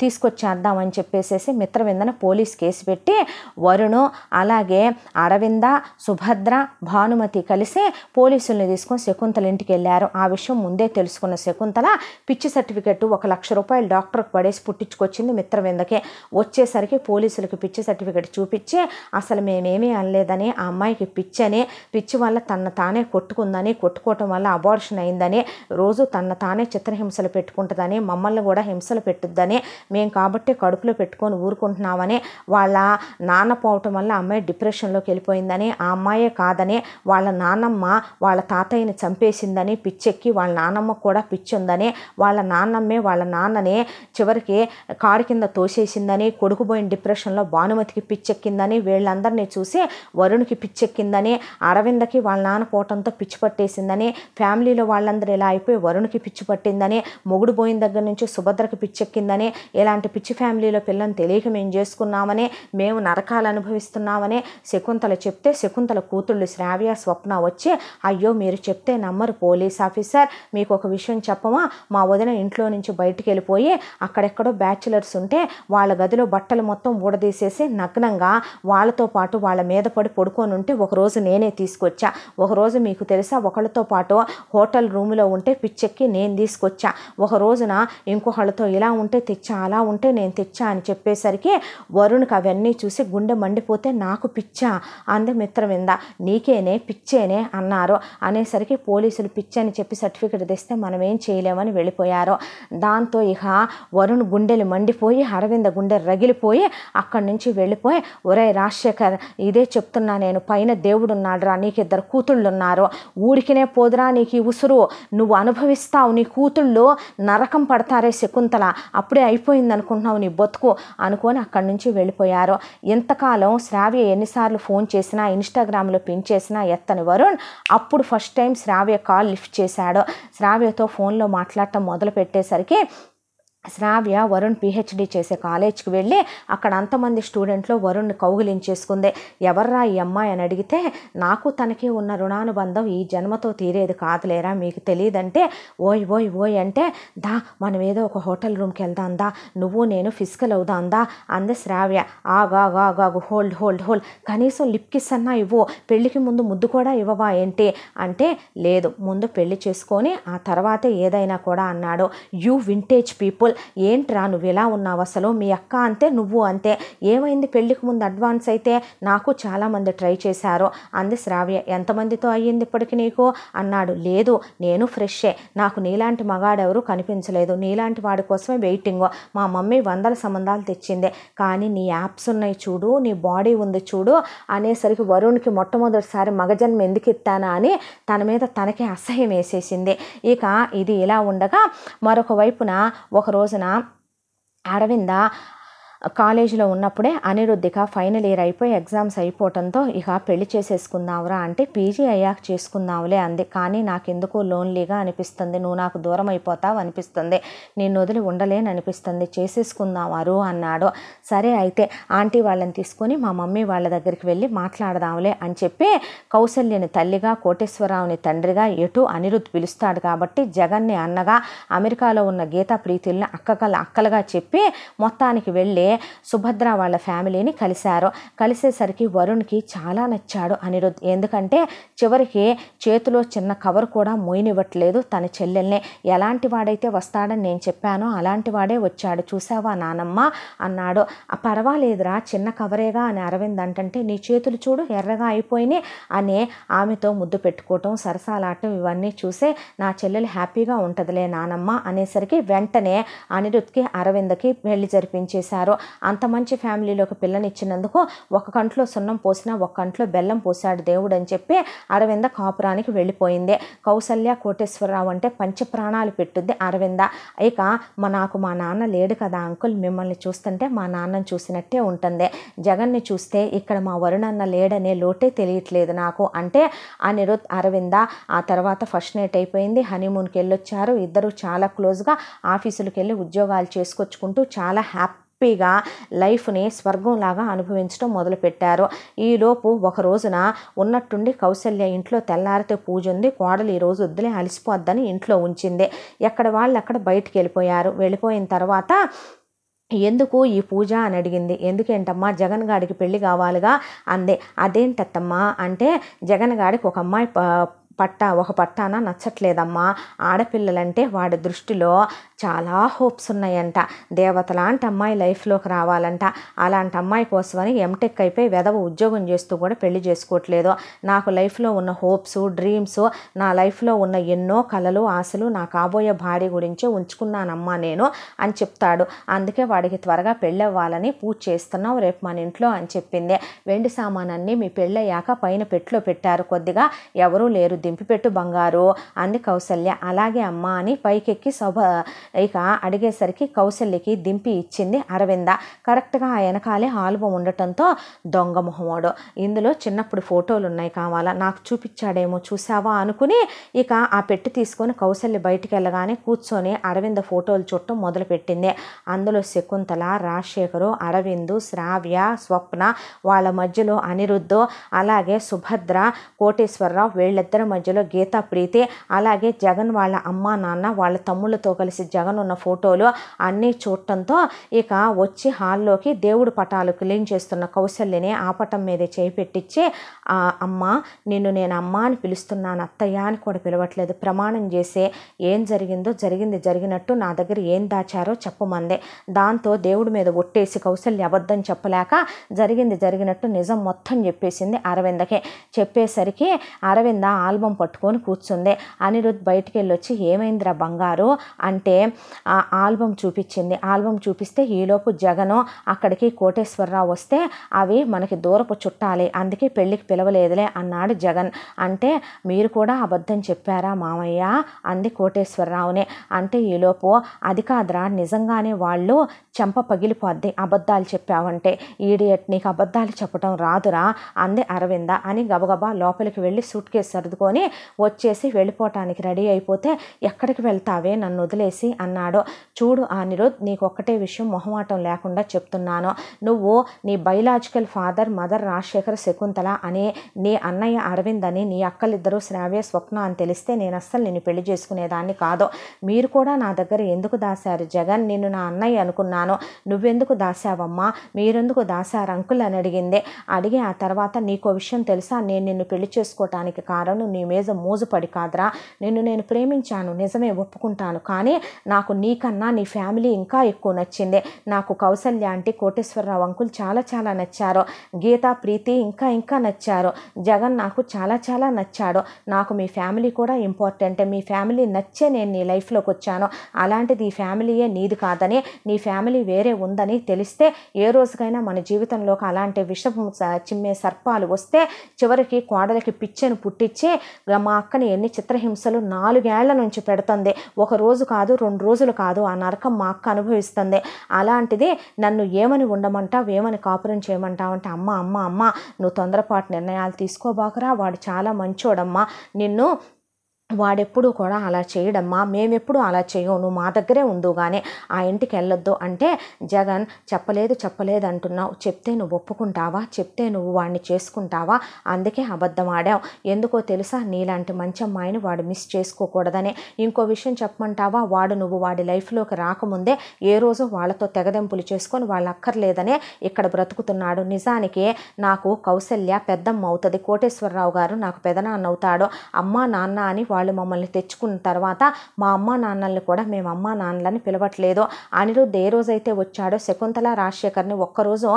తీసుకొచ్చేద్దామని చెప్పేసేసి మిత్రవిందన పోలీస్ కేసు పెట్టి వరుణు అలాగే అరవింద సుభద్ర భానుమతి కలిసి పోలీసుల్ని తీసుకొని శకుంతల ఇంటికి వెళ్ళారు ఆ విషయం ముందే తెలుసుకున్న శకుంతల పిచ్చి సర్టిఫికెట్ ఒక లక్ష రూపాయలు డాక్టర్కి పడేసి పుట్టించుకొచ్చింది మిత్రవిందకి వచ్చేసరికి పోలీసులకు పిచ్చి సర్టిఫికెట్ చూపించి అసలు మేమేమీ అనలేదని ఆ అమ్మాయికి పిచ్చని పిచ్చి వల్ల తన తానే కొట్టుకుందని కొట్టుకోవటం వల్ల అబార్షన్ అయిందని రోజు తన తానే చిత్రహింసలు పెట్టుకుంటుందని మమ్మల్ని కూడా హింసలు పెట్టుద్దనే మేము కాబట్టి కడుపులో పెట్టుకొని ఊరుకుంటున్నామని వాళ్ళ నాన్న పోవటం వల్ల అమ్మాయి డిప్రెషన్లోకి వెళ్ళిపోయిందని ఆ అమ్మాయే కాదనే వాళ్ళ నాన్నమ్మ వాళ్ళ తాతయ్యని చంపేసిందని పిచ్చెక్కి వాళ్ళ నాన్నమ్మ కూడా పిచ్చి ఉందని వాళ్ళ నాన్నమ్మే వాళ్ళ నాన్ననే చివరికి కారు కింద తోసేసిందని కొడుకుపోయిన డిప్రెషన్లో భానుమతికి పిచ్చెక్కిందని వీళ్ళందరినీ చూసి వరుణ్కి పిచ్చెక్కిందని అరవిందకి వాళ్ళ నాన్న పోవటంతో పిచ్చి పట్టేసిందని ఫ్యామిలీలో వాళ్ళందరూ ఇలా అయిపోయి వరుణ్కి పిచ్చి పట్టిందని మొగుడు పోయిన దగ్గర నుంచి సుభద్ర అందరికి పిచ్చెక్కిందనే ఇలాంటి పిచ్చి ఫ్యామిలీలో పిల్లని తెలియక మేము చేసుకున్నామని మేము నరకాలు అనుభవిస్తున్నామనే శకుంతల చెప్తే శకుంతల కూతుళ్ళు శ్రావ్య స్వప్న వచ్చి అయ్యో మీరు చెప్తే నమ్మరు పోలీస్ ఆఫీసర్ మీకు ఒక విషయం చెప్పమా మా వదిన ఇంట్లో నుంచి బయటికి వెళ్ళిపోయి అక్కడెక్కడో బ్యాచులర్స్ ఉంటే వాళ్ళ గదిలో బట్టలు మొత్తం ఊడదీసేసి నగ్నంగా వాళ్ళతో పాటు వాళ్ళ మీద పడి పడుకొని ఉంటే ఒకరోజు నేనే తీసుకొచ్చా ఒకరోజు మీకు తెలుసా ఒకళ్ళతో పాటు హోటల్ రూమ్లో ఉంటే పిచ్చెక్కి నేను తీసుకొచ్చా ఒక రోజున ఇంకొకళ్ళ వాళ్ళతో ఇలా ఉంటే తెచ్చా అలా ఉంటే నేను తెచ్చా అని చెప్పేసరికి వరుణ్కి అవన్నీ చూసి గుండె మండిపోతే నాకు పిచ్చా అంది మిత్రవింద నీకేనే పిచ్చేనే అన్నారు అనేసరికి పోలీసులు పిచ్చి అని చెప్పి సర్టిఫికెట్ తెస్తే మనం ఏం చేయలేమని వెళ్ళిపోయారు దాంతో ఇక వరుణ్ గుండెలు మండిపోయి అరవింద గుండె రగిలిపోయి అక్కడి నుంచి వెళ్ళిపోయి ఒరే రాజశేఖర్ ఇదే చెప్తున్నా నేను పైన దేవుడు ఉన్నాడురా నీకిద్దరు కూతుళ్ళు ఉన్నారు ఊడికినే పోదురా నీకు ఉసురు నువ్వు అనుభవిస్తావు నీ కూతుళ్ళు నరకం పడతారే శకు శకుంతల అప్పుడే అయిపోయింది అనుకుంటున్నావు నీ బతుకు అనుకొని అక్కడి నుంచి వెళ్ళిపోయారు ఇంతకాలం శ్రావ్య ఎన్నిసార్లు ఫోన్ చేసినా ఇన్స్టాగ్రామ్లో పిన్ చేసినా ఎత్తని వరుణ్ అప్పుడు first time Shravya call lift చేశాడు శ్రావ్యతో ఫోన్లో మాట్లాడటం మొదలు పెట్టేసరికి శ్రావ్య వరుణ్ పిహెచ్డి చేసే కాలేజ్కి వెళ్ళి అక్కడ అంతమంది స్టూడెంట్లు వరుణ్ని కౌగులించేసుకుంది ఎవర్రా ఈ అమ్మాయి అని అడిగితే నాకు తనకి ఉన్న రుణానుబంధం ఈ జన్మతో తీరేది కాదులేరా మీకు తెలియదంటే ఓయ్ ఓయ్ ఓయ్ అంటే దా మనం ఏదో ఒక హోటల్ రూమ్కి వెళ్దాం దా నువ్వు నేను ఫిజికల్ దా అంది శ్రావ్య ఆగాగాగాగు హోల్డ్ హోల్డ్ హోల్డ్ కనీసం లిప్ కిస్ అన్నా ఇవ్వు పెళ్ళికి ముందు ముద్దు కూడా ఇవ్వవా ఏంటి అంటే లేదు ముందు పెళ్లి చేసుకొని ఆ తర్వాతే ఏదైనా కూడా అన్నాడు యూ వింటేజ్ పీపుల్ కంట్రోల్ ఏంట్రా నువ్వు ఎలా ఉన్నావు అసలు మీ అక్క అంతే నువ్వు అంతే ఏమైంది పెళ్ళికి ముందు అడ్వాన్స్ అయితే నాకు చాలామంది ట్రై చేశారు అంది శ్రావ్య ఎంతమందితో అయ్యింది ఇప్పటికి నీకు అన్నాడు లేదు నేను ఫ్రెషే నాకు నీలాంటి మగాడెవరు కనిపించలేదు నీలాంటి వాడి కోసమే వెయిటింగ్ మా మమ్మీ వందల సంబంధాలు తెచ్చింది కానీ నీ యాప్స్ ఉన్నాయి చూడు నీ బాడీ ఉంది చూడు అనేసరికి వరుణ్కి మొట్టమొదటిసారి మగజన్మ ఎందుకు ఇస్తానా అని తన మీద తనకే అసహ్యం వేసేసింది ఇక ఇది ఇలా ఉండగా మరొక వైపున ఒకరోజు రోజున అరవింద కాలేజీలో ఉన్నప్పుడే అనిరుద్ధిక ఫైనల్ ఇయర్ అయిపోయి ఎగ్జామ్స్ అయిపోవడంతో ఇక పెళ్లి చేసేసుకుందాంరా అంటే పీజీ అయ్యాక చేసుకుందాంలే అంది కానీ నాకు ఎందుకు లోన్లీగా అనిపిస్తుంది నువ్వు నాకు దూరం అయిపోతావు అనిపిస్తుంది నేను వదిలి ఉండలేని అనిపిస్తుంది చేసేసుకుందామారు అన్నాడు సరే అయితే ఆంటీ వాళ్ళని తీసుకొని మా మమ్మీ వాళ్ళ దగ్గరికి వెళ్ళి మాట్లాడదాంలే అని చెప్పి కౌశల్యని తల్లిగా కోటేశ్వరరావుని తండ్రిగా ఎటు అనిరుద్ధ్ పిలుస్తాడు కాబట్టి జగన్ని అన్నగా అమెరికాలో ఉన్న గీతా ప్రీతుల్ని అక్కగల అక్కలుగా చెప్పి మొత్తానికి వెళ్ళి సుభద్ర వాళ్ళ ఫ్యామిలీని కలిశారు కలిసేసరికి వరుణ్కి చాలా నచ్చాడు అనిరుద్ ఎందుకంటే చివరికి చేతిలో చిన్న కవర్ కూడా మోయినివ్వట్లేదు తన చెల్లెల్ని ఎలాంటి వాడైతే వస్తాడని నేను చెప్పానో అలాంటి వాడే వచ్చాడు చూసావా నానమ్మ అన్నాడు పర్వాలేదురా చిన్న కవరేగా అని అరవింద్ అంటంటే నీ చేతులు చూడు ఎర్రగా అయిపోయినాయి అని ఆమెతో ముద్దు పెట్టుకోవటం సరసాలాటం ఇవన్నీ చూసే నా చెల్లెలు హ్యాపీగా ఉంటుందిలే నానమ్మ అనేసరికి వెంటనే అనిరుద్ధ్కి అరవింద్కి పెళ్లి జరిపించేశారు అంత మంచి ఫ్యామిలీలో ఒక పిల్లనిచ్చినందుకు ఒక కంట్లో సున్నం పోసినా ఒక కంట్లో బెల్లం పోసాడు దేవుడు అని చెప్పి అరవింద కాపురానికి వెళ్ళిపోయింది కౌసల్య కోటేశ్వరరావు అంటే పంచప్రాణాలు పెట్టుద్ది అరవింద ఇక మా నాకు మా నాన్న లేడు కదా అంకుల్ మిమ్మల్ని చూస్తుంటే మా నాన్నను చూసినట్టే ఉంటుంది జగన్ని చూస్తే ఇక్కడ మా వరుణన్న లేడనే లోటే తెలియట్లేదు నాకు అంటే అనిరుద్ అరవింద ఆ తర్వాత ఫస్ట్ నైట్ అయిపోయింది హనీమూన్కి వెళ్ళొచ్చారు ఇద్దరు చాలా క్లోజ్గా ఆఫీసులకు వెళ్ళి ఉద్యోగాలు చేసుకొచ్చుకుంటూ చాలా హ్యాపీ హ్యాపీగా లైఫ్ని స్వర్గంలాగా అనుభవించడం మొదలుపెట్టారు ఈలోపు ఒక రోజున ఉన్నట్టుండి కౌశల్య ఇంట్లో తెల్లారితే పూజ ఉంది కోడలు ఈరోజు వద్దులే అలసిపోద్దని ఇంట్లో ఉంచింది ఎక్కడ వాళ్ళు అక్కడ బయటికి వెళ్ళిపోయారు వెళ్ళిపోయిన తర్వాత ఎందుకు ఈ పూజ అని అడిగింది ఎందుకేంటమ్మా జగన్ గాడికి పెళ్లి కావాలిగా అంది అదేంటత్తమ్మా అంటే జగన్ గాడికి ఒక అమ్మాయి పట్టా ఒక పట్టాన నచ్చట్లేదమ్మా ఆడపిల్లలంటే వాడి దృష్టిలో చాలా హోప్స్ ఉన్నాయంట దేవత లాంటి అమ్మాయి లైఫ్లోకి రావాలంట అలాంటి అమ్మాయి కోసమని ఎంటెక్ అయిపోయి వెదవ ఉద్యోగం చేస్తూ కూడా పెళ్లి చేసుకోవట్లేదు నాకు లైఫ్లో ఉన్న హోప్స్ డ్రీమ్స్ నా లైఫ్లో ఉన్న ఎన్నో కలలు ఆశలు నా కాబోయే భార్య గురించే ఉంచుకున్నానమ్మా నేను అని చెప్తాడు అందుకే వాడికి త్వరగా పెళ్ళవ్వాలని పూజ చేస్తున్నాం రేపు మన ఇంట్లో అని చెప్పింది వెండి సామానాన్ని మీ పెళ్ళయ్యాక పైన పెట్టులో పెట్టారు కొద్దిగా ఎవరూ లేరు దింపిపెట్టు బంగారు అంది కౌశల్య అలాగే అమ్మ అని పైకెక్కి శోభ ఇక అడిగేసరికి కౌశల్యకి దింపి ఇచ్చింది అరవింద కరెక్ట్గా ఆ వెనకాలే ఆల్బం ఉండటంతో దొంగ మొహమోడు ఇందులో చిన్నప్పుడు ఫోటోలు ఉన్నాయి కావాలా నాకు చూపించాడేమో చూసావా అనుకుని ఇక ఆ పెట్టి తీసుకొని కౌసల్య బయటికి వెళ్ళగానే కూర్చొని అరవింద ఫోటోలు చూడటం మొదలుపెట్టింది అందులో శకుంతల రాజశేఖరు అరవిందు శ్రావ్య స్వప్న వాళ్ళ మధ్యలో అనిరుద్ధు అలాగే సుభద్ర కోటేశ్వరరావు వీళ్ళిద్దరి మధ్యలో గీత ప్రీతి అలాగే జగన్ వాళ్ళ అమ్మ నాన్న వాళ్ళ తమ్ముళ్ళతో కలిసి జగన్ ఉన్న ఫోటోలు అన్నీ చూడటంతో ఇక వచ్చి హాల్లోకి దేవుడు పటాలు క్లీన్ చేస్తున్న కౌశల్యని ఆపటం మీద చేపెట్టించి ఆ అమ్మ నిన్ను నేను అమ్మ అని పిలుస్తున్నాను అత్తయ్య అని కూడా పిలవట్లేదు ప్రమాణం చేసే ఏం జరిగిందో జరిగింది జరిగినట్టు నా దగ్గర ఏం దాచారో చెప్పమందే దాంతో దేవుడి మీద ఒట్టేసి కౌశల్య అబద్ధం చెప్పలేక జరిగింది జరిగినట్టు నిజం మొత్తం చెప్పేసింది అరవిందకే చెప్పేసరికి అరవింద ఆల్ ఆల్బమ్ పట్టుకొని కూర్చుంది అనిరుద్ బయటికి వెళ్ళొచ్చి ఏమైందిరా బంగారు అంటే ఆ ఆల్బమ్ చూపించింది ఆల్బమ్ చూపిస్తే ఈలోపు జగను అక్కడికి కోటేశ్వరరావు వస్తే అవి మనకి దూరపు చుట్టాలి అందుకే పెళ్ళికి పిలవలేదులే అన్నాడు జగన్ అంటే మీరు కూడా అబద్ధం చెప్పారా మామయ్య అంది కోటేశ్వరరావునే అంటే ఈలోపు అది కాదురా నిజంగానే వాళ్ళు చెంప పగిలిపోద్ది అబద్ధాలు చెప్పావంటే ఈడియట్ నీకు అబద్ధాలు చెప్పడం రాదురా అంది అరవింద అని గబగబా లోపలికి వెళ్ళి సూట్ కేసు సర్దుకొని తీసుకొని వచ్చేసి వెళ్ళిపోవటానికి రెడీ అయిపోతే ఎక్కడికి వెళ్తావే నన్ను వదిలేసి అన్నాడు చూడు అనిరుద్ నీకు ఒక్కటే విషయం మొహమాటం లేకుండా చెప్తున్నాను నువ్వు నీ biological father mother Rajasekhar Shakuntala అనే నీ అన్నయ్య అరవింద్ అని నీ అక్కలిద్దరూ శ్రావ్య స్వప్న అని తెలిస్తే నేను అస్సలు నిన్ను పెళ్లి చేసుకునేదాన్ని కాదు మీరు కూడా నా దగ్గర ఎందుకు దాశారు జగన్ నిన్ను నా అన్నయ్య అనుకున్నాను నువ్వెందుకు దాశావమ్మా మీరెందుకు దాశారు అంకుల్ అని అడిగింది అడిగి ఆ తర్వాత నీకో విషయం తెలుసా నేను నిన్ను పెళ్లి చేసుకోవటానికి కారణం నీ నీ మీద మోజుపడి కాదురా నిన్ను నేను ప్రేమించాను నిజమే ఒప్పుకుంటాను కానీ నాకు నీకన్నా నీ ఫ్యామిలీ ఇంకా ఎక్కువ నచ్చింది నాకు కౌసల్య అంటే కోటేశ్వరరావు అంకుల్ చాలా చాలా నచ్చారు గీతా ప్రీతి ఇంకా ఇంకా నచ్చారు జగన్ నాకు చాలా చాలా నచ్చాడు నాకు మీ ఫ్యామిలీ కూడా ఇంపార్టెంట్ మీ ఫ్యామిలీ నచ్చే నేను నీ లైఫ్లోకి వచ్చాను అలాంటిది ఈ ఫ్యామిలీయే నీది కాదని నీ ఫ్యామిలీ వేరే ఉందని తెలిస్తే ఏ రోజుకైనా మన జీవితంలోకి అలాంటి విషపు చిమ్మే సర్పాలు వస్తే చివరికి కోడలకి పిచ్చెను పుట్టించి మా అక్కని ఎన్ని చిత్రహింసలు నాలుగేళ్ల నుంచి పెడుతుంది ఒక రోజు కాదు రెండు రోజులు కాదు ఆ నరకం మా అక్క అనుభవిస్తుంది అలాంటిది నన్ను ఏమని ఉండమంటావు ఏమని కాపురం చేయమంటావు అంటే అమ్మ అమ్మ అమ్మ నువ్వు తొందరపాటు నిర్ణయాలు తీసుకోబాకురా వాడు చాలా మంచోడమ్మా నిన్ను వాడెప్పుడు కూడా అలా చేయడమ్మా మేమెప్పుడు అలా చేయను నువ్వు మా దగ్గరే కానీ ఆ ఇంటికి వెళ్ళొద్దు అంటే జగన్ చెప్పలేదు చెప్పలేదు అంటున్నావు చెప్తే నువ్వు ఒప్పుకుంటావా చెప్తే నువ్వు వాడిని చేసుకుంటావా అందుకే అబద్ధం ఆడావు ఎందుకో తెలుసా నీలాంటి మంచి అమ్మాయిని వాడు మిస్ చేసుకోకూడదనే ఇంకో విషయం చెప్పమంటావా వాడు నువ్వు వాడి లైఫ్లోకి రాకముందే ఏ రోజు వాళ్ళతో తెగదెంపులు చేసుకొని వాళ్ళు అక్కర్లేదనే ఇక్కడ బ్రతుకుతున్నాడు నిజానికి నాకు కౌశల్య పెద్దమ్మ అవుతుంది కోటేశ్వరరావు గారు నాకు పెదనాన్న అవుతాడు అమ్మ నాన్న అని వాడు వాళ్ళు మమ్మల్ని తెచ్చుకున్న తర్వాత మా అమ్మ నాన్నల్ని కూడా మేము అమ్మ నాన్నలని పిలవట్లేదు అనిరుద్ధ్ ఏ రోజైతే వచ్చాడో శకుంతల రాజశేఖర్ని ఒక్కరోజు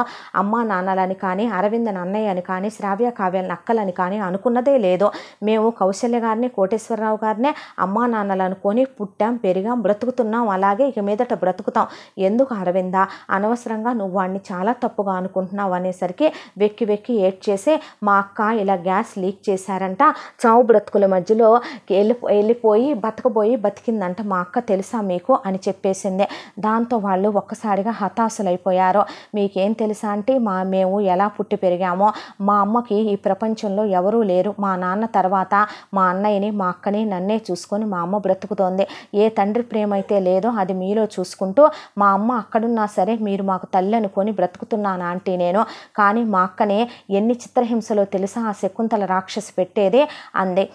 అమ్మ నాన్నలని కానీ అరవింద్ నాన్నయ్య అని కానీ శ్రావ్య కావ్యాల నక్కలని కానీ అనుకున్నదే లేదు మేము కౌశల్య గారిని కోటేశ్వరరావు గారినే అమ్మా నాన్నలు అనుకొని పుట్టాం పెరిగాం బ్రతుకుతున్నాం అలాగే ఇక మీదట బ్రతుకుతాం ఎందుకు అరవింద అనవసరంగా నువ్వు వాడిని చాలా తప్పుగా అనుకుంటున్నావు అనేసరికి వెక్కి వెక్కి ఏడ్ చేసి మా అక్క ఇలా గ్యాస్ లీక్ చేశారంట చావు బ్రతుకుల మధ్యలో వెళ్ళి వెళ్ళిపోయి బతకబోయి బతికిందంట మా అక్క తెలుసా మీకు అని చెప్పేసింది దాంతో వాళ్ళు ఒక్కసారిగా హతాశలైపోయారు మీకేం తెలుసా అంటే మా మేము ఎలా పుట్టి పెరిగామో మా అమ్మకి ఈ ప్రపంచంలో ఎవరూ లేరు మా నాన్న తర్వాత మా అన్నయ్యని మా అక్కని నన్నే చూసుకొని మా అమ్మ బ్రతుకుతోంది ఏ తండ్రి ప్రేమ అయితే లేదో అది మీలో చూసుకుంటూ మా అమ్మ అక్కడున్నా సరే మీరు మాకు తల్లి అనుకొని బ్రతుకుతున్నాను ఆంటీ నేను కానీ మా అక్కనే ఎన్ని చిత్రహింసలో తెలుసా ఆ శకుంతల రాక్షసి పెట్టేదే అంది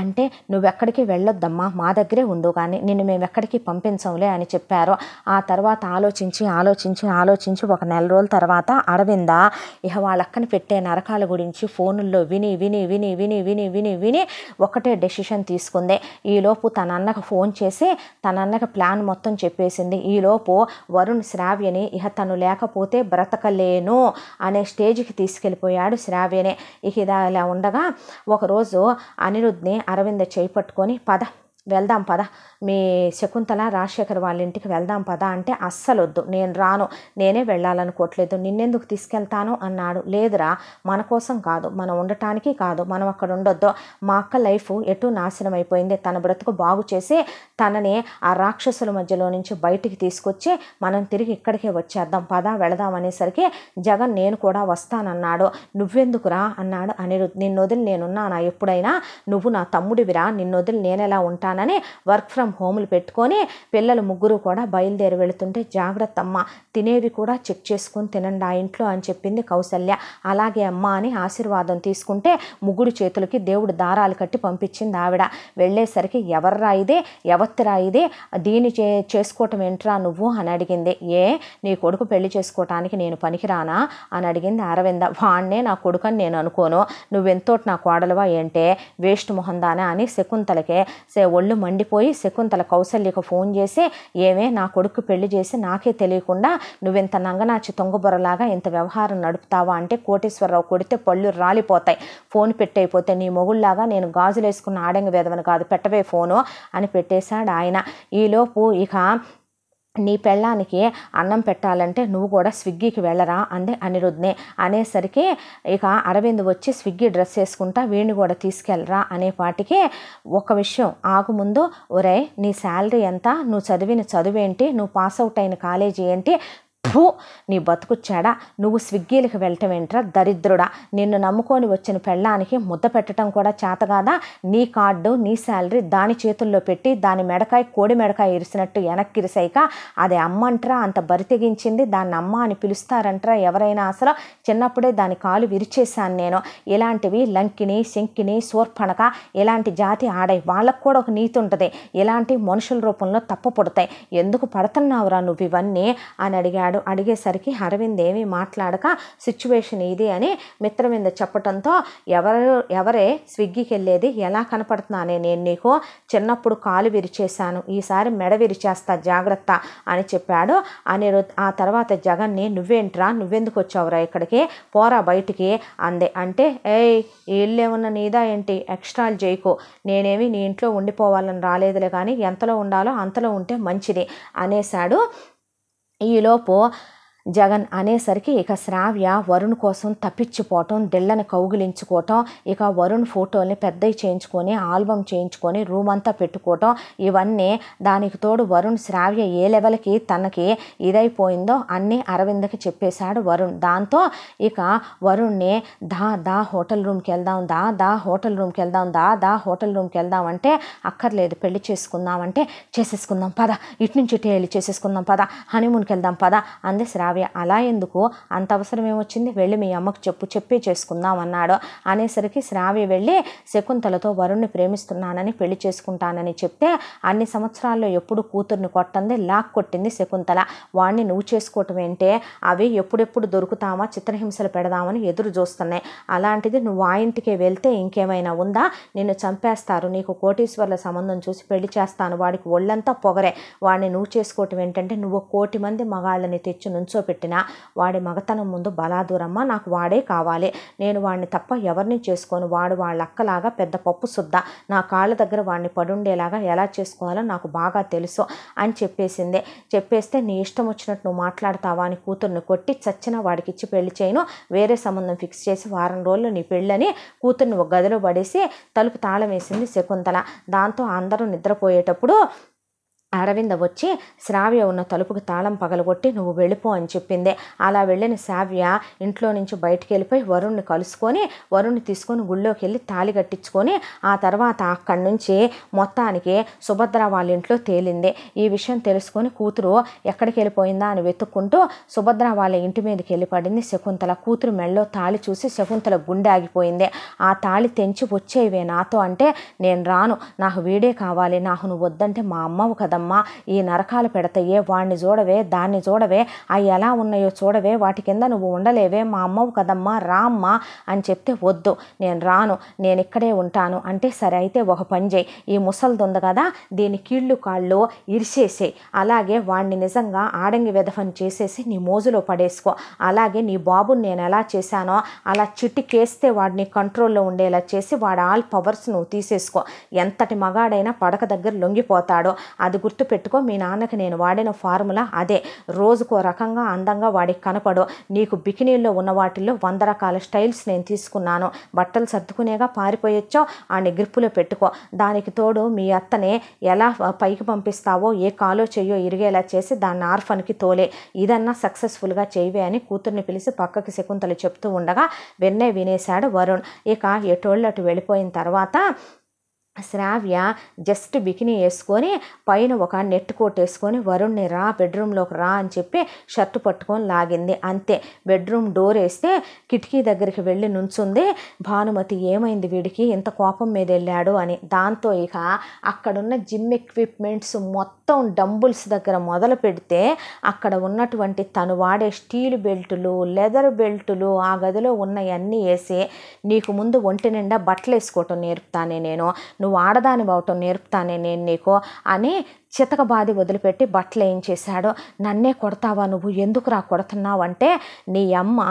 అంటే నువ్వెక్కడికి వెళ్ళొద్దమ్మా మా దగ్గరే ఉండు కానీ నిన్ను మేము ఎక్కడికి పంపించంలే అని చెప్పారు ఆ తర్వాత ఆలోచించి ఆలోచించి ఆలోచించి ఒక నెల రోజుల తర్వాత అరవింద ఇక వాళ్ళక్కని పెట్టే నరకాల గురించి ఫోనుల్లో విని విని విని విని విని విని విని ఒకటే డెసిషన్ తీసుకుంది ఈలోపు తన అన్నకు ఫోన్ చేసి తన అన్నకు ప్లాన్ మొత్తం చెప్పేసింది ఈలోపు వరుణ్ శ్రావ్యని ఇక తను లేకపోతే బ్రతకలేను అనే స్టేజ్కి తీసుకెళ్ళిపోయాడు శ్రావ్యని ఇక ఇలా ఉండగా ఒకరోజు అనిరుద్ని అరవింద చేయి పట్టుకొని పద వెళ్దాం పద మీ శకుంతల రాజశేఖర్ వాళ్ళ ఇంటికి వెళ్దాం పద అంటే అస్సలొద్దు నేను రాను నేనే వెళ్ళాలనుకోవట్లేదు నిన్నెందుకు తీసుకెళ్తాను అన్నాడు లేదురా మన కోసం కాదు మనం ఉండటానికి కాదు మనం అక్కడ ఉండొద్దు మా అక్క లైఫ్ ఎటు నాశనం అయిపోయింది తన బ్రతుకు బాగు చేసి తనని ఆ రాక్షసుల మధ్యలో నుంచి బయటికి తీసుకొచ్చి మనం తిరిగి ఇక్కడికే వచ్చేద్దాం పద వెళదాం అనేసరికి జగన్ నేను కూడా వస్తానన్నాడు నువ్వెందుకురా అన్నాడు అనిరుద్ నిన్నొదిలి నేనున్నానా ఎప్పుడైనా నువ్వు నా తమ్ముడివిరా నిన్నొదిలి నేనెలా ఉంటాను చేస్తానని వర్క్ ఫ్రమ్ హోమ్లు పెట్టుకొని పిల్లలు ముగ్గురు కూడా బయలుదేరి వెళుతుంటే జాగ్రత్త అమ్మ తినేవి కూడా చెక్ చేసుకొని తినండి ఆ ఇంట్లో అని చెప్పింది కౌసల్య అలాగే అమ్మ అని ఆశీర్వాదం తీసుకుంటే ముగ్గురు చేతులకి దేవుడు దారాలు కట్టి పంపించింది ఆవిడ వెళ్ళేసరికి ఎవర్రా ఇదే ఎవత్తిరా ఇదే దీన్ని చే చేసుకోవటం ఏంట్రా నువ్వు అని అడిగింది ఏ నీ కొడుకు పెళ్లి చేసుకోవటానికి నేను పనికిరానా అని అడిగింది అరవింద వాణ్ణే నా కొడుకు అని నేను అనుకోను నువ్వెంతోటి నా కోడలువా ఏంటే వేస్ట్ మొహందానా అని శకుంతలకే ఒళ్ళు మండిపోయి శకుంతల కౌశల్యకు ఫోన్ చేసి ఏమే నా కొడుకు పెళ్లి చేసి నాకే తెలియకుండా నువ్వింత నంగనాచి తొంగబొరలాగా ఇంత వ్యవహారం నడుపుతావా అంటే కోటేశ్వరరావు కొడితే పళ్ళు రాలిపోతాయి ఫోన్ పెట్టయిపోతే నీ మొగుళ్ళలాగా నేను గాజులు వేసుకున్న ఆడంగి వేదవని కాదు పెట్టవే ఫోను అని పెట్టేశాడు ఆయన ఈలోపు ఇక నీ పెళ్ళానికి అన్నం పెట్టాలంటే నువ్వు కూడా స్విగ్గీకి వెళ్ళరా అంది అనిరుద్నే అనేసరికి ఇక అరవింద్ వచ్చి స్విగ్గీ డ్రెస్ వేసుకుంటా వీడిని కూడా తీసుకెళ్ళరా అనే పాటికి ఒక విషయం ఆగుముందు ఒరే నీ శాలరీ ఎంత నువ్వు చదివిన చదువేంటి నువ్వు పాస్ అవుట్ అయిన కాలేజీ ఏంటి భూ నీ బతుకు చెడ నువ్వు స్విగ్గీలకు వెళ్ళటం ఏంట్రా దరిద్రుడా నిన్ను నమ్ముకొని వచ్చిన పెళ్ళానికి ముద్ద పెట్టడం కూడా చేత కాదా నీ కార్డు నీ శాలరీ దాని చేతుల్లో పెట్టి దాని మెడకాయ కోడి మెడకాయ ఇరిసినట్టు వెనక్కిరిసాక అది అమ్మంట్రా అంత బరి తెగించింది దాన్ని అమ్మ అని పిలుస్తారంట్రా ఎవరైనా అసలు చిన్నప్పుడే దాని కాలు విరిచేశాను నేను ఇలాంటివి లంకిని శంకిని సోర్పణక ఇలాంటి జాతి ఆడాయి వాళ్ళకు కూడా ఒక నీతి ఉంటుంది ఇలాంటి మనుషుల రూపంలో తప్పు పడతాయి ఎందుకు పడుతున్నావురా నువ్వు ఇవన్నీ అని అడిగాడు అడిగాడు అడిగేసరికి అరవింద్ ఏమీ మాట్లాడక సిచ్యువేషన్ ఇది అని మిత్రమింద చెప్పటంతో ఎవరు ఎవరే స్విగ్గీకి వెళ్ళేది ఎలా కనపడుతున్నానే నేను నీకు చిన్నప్పుడు కాలు విరిచేశాను ఈసారి మెడ విరిచేస్తా జాగ్రత్త అని చెప్పాడు అనిరుద్ ఆ తర్వాత జగన్ని నువ్వేంట్రా నువ్వెందుకు వచ్చావురా ఇక్కడికి పోరా బయటికి అందే అంటే ఏయ్ ఏళ్ళేమన్నా నీదా ఏంటి ఎక్స్ట్రాలు చేయకు నేనేమి నీ ఇంట్లో ఉండిపోవాలని రాలేదులే కానీ ఎంతలో ఉండాలో అంతలో ఉంటే మంచిది అనేశాడు 医疗博。జగన్ అనేసరికి ఇక శ్రావ్య వరుణ్ కోసం తప్పించిపోవటం దిళ్ళని కౌగిలించుకోవటం ఇక వరుణ్ ఫోటోల్ని పెద్దవి చేయించుకొని ఆల్బమ్ చేయించుకొని రూమ్ అంతా పెట్టుకోవటం ఇవన్నీ దానికి తోడు వరుణ్ శ్రావ్య ఏ లెవెల్కి తనకి ఇదైపోయిందో అన్నీ అరవిందకి చెప్పేశాడు వరుణ్ దాంతో ఇక వరుణ్ని దా దా హోటల్ రూమ్కి వెళ్దాం దా దా హోటల్ రూమ్కి వెళ్దాం దా దా హోటల్ రూమ్కి వెళ్దాం అంటే అక్కర్లేదు పెళ్లి చేసుకుందాం అంటే చేసేసుకుందాం పద ఇటు నుంచి ఇటు వెళ్ళి చేసేసుకుందాం పద హనీమూన్కి వెళ్దాం పద అంది శ్రావ్య అవి అలా ఎందుకు అంత అవసరం ఏమొచ్చింది వెళ్ళి మీ అమ్మకు చెప్పు చెప్పి చేసుకుందాం అన్నాడు అనేసరికి శ్రావ్య వెళ్ళి శకుంతలతో వరుణ్ణి ప్రేమిస్తున్నానని పెళ్లి చేసుకుంటానని చెప్తే అన్ని సంవత్సరాల్లో ఎప్పుడు కూతుర్ని కొట్టంది లాక్ కొట్టింది శకుంతల వాణ్ణి నువ్వు చేసుకోవటం ఏంటే అవి ఎప్పుడెప్పుడు దొరుకుతామా చిత్రహింసలు పెడదామని ఎదురు చూస్తున్నాయి అలాంటిది నువ్వు ఆ ఇంటికే వెళ్తే ఇంకేమైనా ఉందా నిన్ను చంపేస్తారు నీకు కోటీశ్వర్ల సంబంధం చూసి పెళ్లి చేస్తాను వాడికి ఒళ్ళంతా పొగరే వాడిని నువ్వు చేసుకోవటం ఏంటంటే నువ్వు కోటి మంది మగాళ్ళని తెచ్చి నుంచో పెట్టినా వాడి మగతనం ముందు బలాదూరమ్మ నాకు వాడే కావాలి నేను వాడిని తప్ప ఎవరిని చేసుకోను వాడు వాళ్ళ అక్కలాగా పెద్ద పప్పు సుద్ద నా కాళ్ళ దగ్గర వాడిని పడుండేలాగా ఎలా చేసుకోవాలో నాకు బాగా తెలుసు అని చెప్పేసింది చెప్పేస్తే నీ ఇష్టం వచ్చినట్టు నువ్వు మాట్లాడతావా అని కూతుర్ని కొట్టి చచ్చిన వాడికి ఇచ్చి పెళ్లి చేయను వేరే సంబంధం ఫిక్స్ చేసి వారం రోజులు నీ పెళ్ళని కూతుర్ని ఒక గదిలో పడేసి తలుపు తాళం వేసింది శకుంతల దాంతో అందరూ నిద్రపోయేటప్పుడు అరవింద వచ్చి శ్రావ్య ఉన్న తలుపుకు తాళం పగలగొట్టి నువ్వు వెళ్ళిపో అని చెప్పింది అలా వెళ్ళిన శ్రావ్య ఇంట్లో నుంచి బయటికి వెళ్ళిపోయి వరుణ్ని కలుసుకొని వరుణ్ని తీసుకొని గుళ్ళోకి వెళ్ళి తాలి కట్టించుకొని ఆ తర్వాత అక్కడి నుంచి మొత్తానికి సుభద్ర వాళ్ళ ఇంట్లో తేలింది ఈ విషయం తెలుసుకొని కూతురు ఎక్కడికి వెళ్ళిపోయిందా అని వెతుక్కుంటూ సుభద్ర వాళ్ళ ఇంటి మీదకి వెళ్ళి పడింది శకుంతల కూతురు మెళ్ళో తాళి చూసి శకుంతల గుండె ఆగిపోయింది ఆ తాళి తెంచి వచ్చేవే నాతో అంటే నేను రాను నాకు వీడే కావాలి నాకు నువ్వు వద్దంటే మా అమ్మవు కదమ్మా అమ్మా ఈ నరకాలు పెడతాయే వాడిని చూడవే దాన్ని చూడవే అవి ఎలా ఉన్నాయో చూడవే వాటి కింద నువ్వు ఉండలేవే మా అమ్మవు కదమ్మా రామ్మా అని చెప్తే వద్దు నేను రాను నేను ఇక్కడే ఉంటాను అంటే సరే అయితే ఒక పని చేయి ఈ ఉంది కదా దీని కీళ్ళు కాళ్ళు ఇరిసేసే అలాగే వాడిని నిజంగా ఆడంగి వెధవని చేసేసి నీ మోజులో పడేసుకో అలాగే నీ బాబుని నేను ఎలా చేశానో అలా చిట్టికేస్తే వాడిని కంట్రోల్లో ఉండేలా చేసి వాడు ఆల్ పవర్స్ నువ్వు తీసేసుకో ఎంతటి మగాడైనా పడక దగ్గర లొంగిపోతాడో అది గుర్తు గుర్తుపెట్టుకో మీ నాన్నకి నేను వాడిన ఫార్ములా అదే రోజుకో రకంగా అందంగా వాడికి కనపడు నీకు బికినీల్లో ఉన్న వాటిల్లో వంద రకాల స్టైల్స్ నేను తీసుకున్నాను బట్టలు సర్దుకునేగా పారిపోయొచ్చో ఆని గ్రిప్పులో పెట్టుకో దానికి తోడు మీ అత్తని ఎలా పైకి పంపిస్తావో ఏ కాలో చెయ్యో ఇరిగేలా చేసి దాన్ని ఆర్ఫన్కి తోలే ఇదన్నా సక్సెస్ఫుల్గా చేయవే అని కూతుర్ని పిలిచి పక్కకి శకుంతలు చెప్తూ ఉండగా వెన్నే వినేశాడు వరుణ్ ఇక ఎటోళ్ళటు వెళ్ళిపోయిన తర్వాత శ్రావ్య జస్ట్ బికినీ వేసుకొని పైన ఒక నెట్ కోట్ వేసుకొని వరుణ్ని రా బెడ్రూమ్లోకి రా అని చెప్పి షర్ట్ పట్టుకొని లాగింది అంతే బెడ్రూమ్ డోర్ వేస్తే కిటికీ దగ్గరికి వెళ్ళి నుంచుంది భానుమతి ఏమైంది వీడికి ఇంత కోపం మీద వెళ్ళాడు అని దాంతో ఇక అక్కడున్న జిమ్ ఎక్విప్మెంట్స్ మొత్తం డంబుల్స్ దగ్గర మొదలు పెడితే అక్కడ ఉన్నటువంటి తను వాడే స్టీల్ బెల్టులు లెదర్ బెల్టులు ఆ గదిలో ఉన్నవన్నీ వేసి నీకు ముందు ఒంటి నిండా బట్టలు వేసుకోవటం నేర్పుతానే నేను నువ్వు ఆడదాని బావటం నేర్పుతానే నేను నీకు అని చితక బాధి వదిలిపెట్టి బట్టలు ఏం చేశాడో నన్నే కొడతావా నువ్వు ఎందుకురా కొడుతున్నావు అంటే నీ అమ్మ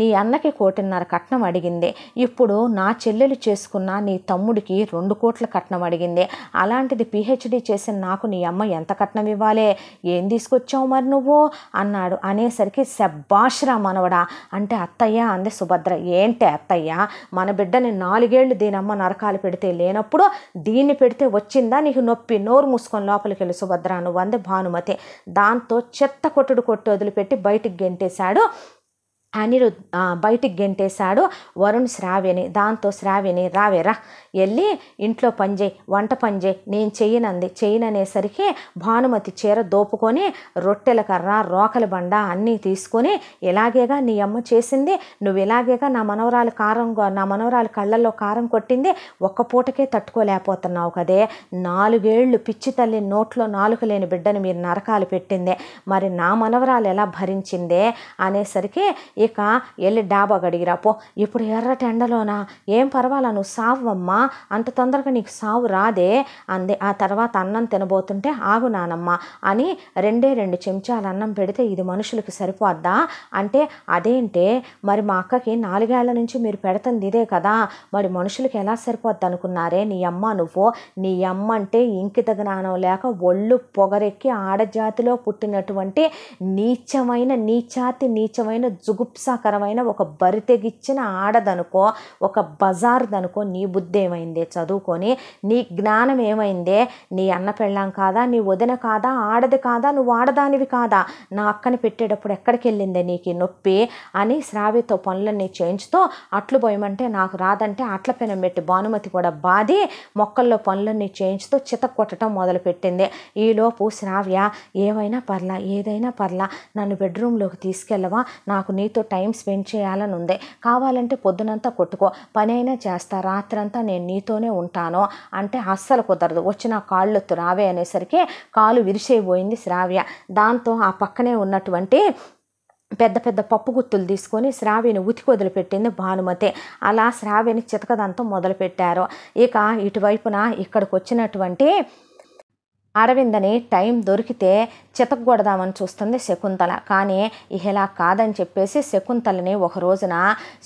నీ అన్నకి కోటిన్నర కట్నం అడిగింది ఇప్పుడు నా చెల్లెలు చేసుకున్న నీ తమ్ముడికి రెండు కోట్ల కట్నం అడిగింది అలాంటిది పిహెచ్డి చేసిన నాకు నీ అమ్మ ఎంత కట్నం ఇవ్వాలి ఏం తీసుకొచ్చావు మరి నువ్వు అన్నాడు అనేసరికి శబ్బాష్రా మనవడా అంటే అత్తయ్య అంది సుభద్ర ఏంటి అత్తయ్య మన బిడ్డని నాలుగేళ్లు అమ్మ నరకాలు పెడితే లేనప్పుడు దీన్ని పెడితే వచ్చిందా నీకు నొప్పి నోరు మూసుకొని లోపలికి భార్యలు సుభద్రాను వంద భానుమతి దాంతో చెత్త కొట్టుడు కొట్టు వదిలిపెట్టి బయటికి గెంటేశాడు అనిరుద్ బయటికి గెంటేశాడు వరుణ్ శ్రావ్యని దాంతో శ్రావ్యని రావేరా వెళ్ళి ఇంట్లో పంజే వంట పంజే నేను చెయ్యనంది చేయననేసరికి భానుమతి చీర దోపుకొని రొట్టెల కర్ర రోకలి బండ అన్నీ తీసుకొని ఇలాగేగా నీ అమ్మ చేసింది నువ్వు ఇలాగేగా నా మనవరాలు కారం నా మనవరాలు కళ్ళల్లో కారం కొట్టింది ఒక్క పూటకే తట్టుకోలేకపోతున్నావు కదే నాలుగేళ్లు పిచ్చి తల్లి నోట్లో నాలుగు లేని బిడ్డను మీరు నరకాలు పెట్టిందే మరి నా మనవరాలు ఎలా భరించిందే అనేసరికి ఇక వెళ్ళి డాబా పో ఇప్పుడు ఎర్రటి ఎండలోనా ఏం పర్వాలా నువ్వు సావమ్మా అంత తొందరగా నీకు సావు రాదే అంది ఆ తర్వాత అన్నం తినబోతుంటే ఆగు నానమ్మ అని రెండే రెండు చెంచాలు అన్నం పెడితే ఇది మనుషులకి సరిపోద్దా అంటే అదేంటే మరి మా అక్కకి నాలుగేళ్ల నుంచి మీరు పెడుతుంది ఇదే కదా మరి మనుషులకి ఎలా సరిపోద్ది అనుకున్నారే నీ అమ్మ నువ్వు నీ అమ్మ అంటే ఇంకిత జ్ఞానం లేక ఒళ్ళు పొగరెక్కి ఆడజాతిలో పుట్టినటువంటి నీచమైన నీచాతి నీచమైన జుగు ఉత్సాహకరమైన ఒక బరితెగిచ్చిన ఆడదనుకో ఒక బజార్దనుకో నీ బుద్ధి ఏమైందే చదువుకొని నీ జ్ఞానం ఏమైందే నీ అన్న పెళ్ళాం కాదా నీ వదిన కాదా ఆడది కాదా నువ్వు ఆడదానివి కాదా నా అక్కని పెట్టేటప్పుడు ఎక్కడికి వెళ్ళిందే నీకు నొప్పి అని శ్రావ్యతో పనులన్నీ చేయించుతో అట్లు పోయమంటే నాకు రాదంటే అట్ల పెనం పెట్టి భానుమతి కూడా బాధి మొక్కల్లో పనులన్నీ చేయించుతో చిత కొట్టడం మొదలుపెట్టింది ఈలోపు శ్రావ్య ఏమైనా పర్లా ఏదైనా పర్లా నన్ను బెడ్రూమ్లోకి తీసుకెళ్ళవా నాకు నీతో నీతో టైం స్పెండ్ చేయాలని ఉంది కావాలంటే పొద్దునంతా కొట్టుకో పని అయినా చేస్తా రాత్రంతా నేను నీతోనే ఉంటాను అంటే అస్సలు కుదరదు వచ్చిన కాళ్ళొత్తు రావే అనేసరికి కాలు విరిసేయబోయింది శ్రావ్య దాంతో ఆ పక్కనే ఉన్నటువంటి పెద్ద పెద్ద పప్పు గుత్తులు తీసుకొని శ్రావిని ఉతికి వదిలిపెట్టింది భానుమతి అలా శ్రావిని చితకదంతం మొదలుపెట్టారు ఇక ఇటువైపున ఇక్కడికి వచ్చినటువంటి అరవిందని టైం దొరికితే చితగ్గొడదామని చూస్తుంది శకుంతల కానీ ఇలా కాదని చెప్పేసి శకుంతలని ఒక రోజున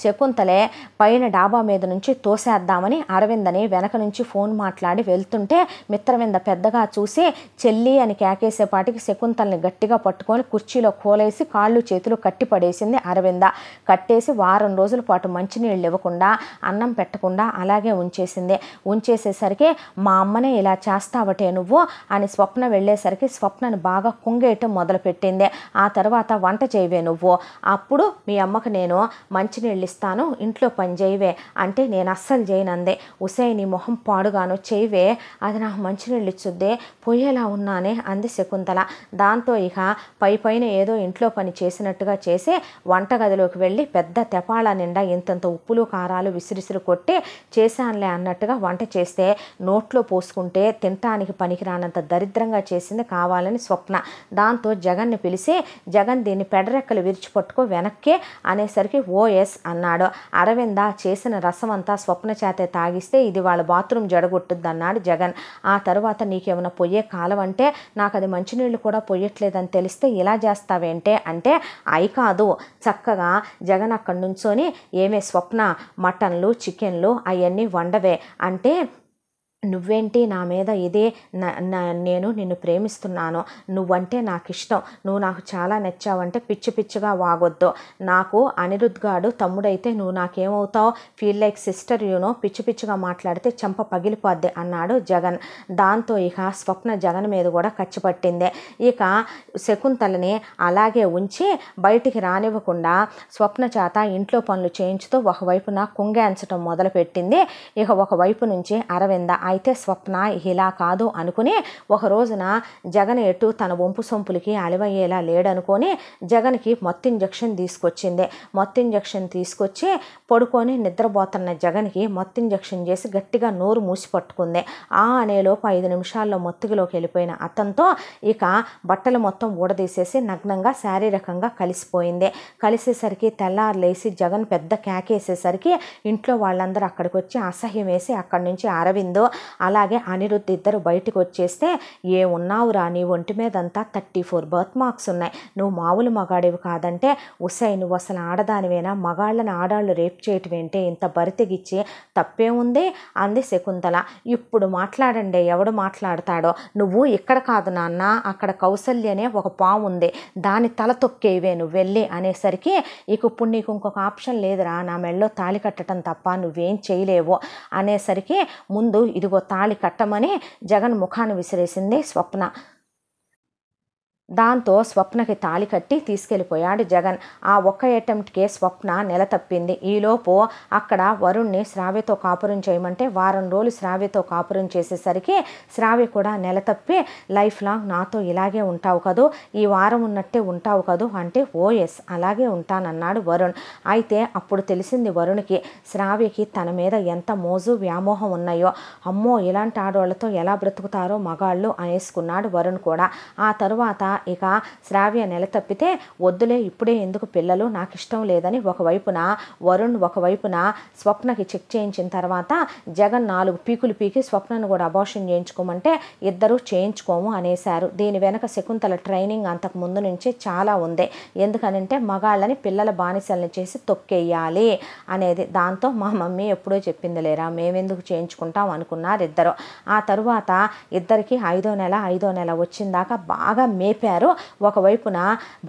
శకుంతలే పైన డాబా మీద నుంచి తోసేద్దామని అరవిందని వెనక నుంచి ఫోన్ మాట్లాడి వెళ్తుంటే మిత్రవింద పెద్దగా చూసి చెల్లి అని కేకేసేపాటికి శకుంతలని గట్టిగా పట్టుకొని కుర్చీలో కోలేసి కాళ్ళు చేతులు కట్టి పడేసింది అరవింద కట్టేసి వారం రోజుల పాటు మంచినీళ్ళు ఇవ్వకుండా అన్నం పెట్టకుండా అలాగే ఉంచేసింది ఉంచేసేసరికి మా అమ్మనే ఇలా చేస్తావటే నువ్వు అని స్వప్న వెళ్ళేసరికి స్వప్నను బాగా కుంగేయటం మొదలుపెట్టింది ఆ తర్వాత వంట చేయవే నువ్వు అప్పుడు మీ అమ్మకు నేను మంచినీళ్ళు ఇస్తాను ఇంట్లో పని చేయవే అంటే నేను అస్సలు చేయనందే ఉసే నీ మొహం పాడుగాను చేయవే అది నాకు మంచినీళ్ళు ఇచ్చుద్దే పోయేలా ఉన్నానే అంది శకుంతల దాంతో ఇక పై పైన ఏదో ఇంట్లో పని చేసినట్టుగా చేసి వంటగదిలోకి వెళ్ళి పెద్ద తెపాళ నిండా ఇంతంత ఉప్పులు కారాలు విసిరిసిరు కొట్టి చేశానులే అన్నట్టుగా వంట చేస్తే నోట్లో పోసుకుంటే తినటానికి పనికిరానంత దరిద్రంగా చేసింది కావాలని స్వప్న దాంతో జగన్ని పిలిచి జగన్ దీన్ని పెడరెక్కలు విరిచిపట్టుకో వెనక్కే అనేసరికి ఓఎస్ అన్నాడు అరవింద చేసిన రసం అంతా స్వప్న చేతే తాగిస్తే ఇది వాళ్ళ బాత్రూమ్ జడగొట్టుద్ది అన్నాడు జగన్ ఆ తర్వాత నీకేమైనా పొయ్యే కాలం అంటే నాకు అది మంచినీళ్ళు కూడా పొయ్యట్లేదని తెలిస్తే ఇలా చేస్తావేంటే అంటే అయి కాదు చక్కగా జగన్ అక్కడ నుంచొని ఏమే స్వప్న మటన్లు చికెన్లు అవన్నీ వండవే అంటే నువ్వేంటి నా మీద ఇదే నేను నిన్ను ప్రేమిస్తున్నాను నువ్వంటే నాకు ఇష్టం నువ్వు నాకు చాలా నచ్చావంటే పిచ్చి పిచ్చిగా వాగొద్దు నాకు అనిరుద్ గాడు తమ్ముడైతే నువ్వు నాకేమవుతావు ఫీల్ లైక్ సిస్టర్ యూనో పిచ్చి పిచ్చిగా మాట్లాడితే చెంప పగిలిపోద్ది అన్నాడు జగన్ దాంతో ఇక స్వప్న జగన్ మీద కూడా ఖచ్చిపట్టింది ఇక శకుంతలని అలాగే ఉంచి బయటికి రానివ్వకుండా స్వప్న చేత ఇంట్లో పనులు చేయించుతూ ఒకవైపున కుంగేంచడం మొదలుపెట్టింది ఇక ఒకవైపు నుంచి అరవింద అయితే స్వప్న ఇలా కాదు అనుకుని ఒక రోజున జగన్ ఎటు తన వంపు సొంపులకి అలివయ్యేలా లేడనుకొని జగన్కి మొత్తం ఇంజక్షన్ తీసుకొచ్చింది మొత్తం ఇంజక్షన్ తీసుకొచ్చి పడుకొని నిద్రపోతున్న జగన్కి మొత్తం ఇంజక్షన్ చేసి గట్టిగా నోరు మూసి పట్టుకుంది ఆ అనేలోపు ఐదు నిమిషాల్లో మొత్తుగిలోకి వెళ్ళిపోయిన అతనితో ఇక బట్టలు మొత్తం ఊడదీసేసి నగ్నంగా శారీరకంగా కలిసిపోయింది కలిసేసరికి తెల్లారు లేసి జగన్ పెద్ద వేసేసరికి ఇంట్లో వాళ్ళందరూ అక్కడికి వచ్చి అసహ్యం వేసి అక్కడి నుంచి అరవిందో అలాగే అనిరుద్ధ్ ఇద్దరు బయటకు వచ్చేస్తే ఏ రా నీ ఒంటి మీద అంతా థర్టీ ఫోర్ బర్త్ మార్క్స్ ఉన్నాయి నువ్వు మామూలు మగాడివి కాదంటే ఉసై నువ్వు అసలు ఆడదానివేనా మగాళ్ళని ఆడాళ్ళు రేప్ చేయటం ఏంటి ఇంత బరితెగిచ్చి ఉంది అంది శకుంతల ఇప్పుడు మాట్లాడండి ఎవడు మాట్లాడతాడో నువ్వు ఇక్కడ కాదు నాన్న అక్కడ అనే ఒక పాము ఉంది దాని తల తొక్కేవే నువ్వు వెళ్ళి అనేసరికి ఇక ఇప్పుడు నీకు ఇంకొక ఆప్షన్ లేదురా నా మెళ్ళో తాళి కట్టడం తప్ప నువ్వేం చేయలేవు అనేసరికి ముందు ఇదిగో ఇదిగో తాళి కట్టమని జగన్ ముఖాన్ని విసిరేసింది స్వప్న దాంతో స్వప్నకి తాళి కట్టి తీసుకెళ్ళిపోయాడు జగన్ ఆ ఒక్క అటెంప్ట్కే స్వప్న నెల తప్పింది ఈలోపు అక్కడ వరుణ్ణి శ్రావ్యతో కాపురం చేయమంటే వారం రోజులు శ్రావ్యతో కాపురం చేసేసరికి శ్రావ్య కూడా నెల తప్పి లైఫ్ లాంగ్ నాతో ఇలాగే ఉంటావు కదూ ఈ వారం ఉన్నట్టే ఉంటావు కదూ అంటే ఓఎస్ అలాగే ఉంటానన్నాడు వరుణ్ అయితే అప్పుడు తెలిసింది వరుణ్కి శ్రావ్యకి తన మీద ఎంత మోజు వ్యామోహం ఉన్నాయో అమ్మో ఇలాంటి ఆడవాళ్ళతో ఎలా బ్రతుకుతారో మగాళ్ళు అనేసుకున్నాడు వరుణ్ కూడా ఆ తరువాత ఇక శ్రావ్య నెల తప్పితే వద్దులే ఇప్పుడే ఎందుకు పిల్లలు నాకు ఇష్టం లేదని ఒకవైపున వరుణ్ ఒకవైపున స్వప్నకి చెక్ చేయించిన తర్వాత జగన్ నాలుగు పీకులు పీకి స్వప్నను కూడా అబార్షన్ చేయించుకోమంటే ఇద్దరూ చేయించుకోము అనేశారు దీని వెనక శకుంతల ట్రైనింగ్ అంతకు ముందు నుంచి చాలా ఉంది ఎందుకనంటే మగాళ్ళని పిల్లల బానిసల్ని చేసి తొక్కేయాలి అనేది దాంతో మా మమ్మీ ఎప్పుడో చెప్పింది లేరా మేమెందుకు చేయించుకుంటాం అనుకున్నారు ఇద్దరు ఆ తరువాత ఇద్దరికి ఐదో నెల ఐదో నెల వచ్చిందాక బాగా మేపి చెప్పారు ఒకవైపున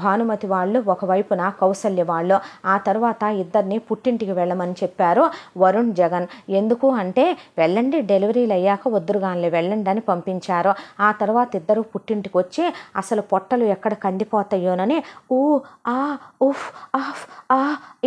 భానుమతి వాళ్ళు ఒకవైపున కౌసల్య వాళ్ళు ఆ తర్వాత ఇద్దరిని పుట్టింటికి వెళ్ళమని చెప్పారు వరుణ్ జగన్ ఎందుకు అంటే వెళ్ళండి డెలివరీలు అయ్యాక వద్దురుగాన్లే వెళ్ళండి అని పంపించారు ఆ తర్వాత ఇద్దరు పుట్టింటికి వచ్చి అసలు పొట్టలు ఎక్కడ కందిపోతాయోనని ఊ ఆ ఉఫ్ ఆఫ్ ఆ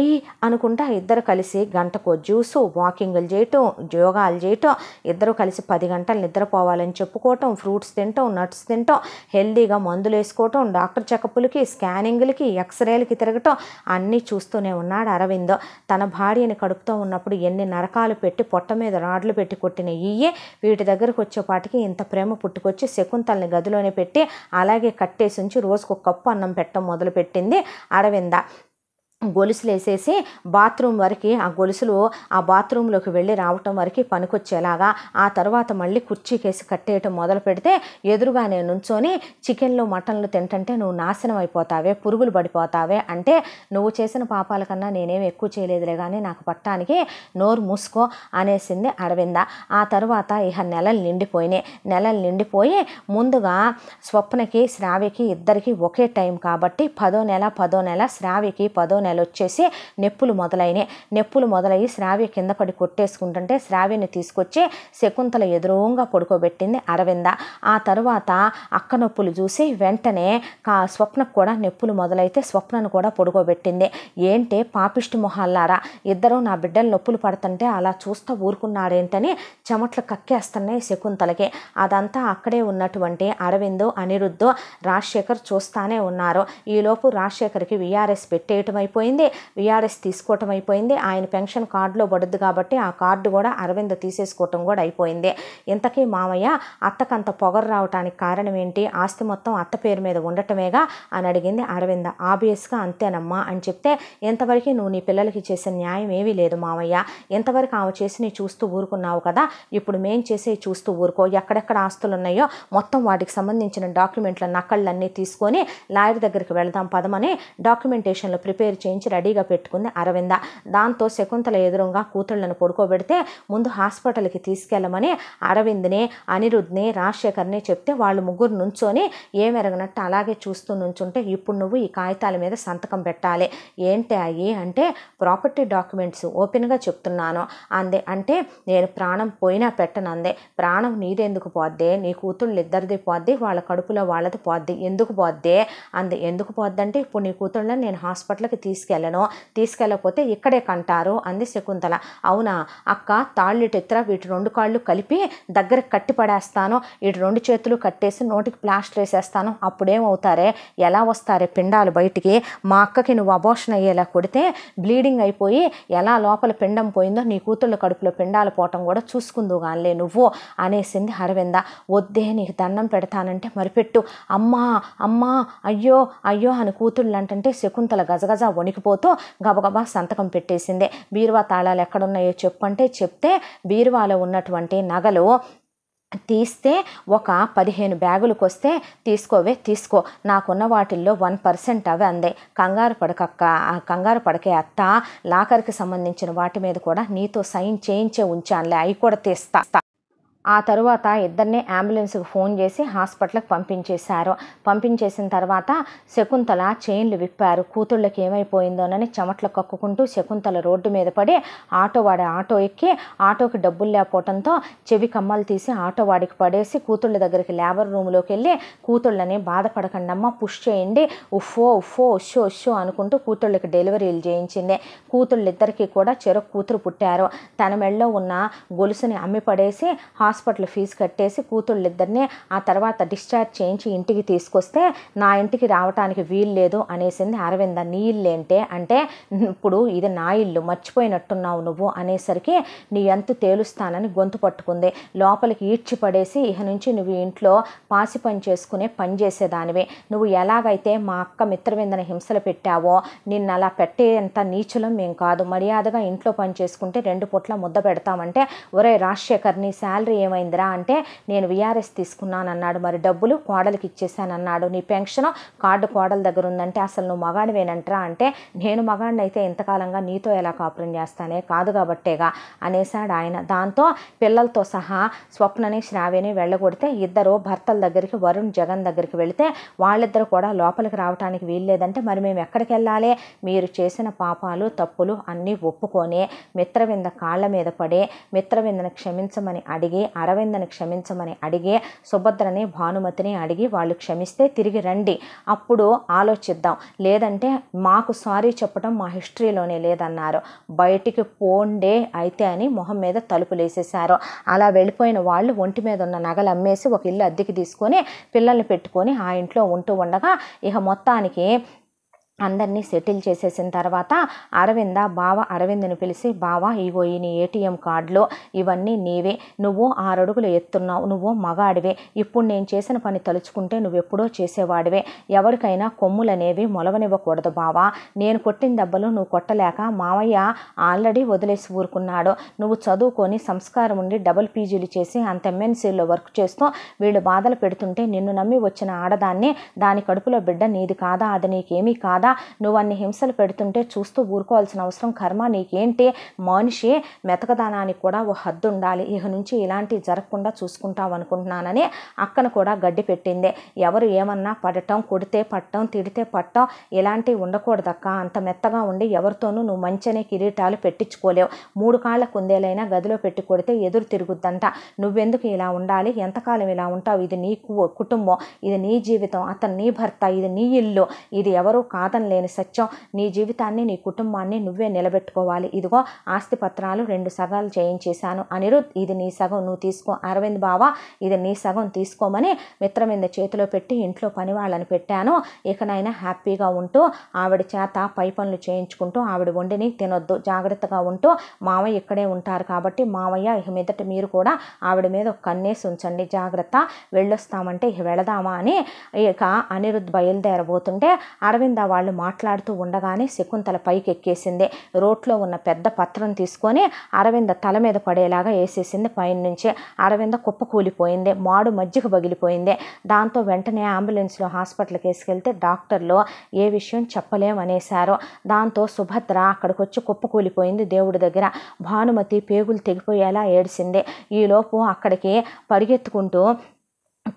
ఈ అనుకుంటా ఇద్దరు కలిసి గంటకు జ్యూసు వాకింగ్లు చేయటం యోగాలు చేయటం ఇద్దరు కలిసి పది గంటలు నిద్రపోవాలని చెప్పుకోవటం ఫ్రూట్స్ తింటాం నట్స్ తింటాం హెల్దీగా మందులు వేసుకోవటం డాక్టర్ చెకప్లకి స్కానింగ్లకి ఎక్స్రేలకి తిరగటం అన్నీ చూస్తూనే ఉన్నాడు అరవిందో తన భార్యని కడుపుతో ఉన్నప్పుడు ఎన్ని నరకాలు పెట్టి పొట్ట మీద రాడ్లు పెట్టి కొట్టిన ఈయే వీటి దగ్గరకు వచ్చేపాటికి ఇంత ప్రేమ పుట్టుకొచ్చి శకుంతల్ని గదిలోనే పెట్టి అలాగే కట్టేసి ఉంచి రోజుకు కప్పు అన్నం పెట్టడం మొదలుపెట్టింది అరవింద గొలుసులు వేసేసి బాత్రూమ్ వరకు ఆ గొలుసులు ఆ బాత్రూంలోకి వెళ్ళి రావటం వరకు పనికొచ్చేలాగా ఆ తర్వాత మళ్ళీ కుర్చీకేసి కట్టేయటం మొదలు పెడితే ఎదురుగా నేను నుంచొని చికెన్లు మటన్లు తింటంటే నువ్వు నాశనం అయిపోతావే పురుగులు పడిపోతావే అంటే నువ్వు చేసిన పాపాల కన్నా నేనేమి ఎక్కువ చేయలేదులే కానీ నాకు పట్టానికి నోరు మూసుకో అనేసింది అరవింద ఆ తర్వాత ఇహ నెలలు నిండిపోయినాయి నెలలు నిండిపోయి ముందుగా స్వప్నకి శ్రావికి ఇద్దరికి ఒకే టైం కాబట్టి పదో నెల పదో నెల శ్రావికి పదో నెల నెల వచ్చేసి నెప్పులు మొదలైనవి నెప్పులు మొదలయ్యి శ్రావ్య కింద పడి కొట్టేసుకుంటుంటే శ్రావ్యని తీసుకొచ్చి శకుంతల ఎదురుగా పడుకోబెట్టింది అరవింద ఆ తర్వాత అక్క నొప్పులు చూసి వెంటనే కా స్వప్నకు కూడా నెప్పులు మొదలైతే స్వప్నను కూడా పడుకోబెట్టింది ఏంటే పాపిష్టి మొహాల్లారా ఇద్దరు నా బిడ్డలు నొప్పులు పడుతుంటే అలా చూస్తూ ఊరుకున్నాడేంటని చెమట్లు కక్కేస్తున్నాయి శకుంతలకి అదంతా అక్కడే ఉన్నటువంటి అరవిందు అనిరుద్ధు రాజశేఖర్ చూస్తానే ఉన్నారు ఈలోపు రాజశేఖర్కి విఆర్ఎస్ పెట్టేయటం అయిపోయింది విఆర్ఎస్ తీసుకోవటం అయిపోయింది ఆయన పెన్షన్ కార్డులో పడద్దు కాబట్టి ఆ కార్డు కూడా అరవింద్ తీసేసుకోవటం కూడా అయిపోయింది ఇంతకీ మామయ్య అత్తకంత పొగరు రావటానికి కారణం ఏంటి ఆస్తి మొత్తం అత్త పేరు మీద ఉండటమేగా అని అడిగింది అరవింద ఆబ్వియస్గా అంతేనమ్మా అని చెప్తే ఇంతవరకు నువ్వు నీ పిల్లలకి చేసిన న్యాయం ఏమీ లేదు మామయ్య ఇంతవరకు ఆమె చేసి నీ చూస్తూ ఊరుకున్నావు కదా ఇప్పుడు మేం చేసే చూస్తూ ఊరుకో ఎక్కడెక్కడ ఆస్తులు ఉన్నాయో మొత్తం వాటికి సంబంధించిన డాక్యుమెంట్ల నకళ్ళన్నీ తీసుకొని లాయర్ దగ్గరికి వెళదాం పదమని డాక్యుమెంటేషన్లో ప్రిపేర్ చేసి చేయించి రెడీగా పెట్టుకుంది అరవింద దాంతో శకుంతల ఎదురుగా కూతుళ్లను పడుకోబెడితే ముందు హాస్పిటల్కి తీసుకెళ్ళమని అరవింద్ని అనిరుద్ని రాజశేఖర్ని చెప్తే వాళ్ళు ముగ్గురు నుంచొని ఏమెరగనట్టు అలాగే చూస్తూ నుంచుంటే ఇప్పుడు నువ్వు ఈ కాగితాల మీద సంతకం పెట్టాలి ఏంటి అయ్యి అంటే ప్రాపర్టీ డాక్యుమెంట్స్ ఓపెన్గా చెప్తున్నాను అందే అంటే నేను ప్రాణం పోయినా పెట్టను అందే ప్రాణం నీదెందుకు పోద్ది నీ కూతుళ్ళు ఇద్దరిది పోద్ది వాళ్ళ కడుపులో వాళ్ళది పోద్ది ఎందుకు పోద్ది అంది ఎందుకు పోద్దంటే ఇప్పుడు నీ కూతుళ్ళని నేను హాస్పిటల్కి తీసుకు తీసుకెళ్ళను తీసుకెళ్ళకపోతే ఇక్కడే కంటారు అంది శకుంతల అవునా అక్క తాళ్ళు తాళ్ళిటెత్తర వీటి రెండు కాళ్ళు కలిపి దగ్గర కట్టిపడేస్తాను వీటి రెండు చేతులు కట్టేసి నోటికి ప్లాస్టర్ వేసేస్తాను అప్పుడేమవుతారే ఎలా వస్తారే పిండాలు బయటికి మా అక్కకి నువ్వు అబోషన్ అయ్యేలా కొడితే బ్లీడింగ్ అయిపోయి ఎలా లోపల పిండం పోయిందో నీ కూతుళ్ళ కడుపులో పిండాలు పోవటం కూడా చూసుకుందు కానిలే నువ్వు అనేసింది అరవింద వద్దే నీకు దండం పెడతానంటే మరిపెట్టు అమ్మా అమ్మా అయ్యో అయ్యో అని కూతుళ్ళు అంటే శకుంతల గజగజ వణి వణికిపోతూ గబగబా సంతకం పెట్టేసింది బీరువా తాళాలు ఎక్కడున్నాయో చెప్పంటే చెప్తే బీరువాలో ఉన్నటువంటి నగలు తీస్తే ఒక పదిహేను బ్యాగులకు వస్తే తీసుకోవే తీసుకో నాకున్న వాటిల్లో వన్ పర్సెంట్ అవి అందే కంగారు పడకక్క కంగారు పడకే అత్త లాకర్కి సంబంధించిన వాటి మీద కూడా నీతో సైన్ చేయించే ఉంచానులే అవి కూడా తీస్తా ఆ తరువాత ఇద్దరిని అంబులెన్స్కి ఫోన్ చేసి హాస్పిటల్కి పంపించేశారు పంపించేసిన తర్వాత శకుంతల చైన్లు విప్పారు కూతుళ్ళకి ఏమైపోయిందోనని చెమట్లు కక్కుకుంటూ శకుంతల రోడ్డు మీద పడి ఆటో వాడి ఆటో ఎక్కి ఆటోకి డబ్బులు లేకపోవడంతో చెవి కమ్మలు తీసి ఆటో వాడికి పడేసి కూతుళ్ళ దగ్గరికి లేబర్ రూమ్లోకి వెళ్ళి కూతుళ్ళని బాధపడకండి అమ్మ పుష్ చేయండి ఉఫో ఉఫో ఉషో ఉషో అనుకుంటూ కూతుళ్ళకి డెలివరీలు చేయించింది కూతుళ్ళిద్దరికీ కూడా చెరకు కూతురు పుట్టారు తన మెళ్ళలో ఉన్న గొలుసుని అమ్మి పడేసి హాస్ హాస్పిటల్ ఫీజు కట్టేసి కూతుళ్ళిద్దరిని ఆ తర్వాత డిశ్చార్జ్ చేయించి ఇంటికి తీసుకొస్తే నా ఇంటికి రావటానికి వీలు లేదు అనేసింది అరవింద నీ ఇల్లేంటే అంటే ఇప్పుడు ఇది నా ఇల్లు మర్చిపోయినట్టున్నావు నువ్వు అనేసరికి నీ ఎంత తేలుస్తానని గొంతు పట్టుకుంది లోపలికి ఈడ్చి పడేసి ఇహ నుంచి నువ్వు ఇంట్లో పాసి పని చేసుకునే పని చేసేదానివి నువ్వు ఎలాగైతే మా అక్క మిత్రవిందని హింసలు పెట్టావో నిన్ను అలా పెట్టేంత నీచులం మేము కాదు మర్యాదగా ఇంట్లో పని చేసుకుంటే రెండు పూట్ల ముద్ద పెడతామంటే ఒరే రాజశేఖర్ నీ శాలరీ ఏమైందిరా అంటే నేను విఆర్ఎస్ తీసుకున్నాను అన్నాడు మరి డబ్బులు కోడలికి ఇచ్చేసాను అన్నాడు నీ పెన్షన్ కార్డు కోడల దగ్గర ఉందంటే అసలు నువ్వు మగాడివేనంటరా అంటే నేను మగాడినైతే ఇంతకాలంగా నీతో ఎలా కాపురం చేస్తానే కాదు కాబట్టేగా అనేసాడు ఆయన దాంతో పిల్లలతో సహా స్వప్నని శ్రావ్యని వెళ్ళగొడితే ఇద్దరు భర్తల దగ్గరికి వరుణ్ జగన్ దగ్గరికి వెళితే వాళ్ళిద్దరు కూడా లోపలికి రావడానికి వీల్లేదంటే మరి మేము ఎక్కడికి వెళ్ళాలి మీరు చేసిన పాపాలు తప్పులు అన్నీ ఒప్పుకొని మిత్రవింద కాళ్ళ మీద పడి మిత్రవిందను క్షమించమని అడిగి అరవిందని క్షమించమని అడిగే సుభద్రని భానుమతిని అడిగి వాళ్ళు క్షమిస్తే తిరిగి రండి అప్పుడు ఆలోచిద్దాం లేదంటే మాకు సారీ చెప్పడం మా హిస్టరీలోనే లేదన్నారు బయటికి పోండే అయితే అని మొహం మీద తలుపులేసేశారు అలా వెళ్ళిపోయిన వాళ్ళు ఒంటి మీద ఉన్న నగలు అమ్మేసి ఒక ఇల్లు అద్దెకి తీసుకొని పిల్లల్ని పెట్టుకొని ఆ ఇంట్లో ఉంటూ ఉండగా ఇక మొత్తానికి అందరినీ సెటిల్ చేసేసిన తర్వాత అరవింద బావ అరవింద్ని పిలిచి బావ ఇగో ఈ నీ ఏటీఎం కార్డులో ఇవన్నీ నీవే నువ్వు ఆరడుగులు ఎత్తున్నావు నువ్వు మగాడివే ఇప్పుడు నేను చేసిన పని తలుచుకుంటే నువ్వు ఎప్పుడో చేసేవాడివే ఎవరికైనా కొమ్ములనేవి మొలవనివ్వకూడదు బావా నేను కొట్టిన దెబ్బలు నువ్వు కొట్టలేక మావయ్య ఆల్రెడీ వదిలేసి ఊరుకున్నాడు నువ్వు చదువుకొని సంస్కారం ఉండి డబుల్ పీజీలు చేసి అంత ఎంఎన్సీలో వర్క్ చేస్తూ వీళ్ళు బాధలు పెడుతుంటే నిన్ను నమ్మి వచ్చిన ఆడదాన్ని దాని కడుపులో బిడ్డ నీది కాదా అది నీకేమీ కాదా కదా నువ్వు అన్ని హింసలు పెడుతుంటే చూస్తూ ఊరుకోవాల్సిన అవసరం కర్మ నీకేంటి మనిషి మెతకదనానికి కూడా ఓ హద్దు ఉండాలి ఇక నుంచి ఇలాంటివి జరగకుండా చూసుకుంటావు అనుకుంటున్నానని అక్కను కూడా గడ్డి పెట్టింది ఎవరు ఏమన్నా పడటం కొడితే పట్టం తిడితే పట్టం ఇలాంటివి ఉండకూడదక్క అంత మెత్తగా ఉండి ఎవరితోనూ నువ్వు మంచనే కిరీటాలు పెట్టించుకోలేవు మూడు కాళ్ళ కుందేలైనా గదిలో పెట్టి కొడితే ఎదురు తిరుగుద్దంట నువ్వెందుకు ఇలా ఉండాలి ఎంతకాలం ఇలా ఉంటావు ఇది నీ కుటుంబం ఇది నీ జీవితం అతను నీ భర్త ఇది నీ ఇల్లు ఇది ఎవరు కాదని నమ్మకం లేని సత్యం నీ జీవితాన్ని నీ కుటుంబాన్ని నువ్వే నిలబెట్టుకోవాలి ఇదిగో ఆస్తి పత్రాలు రెండు సగాలు చేయించేశాను అనిరుద్ ఇది నీ సగం నువ్వు తీసుకో అరవింద్ బావా ఇది నీ సగం తీసుకోమని మిత్రమింద చేతిలో పెట్టి ఇంట్లో పని వాళ్ళని పెట్టాను ఇకనైనా హ్యాపీగా ఉంటూ ఆవిడ చేత పై పనులు చేయించుకుంటూ ఆవిడ వండిని తినొద్దు జాగ్రత్తగా ఉంటూ మావయ్య ఇక్కడే ఉంటారు కాబట్టి మావయ్య ఇక మీదట మీరు కూడా ఆవిడ మీద ఒక కన్నేసి ఉంచండి జాగ్రత్త వెళ్ళొస్తామంటే ఇక వెళదామా అని ఇక అనిరుద్ బయలుదేరబోతుంటే అరవింద వాళ్ళు వాళ్ళు మాట్లాడుతూ ఉండగానే శకుంతల పైకి ఎక్కేసింది రోడ్లో ఉన్న పెద్ద పత్రం తీసుకొని అరవింద తల మీద పడేలాగా వేసేసింది పైన నుంచే అరవింద కుప్ప మాడు మజ్జిగ పగిలిపోయింది దాంతో వెంటనే అంబులెన్స్లో హాస్పిటల్కి వేసుకెళ్తే డాక్టర్లు ఏ విషయం చెప్పలేమనేశారు దాంతో సుభద్ర అక్కడికి వచ్చి కుప్ప కూలిపోయింది దేవుడి దగ్గర భానుమతి పేగులు తెగిపోయేలా ఏడిసింది ఈలోపు అక్కడికి పరిగెత్తుకుంటూ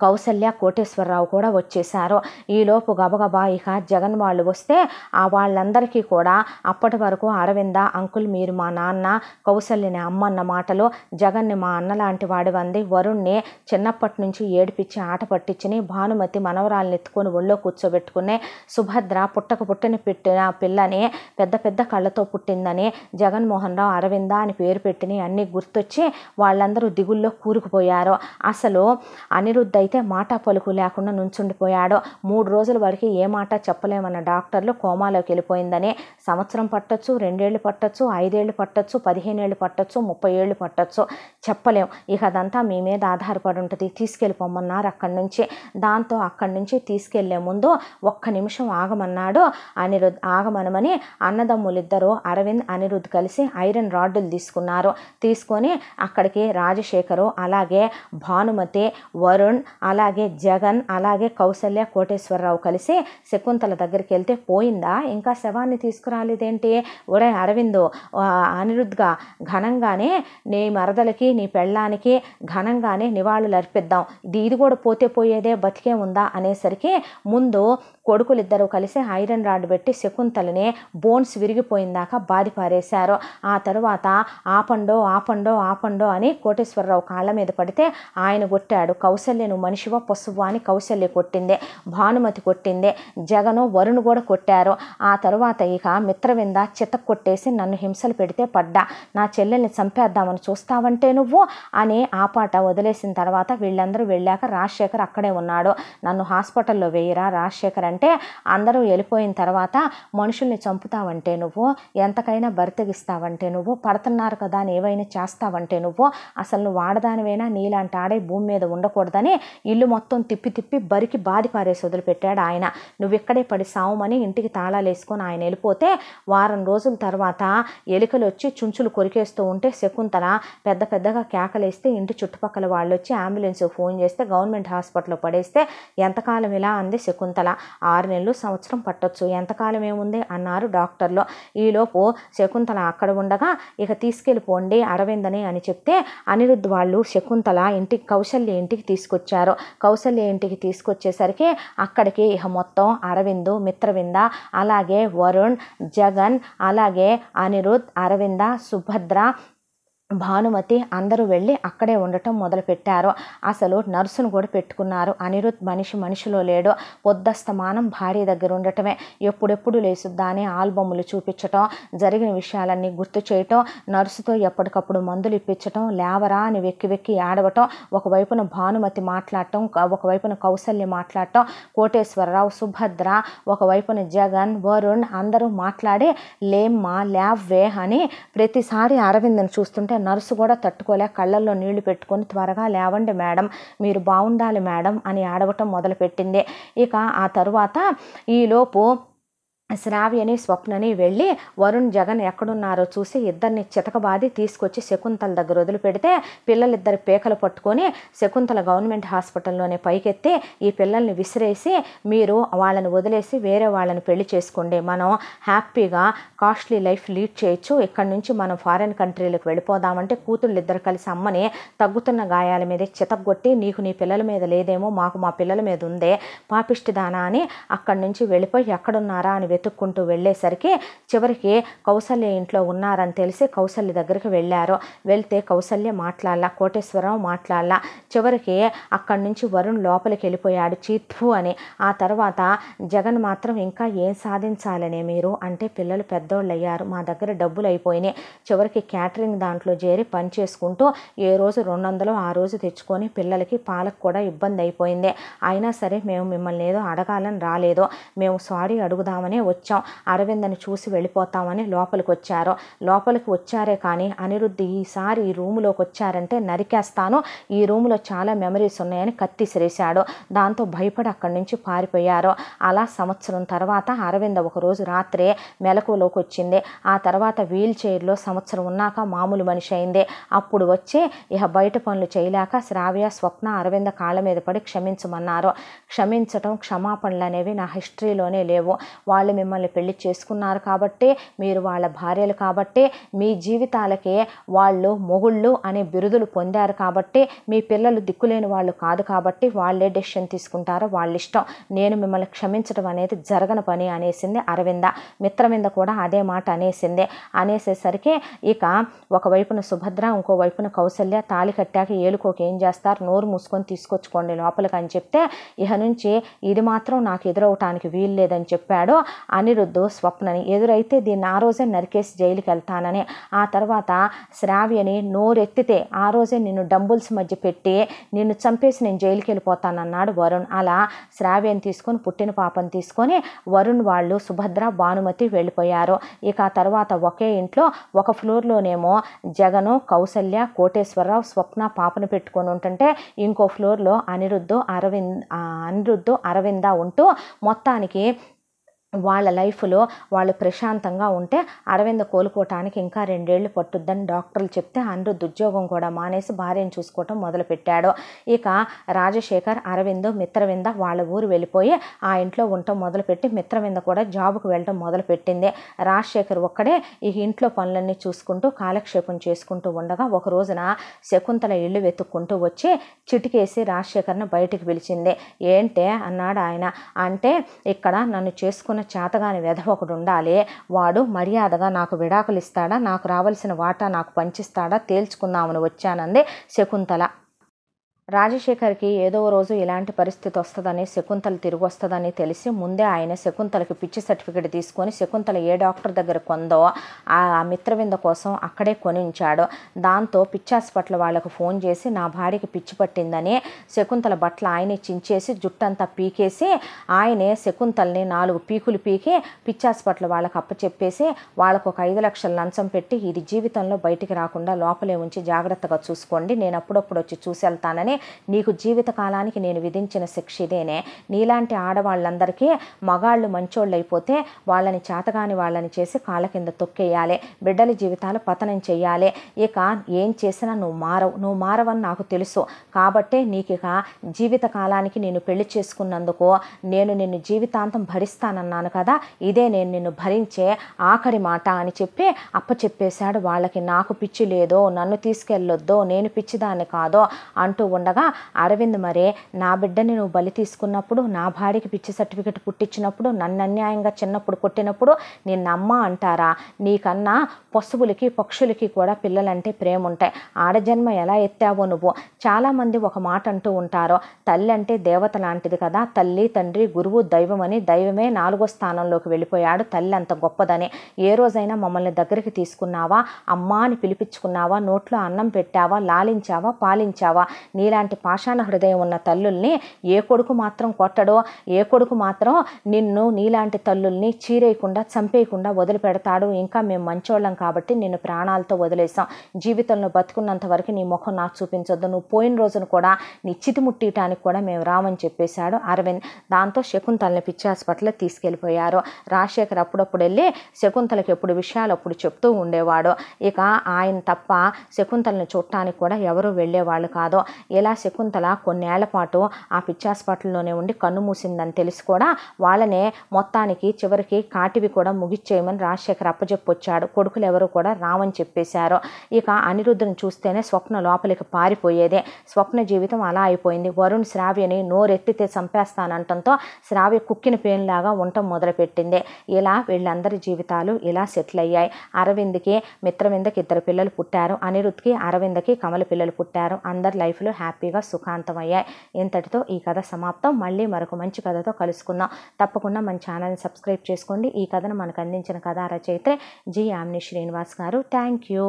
కౌసల్య కోటేశ్వరరావు కూడా వచ్చేశారు ఈలోపు గబగబా ఇక జగన్ వాళ్ళు వస్తే ఆ వాళ్ళందరికీ కూడా అప్పటి వరకు అరవింద అంకుల్ మీరు మా నాన్న కౌసల్యని అమ్మ అన్న మాటలు జగన్ని మా అన్న లాంటి వాడి వంది వరుణ్ణి చిన్నప్పటి నుంచి ఏడిపించి ఆట పట్టించిని భానుమతి మనవరాలను ఎత్తుకొని ఒళ్ళో కూర్చోబెట్టుకునే సుభద్ర పుట్టక పుట్టని పెట్టిన పిల్లని పెద్ద పెద్ద కళ్ళతో పుట్టిందని జగన్మోహన్ రావు అరవింద అని పేరు పెట్టిని అన్నీ గుర్తొచ్చి వాళ్ళందరూ దిగుల్లో కూరుకుపోయారు అసలు అనిరుద్ధ అయితే మాట పలుకు లేకుండా నుంచుండిపోయాడో మూడు రోజుల వరకు ఏ మాట చెప్పలేమన్న డాక్టర్లు కోమాలోకి వెళ్ళిపోయిందని సంవత్సరం పట్టొచ్చు రెండేళ్లు పట్టొచ్చు ఐదేళ్లు పట్టొచ్చు పదిహేనేళ్ళు పట్టొచ్చు ముప్పై ఏళ్ళు పట్టొచ్చు చెప్పలేం ఇక అదంతా మీ మీద ఆధారపడి ఉంటుంది తీసుకెళ్ళిపోమన్నారు అక్కడి నుంచి దాంతో అక్కడి నుంచి తీసుకెళ్లే ముందు ఒక్క నిమిషం ఆగమన్నాడు అనిరుద్ ఆగమనమని అన్నదమ్ములిద్దరూ అరవింద్ అనిరుద్ కలిసి ఐరన్ రాడ్డులు తీసుకున్నారు తీసుకొని అక్కడికి రాజశేఖరు అలాగే భానుమతి వరుణ్ అలాగే జగన్ అలాగే కౌశల్య కోటేశ్వరరావు కలిసి శకుంతల దగ్గరికి వెళ్తే పోయిందా ఇంకా శవాన్ని తీసుకురాలేదేంటి ఒరే అరవిందో అనిరుద్గా ఘనంగానే నీ మరదలకి నీ పెళ్ళానికి ఘనంగానే నివాళులు అర్పిద్దాం ఇది ఇది కూడా పోతే పోయేదే బతికే ఉందా అనేసరికి ముందు కొడుకులిద్దరూ కలిసి ఐరన్ రాడ్ పెట్టి శకుంతలని బోన్స్ విరిగిపోయిందాక బాధి పారేశారు ఆ తరువాత ఆపండో ఆపండో ఆపండో అని కోటేశ్వరరావు కాళ్ళ మీద పడితే ఆయన కొట్టాడు కౌశల్యను మనిషివా పశువా అని కౌశల్య కొట్టిందే భానుమతి కొట్టిందే జగను వరుణ్ కూడా కొట్టారు ఆ తర్వాత ఇక మిత్రవింద చిత కొట్టేసి నన్ను హింసలు పెడితే పడ్డా నా చెల్లెల్ని చంపేద్దామని చూస్తావంటే నువ్వు అని ఆ పాట వదిలేసిన తర్వాత వీళ్ళందరూ వెళ్ళాక రాజశేఖర్ అక్కడే ఉన్నాడు నన్ను హాస్పిటల్లో వేయరా రాజశేఖర్ అంటే అందరూ వెళ్ళిపోయిన తర్వాత మనుషుల్ని చంపుతావంటే నువ్వు ఎంతకైనా బరితెగిస్తావంటే నువ్వు పడుతున్నారు కదా అని ఏవైనా చేస్తావంటే నువ్వు అసలు నువ్వు ఆడదానివైనా నీలాంటి ఆడే భూమి మీద ఉండకూడదని ఇల్లు మొత్తం తిప్పి తిప్పి బరికి బాధిపారేసి పారేసి వదిలిపెట్టాడు ఆయన నువ్వెక్కడే ఇక్కడే పడి సావమని ఇంటికి తాళాలు వేసుకొని ఆయన వెళ్ళిపోతే వారం రోజుల తర్వాత ఎలుకలు వచ్చి చుంచులు కొరికేస్తూ ఉంటే శకుంతల పెద్ద పెద్దగా కేకలేస్తే ఇంటి చుట్టుపక్కల వాళ్ళు వచ్చి అంబులెన్స్ ఫోన్ చేస్తే గవర్నమెంట్ హాస్పిటల్లో పడేస్తే ఎంతకాలం ఇలా అంది శకుంతల ఆరు నెలలు సంవత్సరం పట్టొచ్చు ఎంతకాలం ఏముంది అన్నారు డాక్టర్లు ఈలోపు శకుంతల అక్కడ ఉండగా ఇక తీసుకెళ్ళిపోండి అరవిందని అని చెప్తే అనిరుద్ధ్ వాళ్ళు శకుంతల ఇంటికి కౌశల్య ఇంటికి తీసుకొచ్చి తీసుకొచ్చారు కౌశల్య ఇంటికి తీసుకొచ్చేసరికి అక్కడికి ఇక మొత్తం అరవిందు మిత్రవింద అలాగే వరుణ్ జగన్ అలాగే అనిరుద్ అరవింద సుభద్ర భానుమతి అందరూ వెళ్ళి అక్కడే ఉండటం మొదలుపెట్టారు అసలు నర్సును కూడా పెట్టుకున్నారు అనిరుద్ మనిషి మనిషిలో లేడు పొద్దస్తమానం భార్య దగ్గర ఉండటమే ఎప్పుడెప్పుడు లేసుద్దా అని ఆల్బమ్లు చూపించటం జరిగిన విషయాలన్నీ గుర్తు చేయటం నర్సుతో ఎప్పటికప్పుడు మందులు ఇప్పించటం లేవరా అని వెక్కి వెక్కి ఆడవటం ఒకవైపున భానుమతి మాట్లాడటం ఒకవైపున కౌశల్య మాట్లాడటం కోటేశ్వరరావు సుభద్ర ఒకవైపున జగన్ వరుణ్ అందరూ మాట్లాడే లేమ్మా లేవ్వే అని ప్రతిసారి అరవింద్ను చూస్తుంటే నర్సు కూడా తట్టుకోలేక కళ్ళల్లో నీళ్లు పెట్టుకొని త్వరగా లేవండి మేడం మీరు బాగుండాలి మేడం అని ఆడవటం మొదలుపెట్టింది ఇక ఆ తరువాత ఈలోపు శ్రావ్యని స్వప్నని వెళ్ళి వరుణ్ జగన్ ఎక్కడున్నారో చూసి ఇద్దరిని చితకబాది తీసుకొచ్చి శకుంతల దగ్గర వదిలిపెడితే పిల్లలిద్దరు పేకలు పట్టుకొని శకుంతల గవర్నమెంట్ హాస్పిటల్లోనే పైకెత్తి ఈ పిల్లల్ని విసిరేసి మీరు వాళ్ళని వదిలేసి వేరే వాళ్ళని పెళ్లి చేసుకోండి మనం హ్యాపీగా కాస్ట్లీ లైఫ్ లీడ్ చేయొచ్చు ఇక్కడ నుంచి మనం ఫారిన్ కంట్రీలకు వెళ్ళిపోదామంటే కూతుళ్ళు ఇద్దరు కలిసి అమ్మని తగ్గుతున్న గాయాల మీద చితగొట్టి నీకు నీ పిల్లల మీద లేదేమో మాకు మా పిల్లల మీద ఉందే పాపిష్టిదానా అని అక్కడి నుంచి వెళ్ళిపోయి ఎక్కడున్నారా అని వెతుక్కుంటూ వెళ్ళేసరికి చివరికి కౌసల్య ఇంట్లో ఉన్నారని తెలిసి కౌసల్య దగ్గరికి వెళ్ళారు వెళ్తే కౌసల్య మాట్లాడాల కోటేశ్వరరావు మాట్లాడాల చివరికి అక్కడి నుంచి వరుణ్ లోపలికి వెళ్ళిపోయాడు చీత్ఫు అని ఆ తర్వాత జగన్ మాత్రం ఇంకా ఏం సాధించాలనే మీరు అంటే పిల్లలు పెద్దోళ్ళు అయ్యారు మా దగ్గర డబ్బులు అయిపోయినాయి చివరికి క్యాటరింగ్ దాంట్లో చేరి పని చేసుకుంటూ ఏ రోజు రెండు వందలు ఆ రోజు తెచ్చుకొని పిల్లలకి పాలకు కూడా ఇబ్బంది అయిపోయింది అయినా సరే మేము మిమ్మల్ని ఏదో అడగాలని రాలేదు మేము సారీ అడుగుదామనే వచ్చాం అరవిందని చూసి వెళ్ళిపోతామని లోపలికి వచ్చారు లోపలికి వచ్చారే కానీ అనిరుద్ధి ఈసారి ఈ రూములోకి వచ్చారంటే నరికేస్తాను ఈ రూములో చాలా మెమరీస్ ఉన్నాయని కత్తి సిరేశాడు దాంతో భయపడి అక్కడి నుంచి పారిపోయారు అలా సంవత్సరం తర్వాత అరవింద ఒకరోజు రాత్రే మెలకులోకి వచ్చింది ఆ తర్వాత వీల్ చైర్లో సంవత్సరం ఉన్నాక మామూలు మనిషి అయింది అప్పుడు వచ్చి ఇక బయట పనులు చేయలేక శ్రావ్య స్వప్న అరవింద కాళ్ళ మీద పడి క్షమించమన్నారు క్షమించటం క్షమాపణలు అనేవి నా హిస్టరీలోనే లేవు వాళ్ళు మిమ్మల్ని పెళ్లి చేసుకున్నారు కాబట్టే మీరు వాళ్ళ భార్యలు కాబట్టే మీ జీవితాలకే వాళ్ళు మొగుళ్ళు అనే బిరుదులు పొందారు కాబట్టి మీ పిల్లలు దిక్కులేని వాళ్ళు కాదు కాబట్టి వాళ్ళే డెసిషన్ తీసుకుంటారో వాళ్ళ ఇష్టం నేను మిమ్మల్ని క్షమించడం అనేది జరగని పని అనేసింది అరవింద మిత్రమింద కూడా అదే మాట అనేసింది అనేసేసరికి ఇక ఒకవైపున సుభద్ర ఇంకోవైపున కౌశల్య తాలి కట్టాక ఏలుకోకి ఏం చేస్తారు నోరు మూసుకొని తీసుకొచ్చుకోండి లోపలికి అని చెప్తే ఇహ నుంచి ఇది మాత్రం నాకు ఎదురవటానికి వీలు లేదని చెప్పాడు అనిరుద్ధు స్వప్నని ఎదురైతే దీన్ని ఆ రోజే నరికేసి జైలుకి వెళ్తానని ఆ తర్వాత శ్రావ్యని నోరెత్తితే ఆ రోజే నిన్ను డంబుల్స్ మధ్య పెట్టి నిన్ను చంపేసి నేను జైలుకి వెళ్ళిపోతానన్నాడు వరుణ్ అలా శ్రావ్యని తీసుకొని పుట్టిన పాపను తీసుకొని వరుణ్ వాళ్ళు సుభద్ర భానుమతి వెళ్ళిపోయారు ఇక తర్వాత ఒకే ఇంట్లో ఒక ఫ్లోర్లోనేమో జగను కౌశల్య కోటేశ్వరరావు స్వప్న పాపను పెట్టుకొని ఉంటుంటే ఇంకో ఫ్లోర్లో అనిరుద్ధు అరవింద్ అనిరుద్ధు అరవింద ఉంటూ మొత్తానికి వాళ్ళ లైఫ్లో వాళ్ళు ప్రశాంతంగా ఉంటే అరవింద కోలుకోవటానికి ఇంకా రెండేళ్లు పట్టుద్దని డాక్టర్లు చెప్తే అనిరుద్ ఉద్యోగం కూడా మానేసి భార్యను చూసుకోవటం మొదలుపెట్టాడు ఇక రాజశేఖర్ అరవింద్ మిత్రవింద వాళ్ళ ఊరు వెళ్ళిపోయి ఆ ఇంట్లో ఉండటం మొదలుపెట్టి మిత్రవింద కూడా జాబుకు వెళ్ళటం మొదలుపెట్టింది రాజశేఖర్ ఒక్కడే ఈ ఇంట్లో పనులన్నీ చూసుకుంటూ కాలక్షేపం చేసుకుంటూ ఉండగా ఒక రోజున శకుంతల ఇల్లు వెతుక్కుంటూ వచ్చి చిటికేసి రాజశేఖర్ను బయటికి పిలిచింది ఏంటే అన్నాడు ఆయన అంటే ఇక్కడ నన్ను చేసుకుని చేసుకున్న చేతగాని వెధ ఒకడు ఉండాలి వాడు మర్యాదగా నాకు విడాకులు ఇస్తాడా నాకు రావాల్సిన వాటా నాకు పంచిస్తాడా తేల్చుకుందామని వచ్చానంది శకుంతల రాజశేఖర్కి ఏదో రోజు ఇలాంటి పరిస్థితి వస్తుందని శకుంతల తిరిగి వస్తుందని తెలిసి ముందే ఆయన శకుంతలకి పిచ్చి సర్టిఫికేట్ తీసుకొని శకుంతల ఏ డాక్టర్ దగ్గర కొందో ఆ మిత్రవింద కోసం అక్కడే కొనించాడు దాంతో పిచ్చి హాస్పిటల్ వాళ్ళకు ఫోన్ చేసి నా భార్యకి పిచ్చి పట్టిందని శకుంతల బట్టలు ఆయనే చించేసి జుట్టంతా పీకేసి ఆయనే శకుంతల్ని నాలుగు పీకులు పీకి పిచ్చి హాస్పిటల్ వాళ్ళకి అప్పచెప్పేసి వాళ్ళకు ఒక ఐదు లక్షల లంచం పెట్టి ఇది జీవితంలో బయటికి రాకుండా లోపలే ఉంచి జాగ్రత్తగా చూసుకోండి నేను అప్పుడప్పుడు వచ్చి చూసి వెళ్తానని నీకు జీవితకాలానికి నేను విధించిన శిక్ష ఇదేనే నీలాంటి ఆడవాళ్ళందరికీ మగాళ్ళు మంచోళ్ళు అయిపోతే వాళ్ళని చేతగాని వాళ్ళని చేసి కాళ్ళ కింద తొక్కేయాలి బిడ్డల జీవితాలు పతనం చేయాలి ఇక ఏం చేసినా నువ్వు మారవు నువ్వు మారవని నాకు తెలుసు కాబట్టే నీకు ఇక జీవితకాలానికి నేను పెళ్లి చేసుకున్నందుకు నేను నిన్ను జీవితాంతం భరిస్తానన్నాను కదా ఇదే నేను నిన్ను భరించే ఆఖరి మాట అని చెప్పి అప్పచెప్పేశాడు వాళ్ళకి నాకు పిచ్చి లేదో నన్ను తీసుకెళ్ళొద్దో నేను పిచ్చిదాన్ని కాదో అంటూ ఉండ ఉండగా అరవింద్ మరే నా బిడ్డని నువ్వు బలి తీసుకున్నప్పుడు నా భార్యకి పిచ్చి సర్టిఫికెట్ పుట్టించినప్పుడు నన్ను అన్యాయంగా చిన్నప్పుడు కొట్టినప్పుడు నేను అమ్మ అంటారా నీకన్నా పశువులకి పక్షులకి కూడా పిల్లలంటే ప్రేమ ఉంటాయి ఆడజన్మ ఎలా ఎత్తావో నువ్వు చాలామంది ఒక మాట అంటూ ఉంటారు తల్లి అంటే దేవత లాంటిది కదా తల్లి తండ్రి గురువు దైవం అని దైవమే నాలుగో స్థానంలోకి వెళ్ళిపోయాడు తల్లి అంత గొప్పదని ఏ రోజైనా మమ్మల్ని దగ్గరికి తీసుకున్నావా అమ్మా అని పిలిపించుకున్నావా నోట్లో అన్నం పెట్టావా లాలించావా పాలించావా నీలా లాంటి పాషాణ హృదయం ఉన్న తల్లుల్ని ఏ కొడుకు మాత్రం కొట్టడో ఏ కొడుకు మాత్రం నిన్ను నీలాంటి తల్లుల్ని చీరేయకుండా చంపేయకుండా వదిలిపెడతాడు ఇంకా మేము మంచోళ్ళం కాబట్టి నిన్ను ప్రాణాలతో వదిలేసాం జీవితంలో బతుకున్నంత వరకు నీ ముఖం నాకు చూపించొద్దు నువ్వు పోయిన రోజును కూడా నీ చితి ముట్టియటానికి కూడా మేము రామని చెప్పేశాడు అరవింద్ దాంతో శకుంతలని పిచ్చి హాస్పిటల్లో తీసుకెళ్ళిపోయారు రాజశేఖర్ అప్పుడప్పుడు వెళ్ళి శకుంతలకి ఎప్పుడు విషయాలు అప్పుడు చెప్తూ ఉండేవాడు ఇక ఆయన తప్ప శకుంతలను చూడటానికి కూడా ఎవరూ వెళ్ళేవాళ్ళు కాదు ఇలా శకుంతల కొన్నేళ్ల పాటు ఆ పిచ్చి హాస్పిటల్లోనే ఉండి కన్ను మూసిందని తెలిసి కూడా వాళ్ళనే మొత్తానికి చివరికి కాటివి కూడా ముగిచ్చేయమని రాజశేఖర్ అప్పచెప్పొచ్చాడు కొడుకులు ఎవరు కూడా రావని చెప్పేశారు ఇక అనిరుద్ధుని చూస్తేనే స్వప్న లోపలికి పారిపోయేదే స్వప్న జీవితం అలా అయిపోయింది వరుణ్ శ్రావ్యని నోరెత్తితే చంపేస్తానంటంతో శ్రావ్య కుక్కిన పేనులాగా ఉండటం మొదలుపెట్టింది ఇలా వీళ్ళందరి జీవితాలు ఇలా సెటిల్ అయ్యాయి అరవింద్కి మిత్రవిందకి ఇద్దరు పిల్లలు పుట్టారు అనిరుద్ధ్కి అరవిందకి కమల పిల్లలు పుట్టారు అందరి లైఫ్లో హ్యాపీ హ్యాపీగా సుఖాంతం అయ్యాయి ఇంతటితో ఈ కథ సమాప్తం మళ్ళీ మరొక మంచి కథతో కలుసుకుందాం తప్పకుండా మన ఛానల్ని సబ్స్క్రైబ్ చేసుకోండి ఈ కథను మనకు అందించిన కథా రచయితే జి ఆమ్ని శ్రీనివాస్ గారు థ్యాంక్ యూ